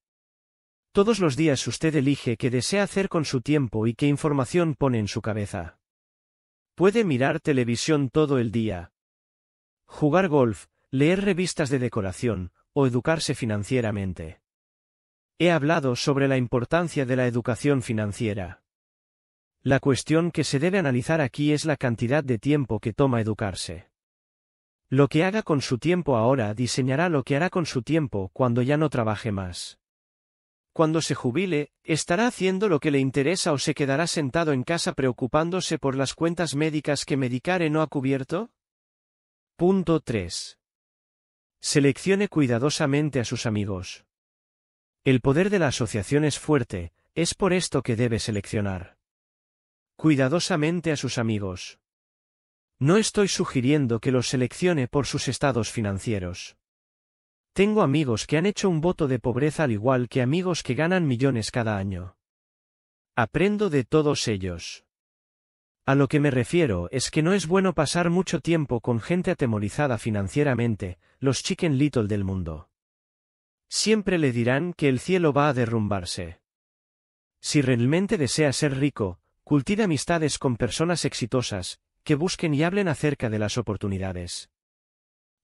Todos los días usted elige qué desea hacer con su tiempo y qué información pone en su cabeza. Puede mirar televisión todo el día, jugar golf, leer revistas de decoración, o educarse financieramente. He hablado sobre la importancia de la educación financiera. La cuestión que se debe analizar aquí es la cantidad de tiempo que toma educarse. Lo que haga con su tiempo ahora diseñará lo que hará con su tiempo cuando ya no trabaje más. Cuando se jubile, estará haciendo lo que le interesa o se quedará sentado en casa preocupándose por las cuentas médicas que Medicare no ha cubierto? Punto 3. Seleccione cuidadosamente a sus amigos. El poder de la asociación es fuerte, es por esto que debe seleccionar cuidadosamente a sus amigos. No estoy sugiriendo que los seleccione por sus estados financieros. Tengo amigos que han hecho un voto de pobreza al igual que amigos que ganan millones cada año. Aprendo de todos ellos. A lo que me refiero es que no es bueno pasar mucho tiempo con gente atemorizada financieramente, los chicken little del mundo. Siempre le dirán que el cielo va a derrumbarse. Si realmente desea ser rico, cultive amistades con personas exitosas, que busquen y hablen acerca de las oportunidades.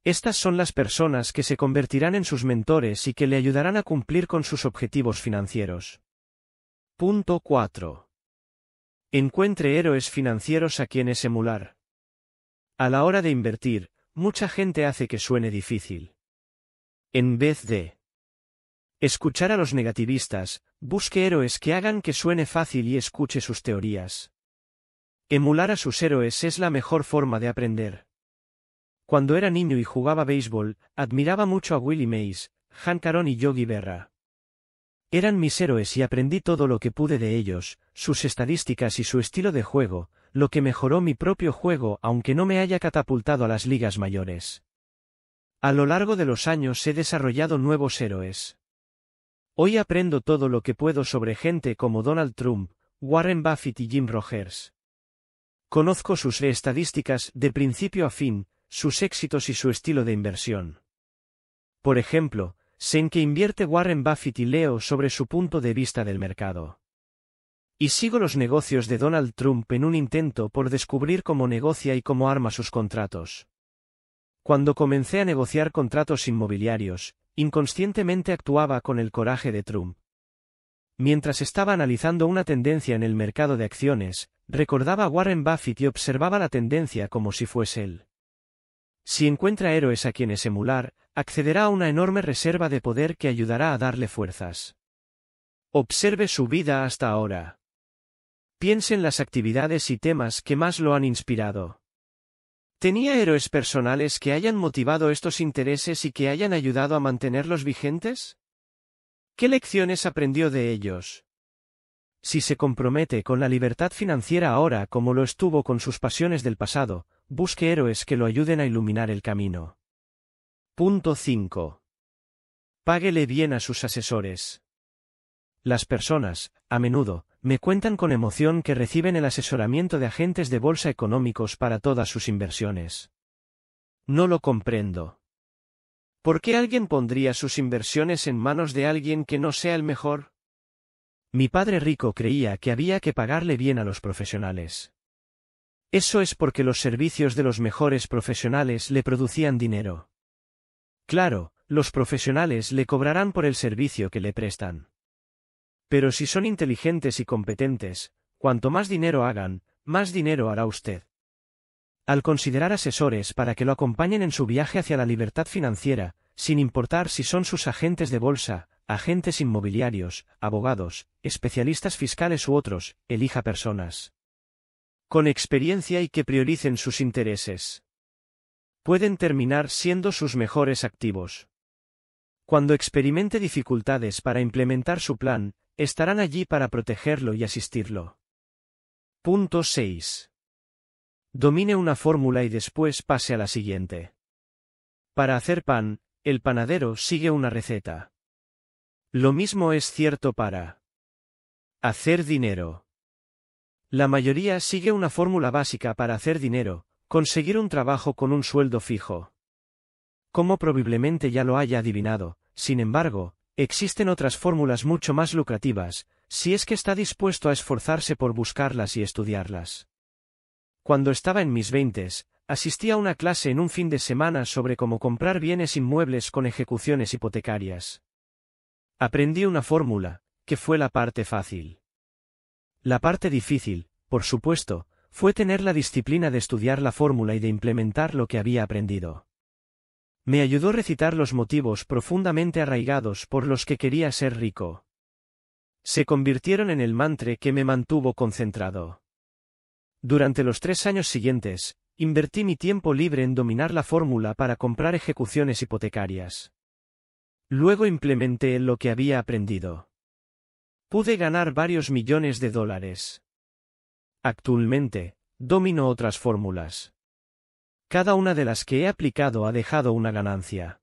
Estas son las personas que se convertirán en sus mentores y que le ayudarán a cumplir con sus objetivos financieros. Punto 4. Encuentre héroes financieros a quienes emular. A la hora de invertir, mucha gente hace que suene difícil. En vez de escuchar a los negativistas, busque héroes que hagan que suene fácil y escuche sus teorías. Emular a sus héroes es la mejor forma de aprender. Cuando era niño y jugaba béisbol, admiraba mucho a Willie Mays, Hank Aaron y Yogi Berra. Eran mis héroes y aprendí todo lo que pude de ellos, sus estadísticas y su estilo de juego, lo que mejoró mi propio juego aunque no me haya catapultado a las ligas mayores. A lo largo de los años he desarrollado nuevos héroes. Hoy aprendo todo lo que puedo sobre gente como Donald Trump, Warren Buffett y Jim Rogers. Conozco sus estadísticas de principio a fin, sus éxitos y su estilo de inversión. Por ejemplo, Sé en que invierte Warren Buffett y leo sobre su punto de vista del mercado. Y sigo los negocios de Donald Trump en un intento por descubrir cómo negocia y cómo arma sus contratos. Cuando comencé a negociar contratos inmobiliarios, inconscientemente actuaba con el coraje de Trump. Mientras estaba analizando una tendencia en el mercado de acciones, recordaba a Warren Buffett y observaba la tendencia como si fuese él. Si encuentra héroes a quienes emular, accederá a una enorme reserva de poder que ayudará a darle fuerzas. Observe su vida hasta ahora. Piense en las actividades y temas que más lo han inspirado. ¿Tenía héroes personales que hayan motivado estos intereses y que hayan ayudado a mantenerlos vigentes? ¿Qué lecciones aprendió de ellos? Si se compromete con la libertad financiera ahora como lo estuvo con sus pasiones del pasado, Busque héroes que lo ayuden a iluminar el camino. Punto 5. Páguele bien a sus asesores. Las personas, a menudo, me cuentan con emoción que reciben el asesoramiento de agentes de bolsa económicos para todas sus inversiones. No lo comprendo. ¿Por qué alguien pondría sus inversiones en manos de alguien que no sea el mejor? Mi padre rico creía que había que pagarle bien a los profesionales. Eso es porque los servicios de los mejores profesionales le producían dinero. Claro, los profesionales le cobrarán por el servicio que le prestan. Pero si son inteligentes y competentes, cuanto más dinero hagan, más dinero hará usted. Al considerar asesores para que lo acompañen en su viaje hacia la libertad financiera, sin importar si son sus agentes de bolsa, agentes inmobiliarios, abogados, especialistas fiscales u otros, elija personas con experiencia y que prioricen sus intereses. Pueden terminar siendo sus mejores activos. Cuando experimente dificultades para implementar su plan, estarán allí para protegerlo y asistirlo. Punto 6. Domine una fórmula y después pase a la siguiente. Para hacer pan, el panadero sigue una receta. Lo mismo es cierto para hacer dinero. La mayoría sigue una fórmula básica para hacer dinero, conseguir un trabajo con un sueldo fijo. Como probablemente ya lo haya adivinado, sin embargo, existen otras fórmulas mucho más lucrativas, si es que está dispuesto a esforzarse por buscarlas y estudiarlas. Cuando estaba en mis veintes, asistí a una clase en un fin de semana sobre cómo comprar bienes inmuebles con ejecuciones hipotecarias. Aprendí una fórmula, que fue la parte fácil. La parte difícil, por supuesto, fue tener la disciplina de estudiar la fórmula y de implementar lo que había aprendido. Me ayudó a recitar los motivos profundamente arraigados por los que quería ser rico. Se convirtieron en el mantre que me mantuvo concentrado. Durante los tres años siguientes, invertí mi tiempo libre en dominar la fórmula para comprar ejecuciones hipotecarias. Luego implementé lo que había aprendido. Pude ganar varios millones de dólares. Actualmente, domino otras fórmulas. Cada una de las que he aplicado ha dejado una ganancia.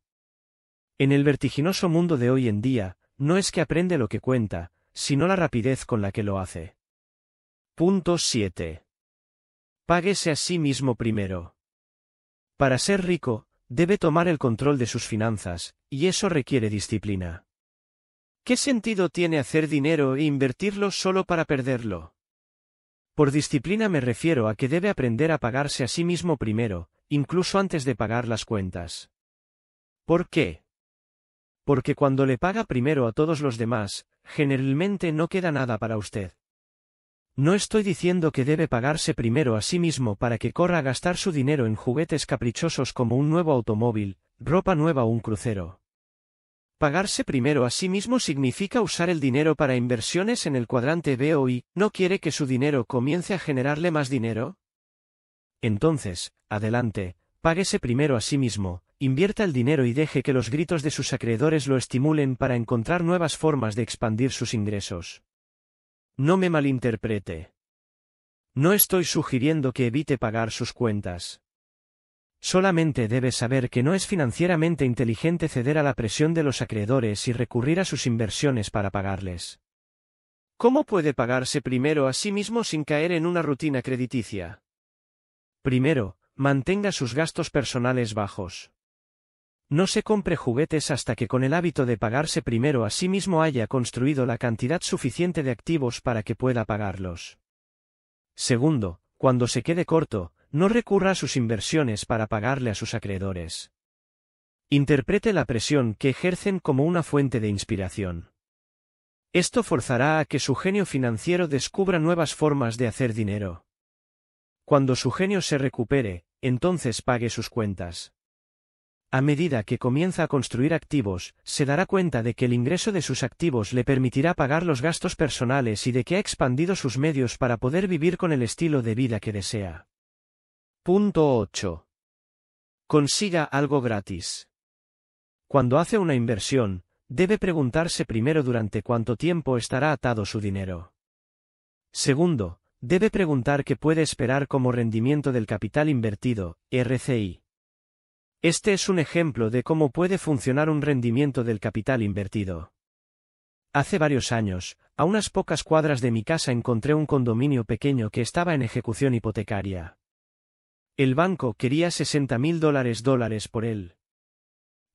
En el vertiginoso mundo de hoy en día, no es que aprende lo que cuenta, sino la rapidez con la que lo hace. 7. Páguese a sí mismo primero. Para ser rico, debe tomar el control de sus finanzas, y eso requiere disciplina. ¿Qué sentido tiene hacer dinero e invertirlo solo para perderlo? Por disciplina me refiero a que debe aprender a pagarse a sí mismo primero, incluso antes de pagar las cuentas. ¿Por qué? Porque cuando le paga primero a todos los demás, generalmente no queda nada para usted. No estoy diciendo que debe pagarse primero a sí mismo para que corra a gastar su dinero en juguetes caprichosos como un nuevo automóvil, ropa nueva o un crucero. Pagarse primero a sí mismo significa usar el dinero para inversiones en el cuadrante B I? ¿no quiere que su dinero comience a generarle más dinero? Entonces, adelante, páguese primero a sí mismo, invierta el dinero y deje que los gritos de sus acreedores lo estimulen para encontrar nuevas formas de expandir sus ingresos. No me malinterprete. No estoy sugiriendo que evite pagar sus cuentas. Solamente debes saber que no es financieramente inteligente ceder a la presión de los acreedores y recurrir a sus inversiones para pagarles. ¿Cómo puede pagarse primero a sí mismo sin caer en una rutina crediticia? Primero, mantenga sus gastos personales bajos. No se compre juguetes hasta que con el hábito de pagarse primero a sí mismo haya construido la cantidad suficiente de activos para que pueda pagarlos. Segundo, cuando se quede corto, no recurra a sus inversiones para pagarle a sus acreedores. Interprete la presión que ejercen como una fuente de inspiración. Esto forzará a que su genio financiero descubra nuevas formas de hacer dinero. Cuando su genio se recupere, entonces pague sus cuentas. A medida que comienza a construir activos, se dará cuenta de que el ingreso de sus activos le permitirá pagar los gastos personales y de que ha expandido sus medios para poder vivir con el estilo de vida que desea. Punto 8. Consiga algo gratis. Cuando hace una inversión, debe preguntarse primero durante cuánto tiempo estará atado su dinero. Segundo, debe preguntar qué puede esperar como rendimiento del capital invertido, RCI. Este es un ejemplo de cómo puede funcionar un rendimiento del capital invertido. Hace varios años, a unas pocas cuadras de mi casa encontré un condominio pequeño que estaba en ejecución hipotecaria. El banco quería 60 mil dólares dólares por él.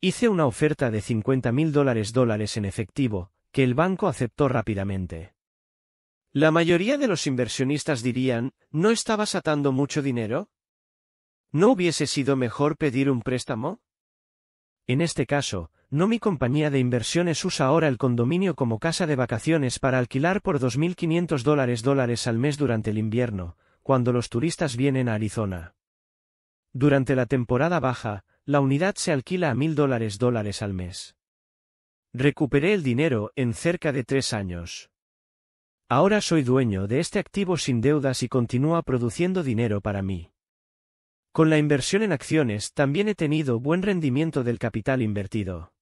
Hice una oferta de 50 mil dólares dólares en efectivo, que el banco aceptó rápidamente. La mayoría de los inversionistas dirían, ¿no estabas atando mucho dinero? ¿No hubiese sido mejor pedir un préstamo? En este caso, no mi compañía de inversiones usa ahora el condominio como casa de vacaciones para alquilar por 2.500 dólares dólares al mes durante el invierno, cuando los turistas vienen a Arizona. Durante la temporada baja, la unidad se alquila a mil dólares dólares al mes. Recuperé el dinero en cerca de tres años. Ahora soy dueño de este activo sin deudas y continúa produciendo dinero para mí. Con la inversión en acciones también he tenido buen rendimiento del capital invertido.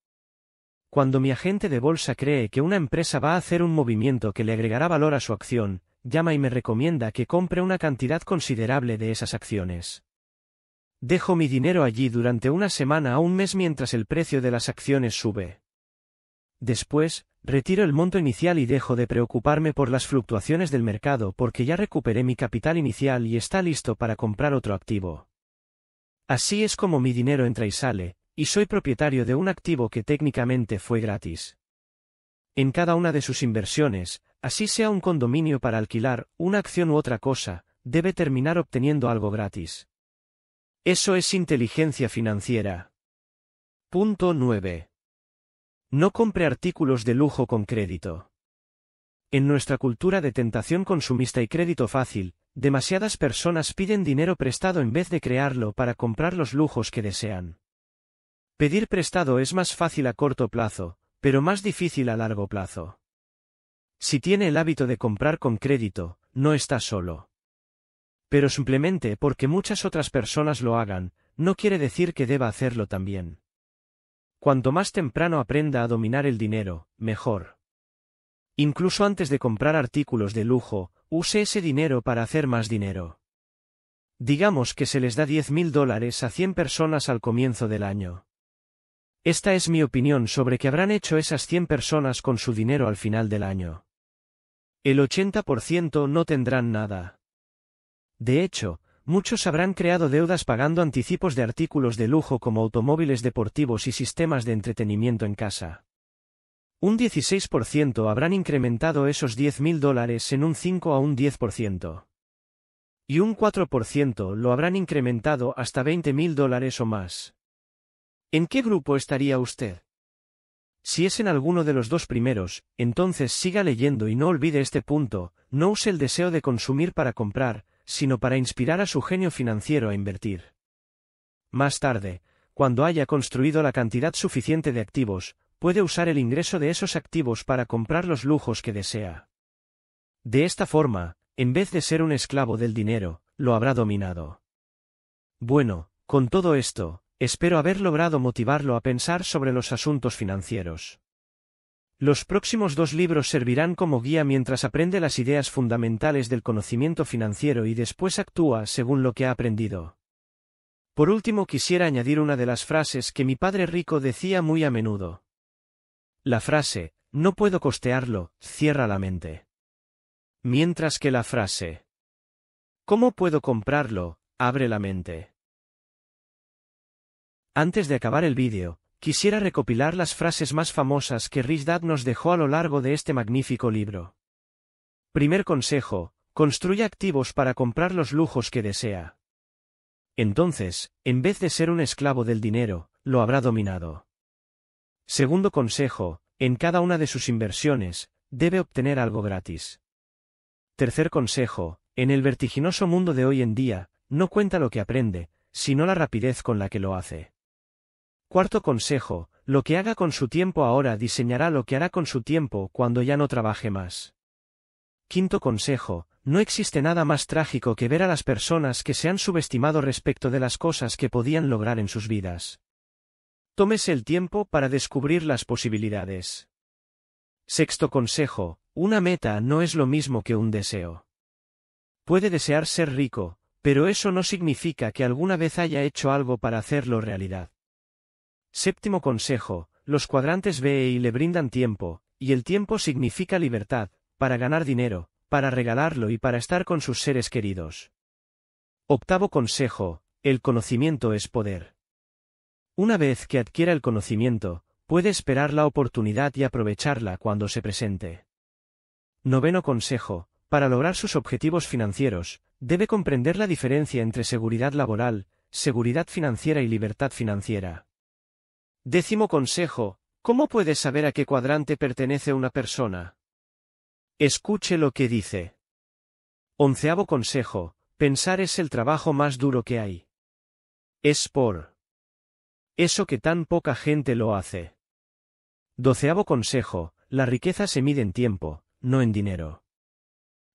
Cuando mi agente de bolsa cree que una empresa va a hacer un movimiento que le agregará valor a su acción, llama y me recomienda que compre una cantidad considerable de esas acciones. Dejo mi dinero allí durante una semana a un mes mientras el precio de las acciones sube. Después, retiro el monto inicial y dejo de preocuparme por las fluctuaciones del mercado porque ya recuperé mi capital inicial y está listo para comprar otro activo. Así es como mi dinero entra y sale, y soy propietario de un activo que técnicamente fue gratis. En cada una de sus inversiones, así sea un condominio para alquilar, una acción u otra cosa, debe terminar obteniendo algo gratis. Eso es inteligencia financiera. Punto 9. No compre artículos de lujo con crédito. En nuestra cultura de tentación consumista y crédito fácil, demasiadas personas piden dinero prestado en vez de crearlo para comprar los lujos que desean. Pedir prestado es más fácil a corto plazo, pero más difícil a largo plazo. Si tiene el hábito de comprar con crédito, no está solo. Pero simplemente porque muchas otras personas lo hagan, no quiere decir que deba hacerlo también. Cuanto más temprano aprenda a dominar el dinero, mejor. Incluso antes de comprar artículos de lujo, use ese dinero para hacer más dinero. Digamos que se les da 10.000 mil dólares a 100 personas al comienzo del año. Esta es mi opinión sobre qué habrán hecho esas 100 personas con su dinero al final del año. El 80% no tendrán nada. De hecho, muchos habrán creado deudas pagando anticipos de artículos de lujo como automóviles deportivos y sistemas de entretenimiento en casa. Un 16% habrán incrementado esos 10.000 dólares en un 5 a un 10%. Y un 4% lo habrán incrementado hasta 20.000 dólares o más. ¿En qué grupo estaría usted? Si es en alguno de los dos primeros, entonces siga leyendo y no olvide este punto, no use el deseo de consumir para comprar, sino para inspirar a su genio financiero a invertir. Más tarde, cuando haya construido la cantidad suficiente de activos, puede usar el ingreso de esos activos para comprar los lujos que desea. De esta forma, en vez de ser un esclavo del dinero, lo habrá dominado. Bueno, con todo esto, espero haber logrado motivarlo a pensar sobre los asuntos financieros. Los próximos dos libros servirán como guía mientras aprende las ideas fundamentales del conocimiento financiero y después actúa según lo que ha aprendido. Por último quisiera añadir una de las frases que mi padre rico decía muy a menudo. La frase, no puedo costearlo, cierra la mente. Mientras que la frase, ¿cómo puedo comprarlo?, abre la mente. Antes de acabar el vídeo, Quisiera recopilar las frases más famosas que Dad nos dejó a lo largo de este magnífico libro. Primer consejo, construya activos para comprar los lujos que desea. Entonces, en vez de ser un esclavo del dinero, lo habrá dominado. Segundo consejo, en cada una de sus inversiones, debe obtener algo gratis. Tercer consejo, en el vertiginoso mundo de hoy en día, no cuenta lo que aprende, sino la rapidez con la que lo hace. Cuarto consejo, lo que haga con su tiempo ahora diseñará lo que hará con su tiempo cuando ya no trabaje más. Quinto consejo, no existe nada más trágico que ver a las personas que se han subestimado respecto de las cosas que podían lograr en sus vidas. Tómese el tiempo para descubrir las posibilidades. Sexto consejo, una meta no es lo mismo que un deseo. Puede desear ser rico, pero eso no significa que alguna vez haya hecho algo para hacerlo realidad. Séptimo consejo, los cuadrantes y e le brindan tiempo, y el tiempo significa libertad, para ganar dinero, para regalarlo y para estar con sus seres queridos. Octavo consejo, el conocimiento es poder. Una vez que adquiera el conocimiento, puede esperar la oportunidad y aprovecharla cuando se presente. Noveno consejo, para lograr sus objetivos financieros, debe comprender la diferencia entre seguridad laboral, seguridad financiera y libertad financiera. Décimo consejo, ¿cómo puedes saber a qué cuadrante pertenece una persona? Escuche lo que dice. Onceavo consejo, pensar es el trabajo más duro que hay. Es por eso que tan poca gente lo hace. Doceavo consejo, la riqueza se mide en tiempo, no en dinero.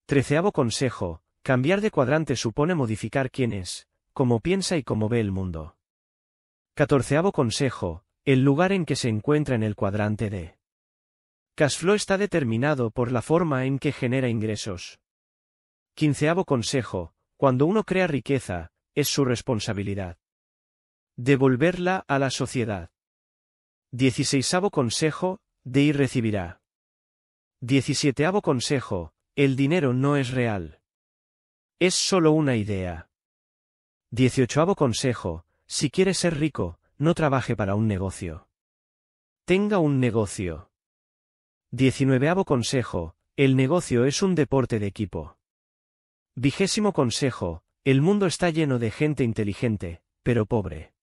Treceavo consejo, cambiar de cuadrante supone modificar quién es, cómo piensa y cómo ve el mundo. Catorceavo consejo, el lugar en que se encuentra en el cuadrante D. Cashflow está determinado por la forma en que genera ingresos. Quinceavo consejo, cuando uno crea riqueza, es su responsabilidad. Devolverla a la sociedad. Dieciséisavo consejo, de ir recibirá. Diecisieteavo consejo, el dinero no es real. Es solo una idea. Dieciochoavo consejo, si quieres ser rico, no trabaje para un negocio. Tenga un negocio. 19 consejo, el negocio es un deporte de equipo. Vigésimo consejo, el mundo está lleno de gente inteligente, pero pobre.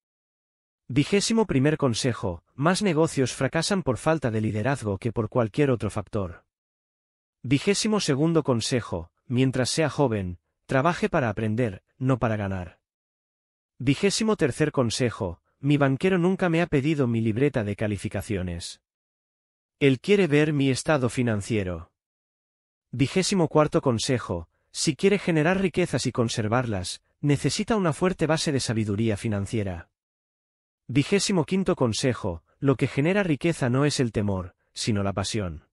Vigésimo primer consejo, más negocios fracasan por falta de liderazgo que por cualquier otro factor. Vigésimo segundo consejo, mientras sea joven, trabaje para aprender, no para ganar. Vigésimo tercer consejo, mi banquero nunca me ha pedido mi libreta de calificaciones. Él quiere ver mi estado financiero. Vigésimo cuarto consejo, si quiere generar riquezas y conservarlas, necesita una fuerte base de sabiduría financiera. Vigésimo quinto consejo, lo que genera riqueza no es el temor, sino la pasión.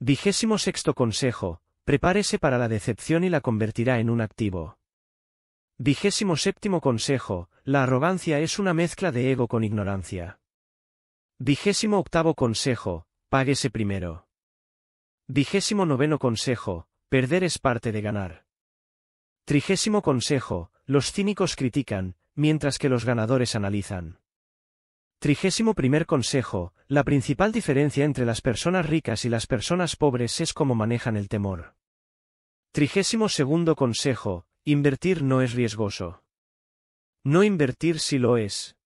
Vigésimo sexto consejo, prepárese para la decepción y la convertirá en un activo. Vigésimo séptimo consejo, la arrogancia es una mezcla de ego con ignorancia. Vigésimo octavo consejo, páguese primero. Vigésimo noveno consejo, perder es parte de ganar. Trigésimo consejo, los cínicos critican, mientras que los ganadores analizan. Trigésimo primer consejo, la principal diferencia entre las personas ricas y las personas pobres es cómo manejan el temor. Trigésimo segundo consejo, Invertir no es riesgoso. No invertir si lo es.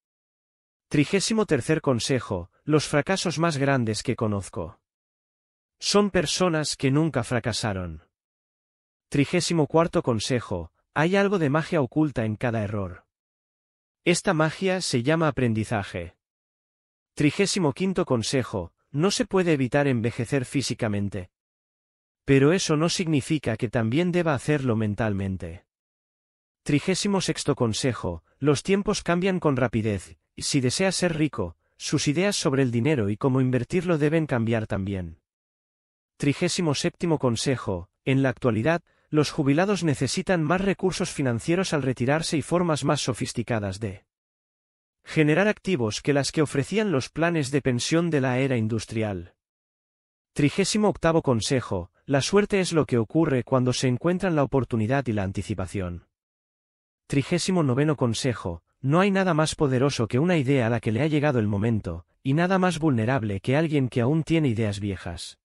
Trigésimo tercer consejo, los fracasos más grandes que conozco. Son personas que nunca fracasaron. Trigésimo cuarto consejo, hay algo de magia oculta en cada error. Esta magia se llama aprendizaje. Trigésimo quinto consejo, no se puede evitar envejecer físicamente. Pero eso no significa que también deba hacerlo mentalmente. Trigésimo sexto consejo, los tiempos cambian con rapidez, y si desea ser rico, sus ideas sobre el dinero y cómo invertirlo deben cambiar también. Trigésimo séptimo consejo, en la actualidad, los jubilados necesitan más recursos financieros al retirarse y formas más sofisticadas de generar activos que las que ofrecían los planes de pensión de la era industrial. Trigésimo octavo consejo, la suerte es lo que ocurre cuando se encuentran la oportunidad y la anticipación. Trigésimo noveno consejo, no hay nada más poderoso que una idea a la que le ha llegado el momento, y nada más vulnerable que alguien que aún tiene ideas viejas.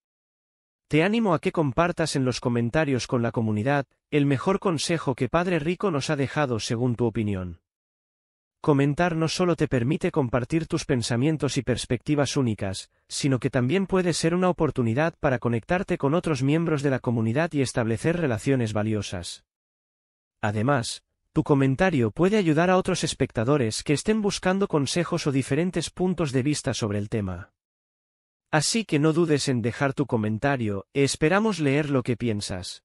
Te animo a que compartas en los comentarios con la comunidad el mejor consejo que Padre Rico nos ha dejado según tu opinión. Comentar no solo te permite compartir tus pensamientos y perspectivas únicas, sino que también puede ser una oportunidad para conectarte con otros miembros de la comunidad y establecer relaciones valiosas. Además, tu comentario puede ayudar a otros espectadores que estén buscando consejos o diferentes puntos de vista sobre el tema. Así que no dudes en dejar tu comentario, esperamos leer lo que piensas.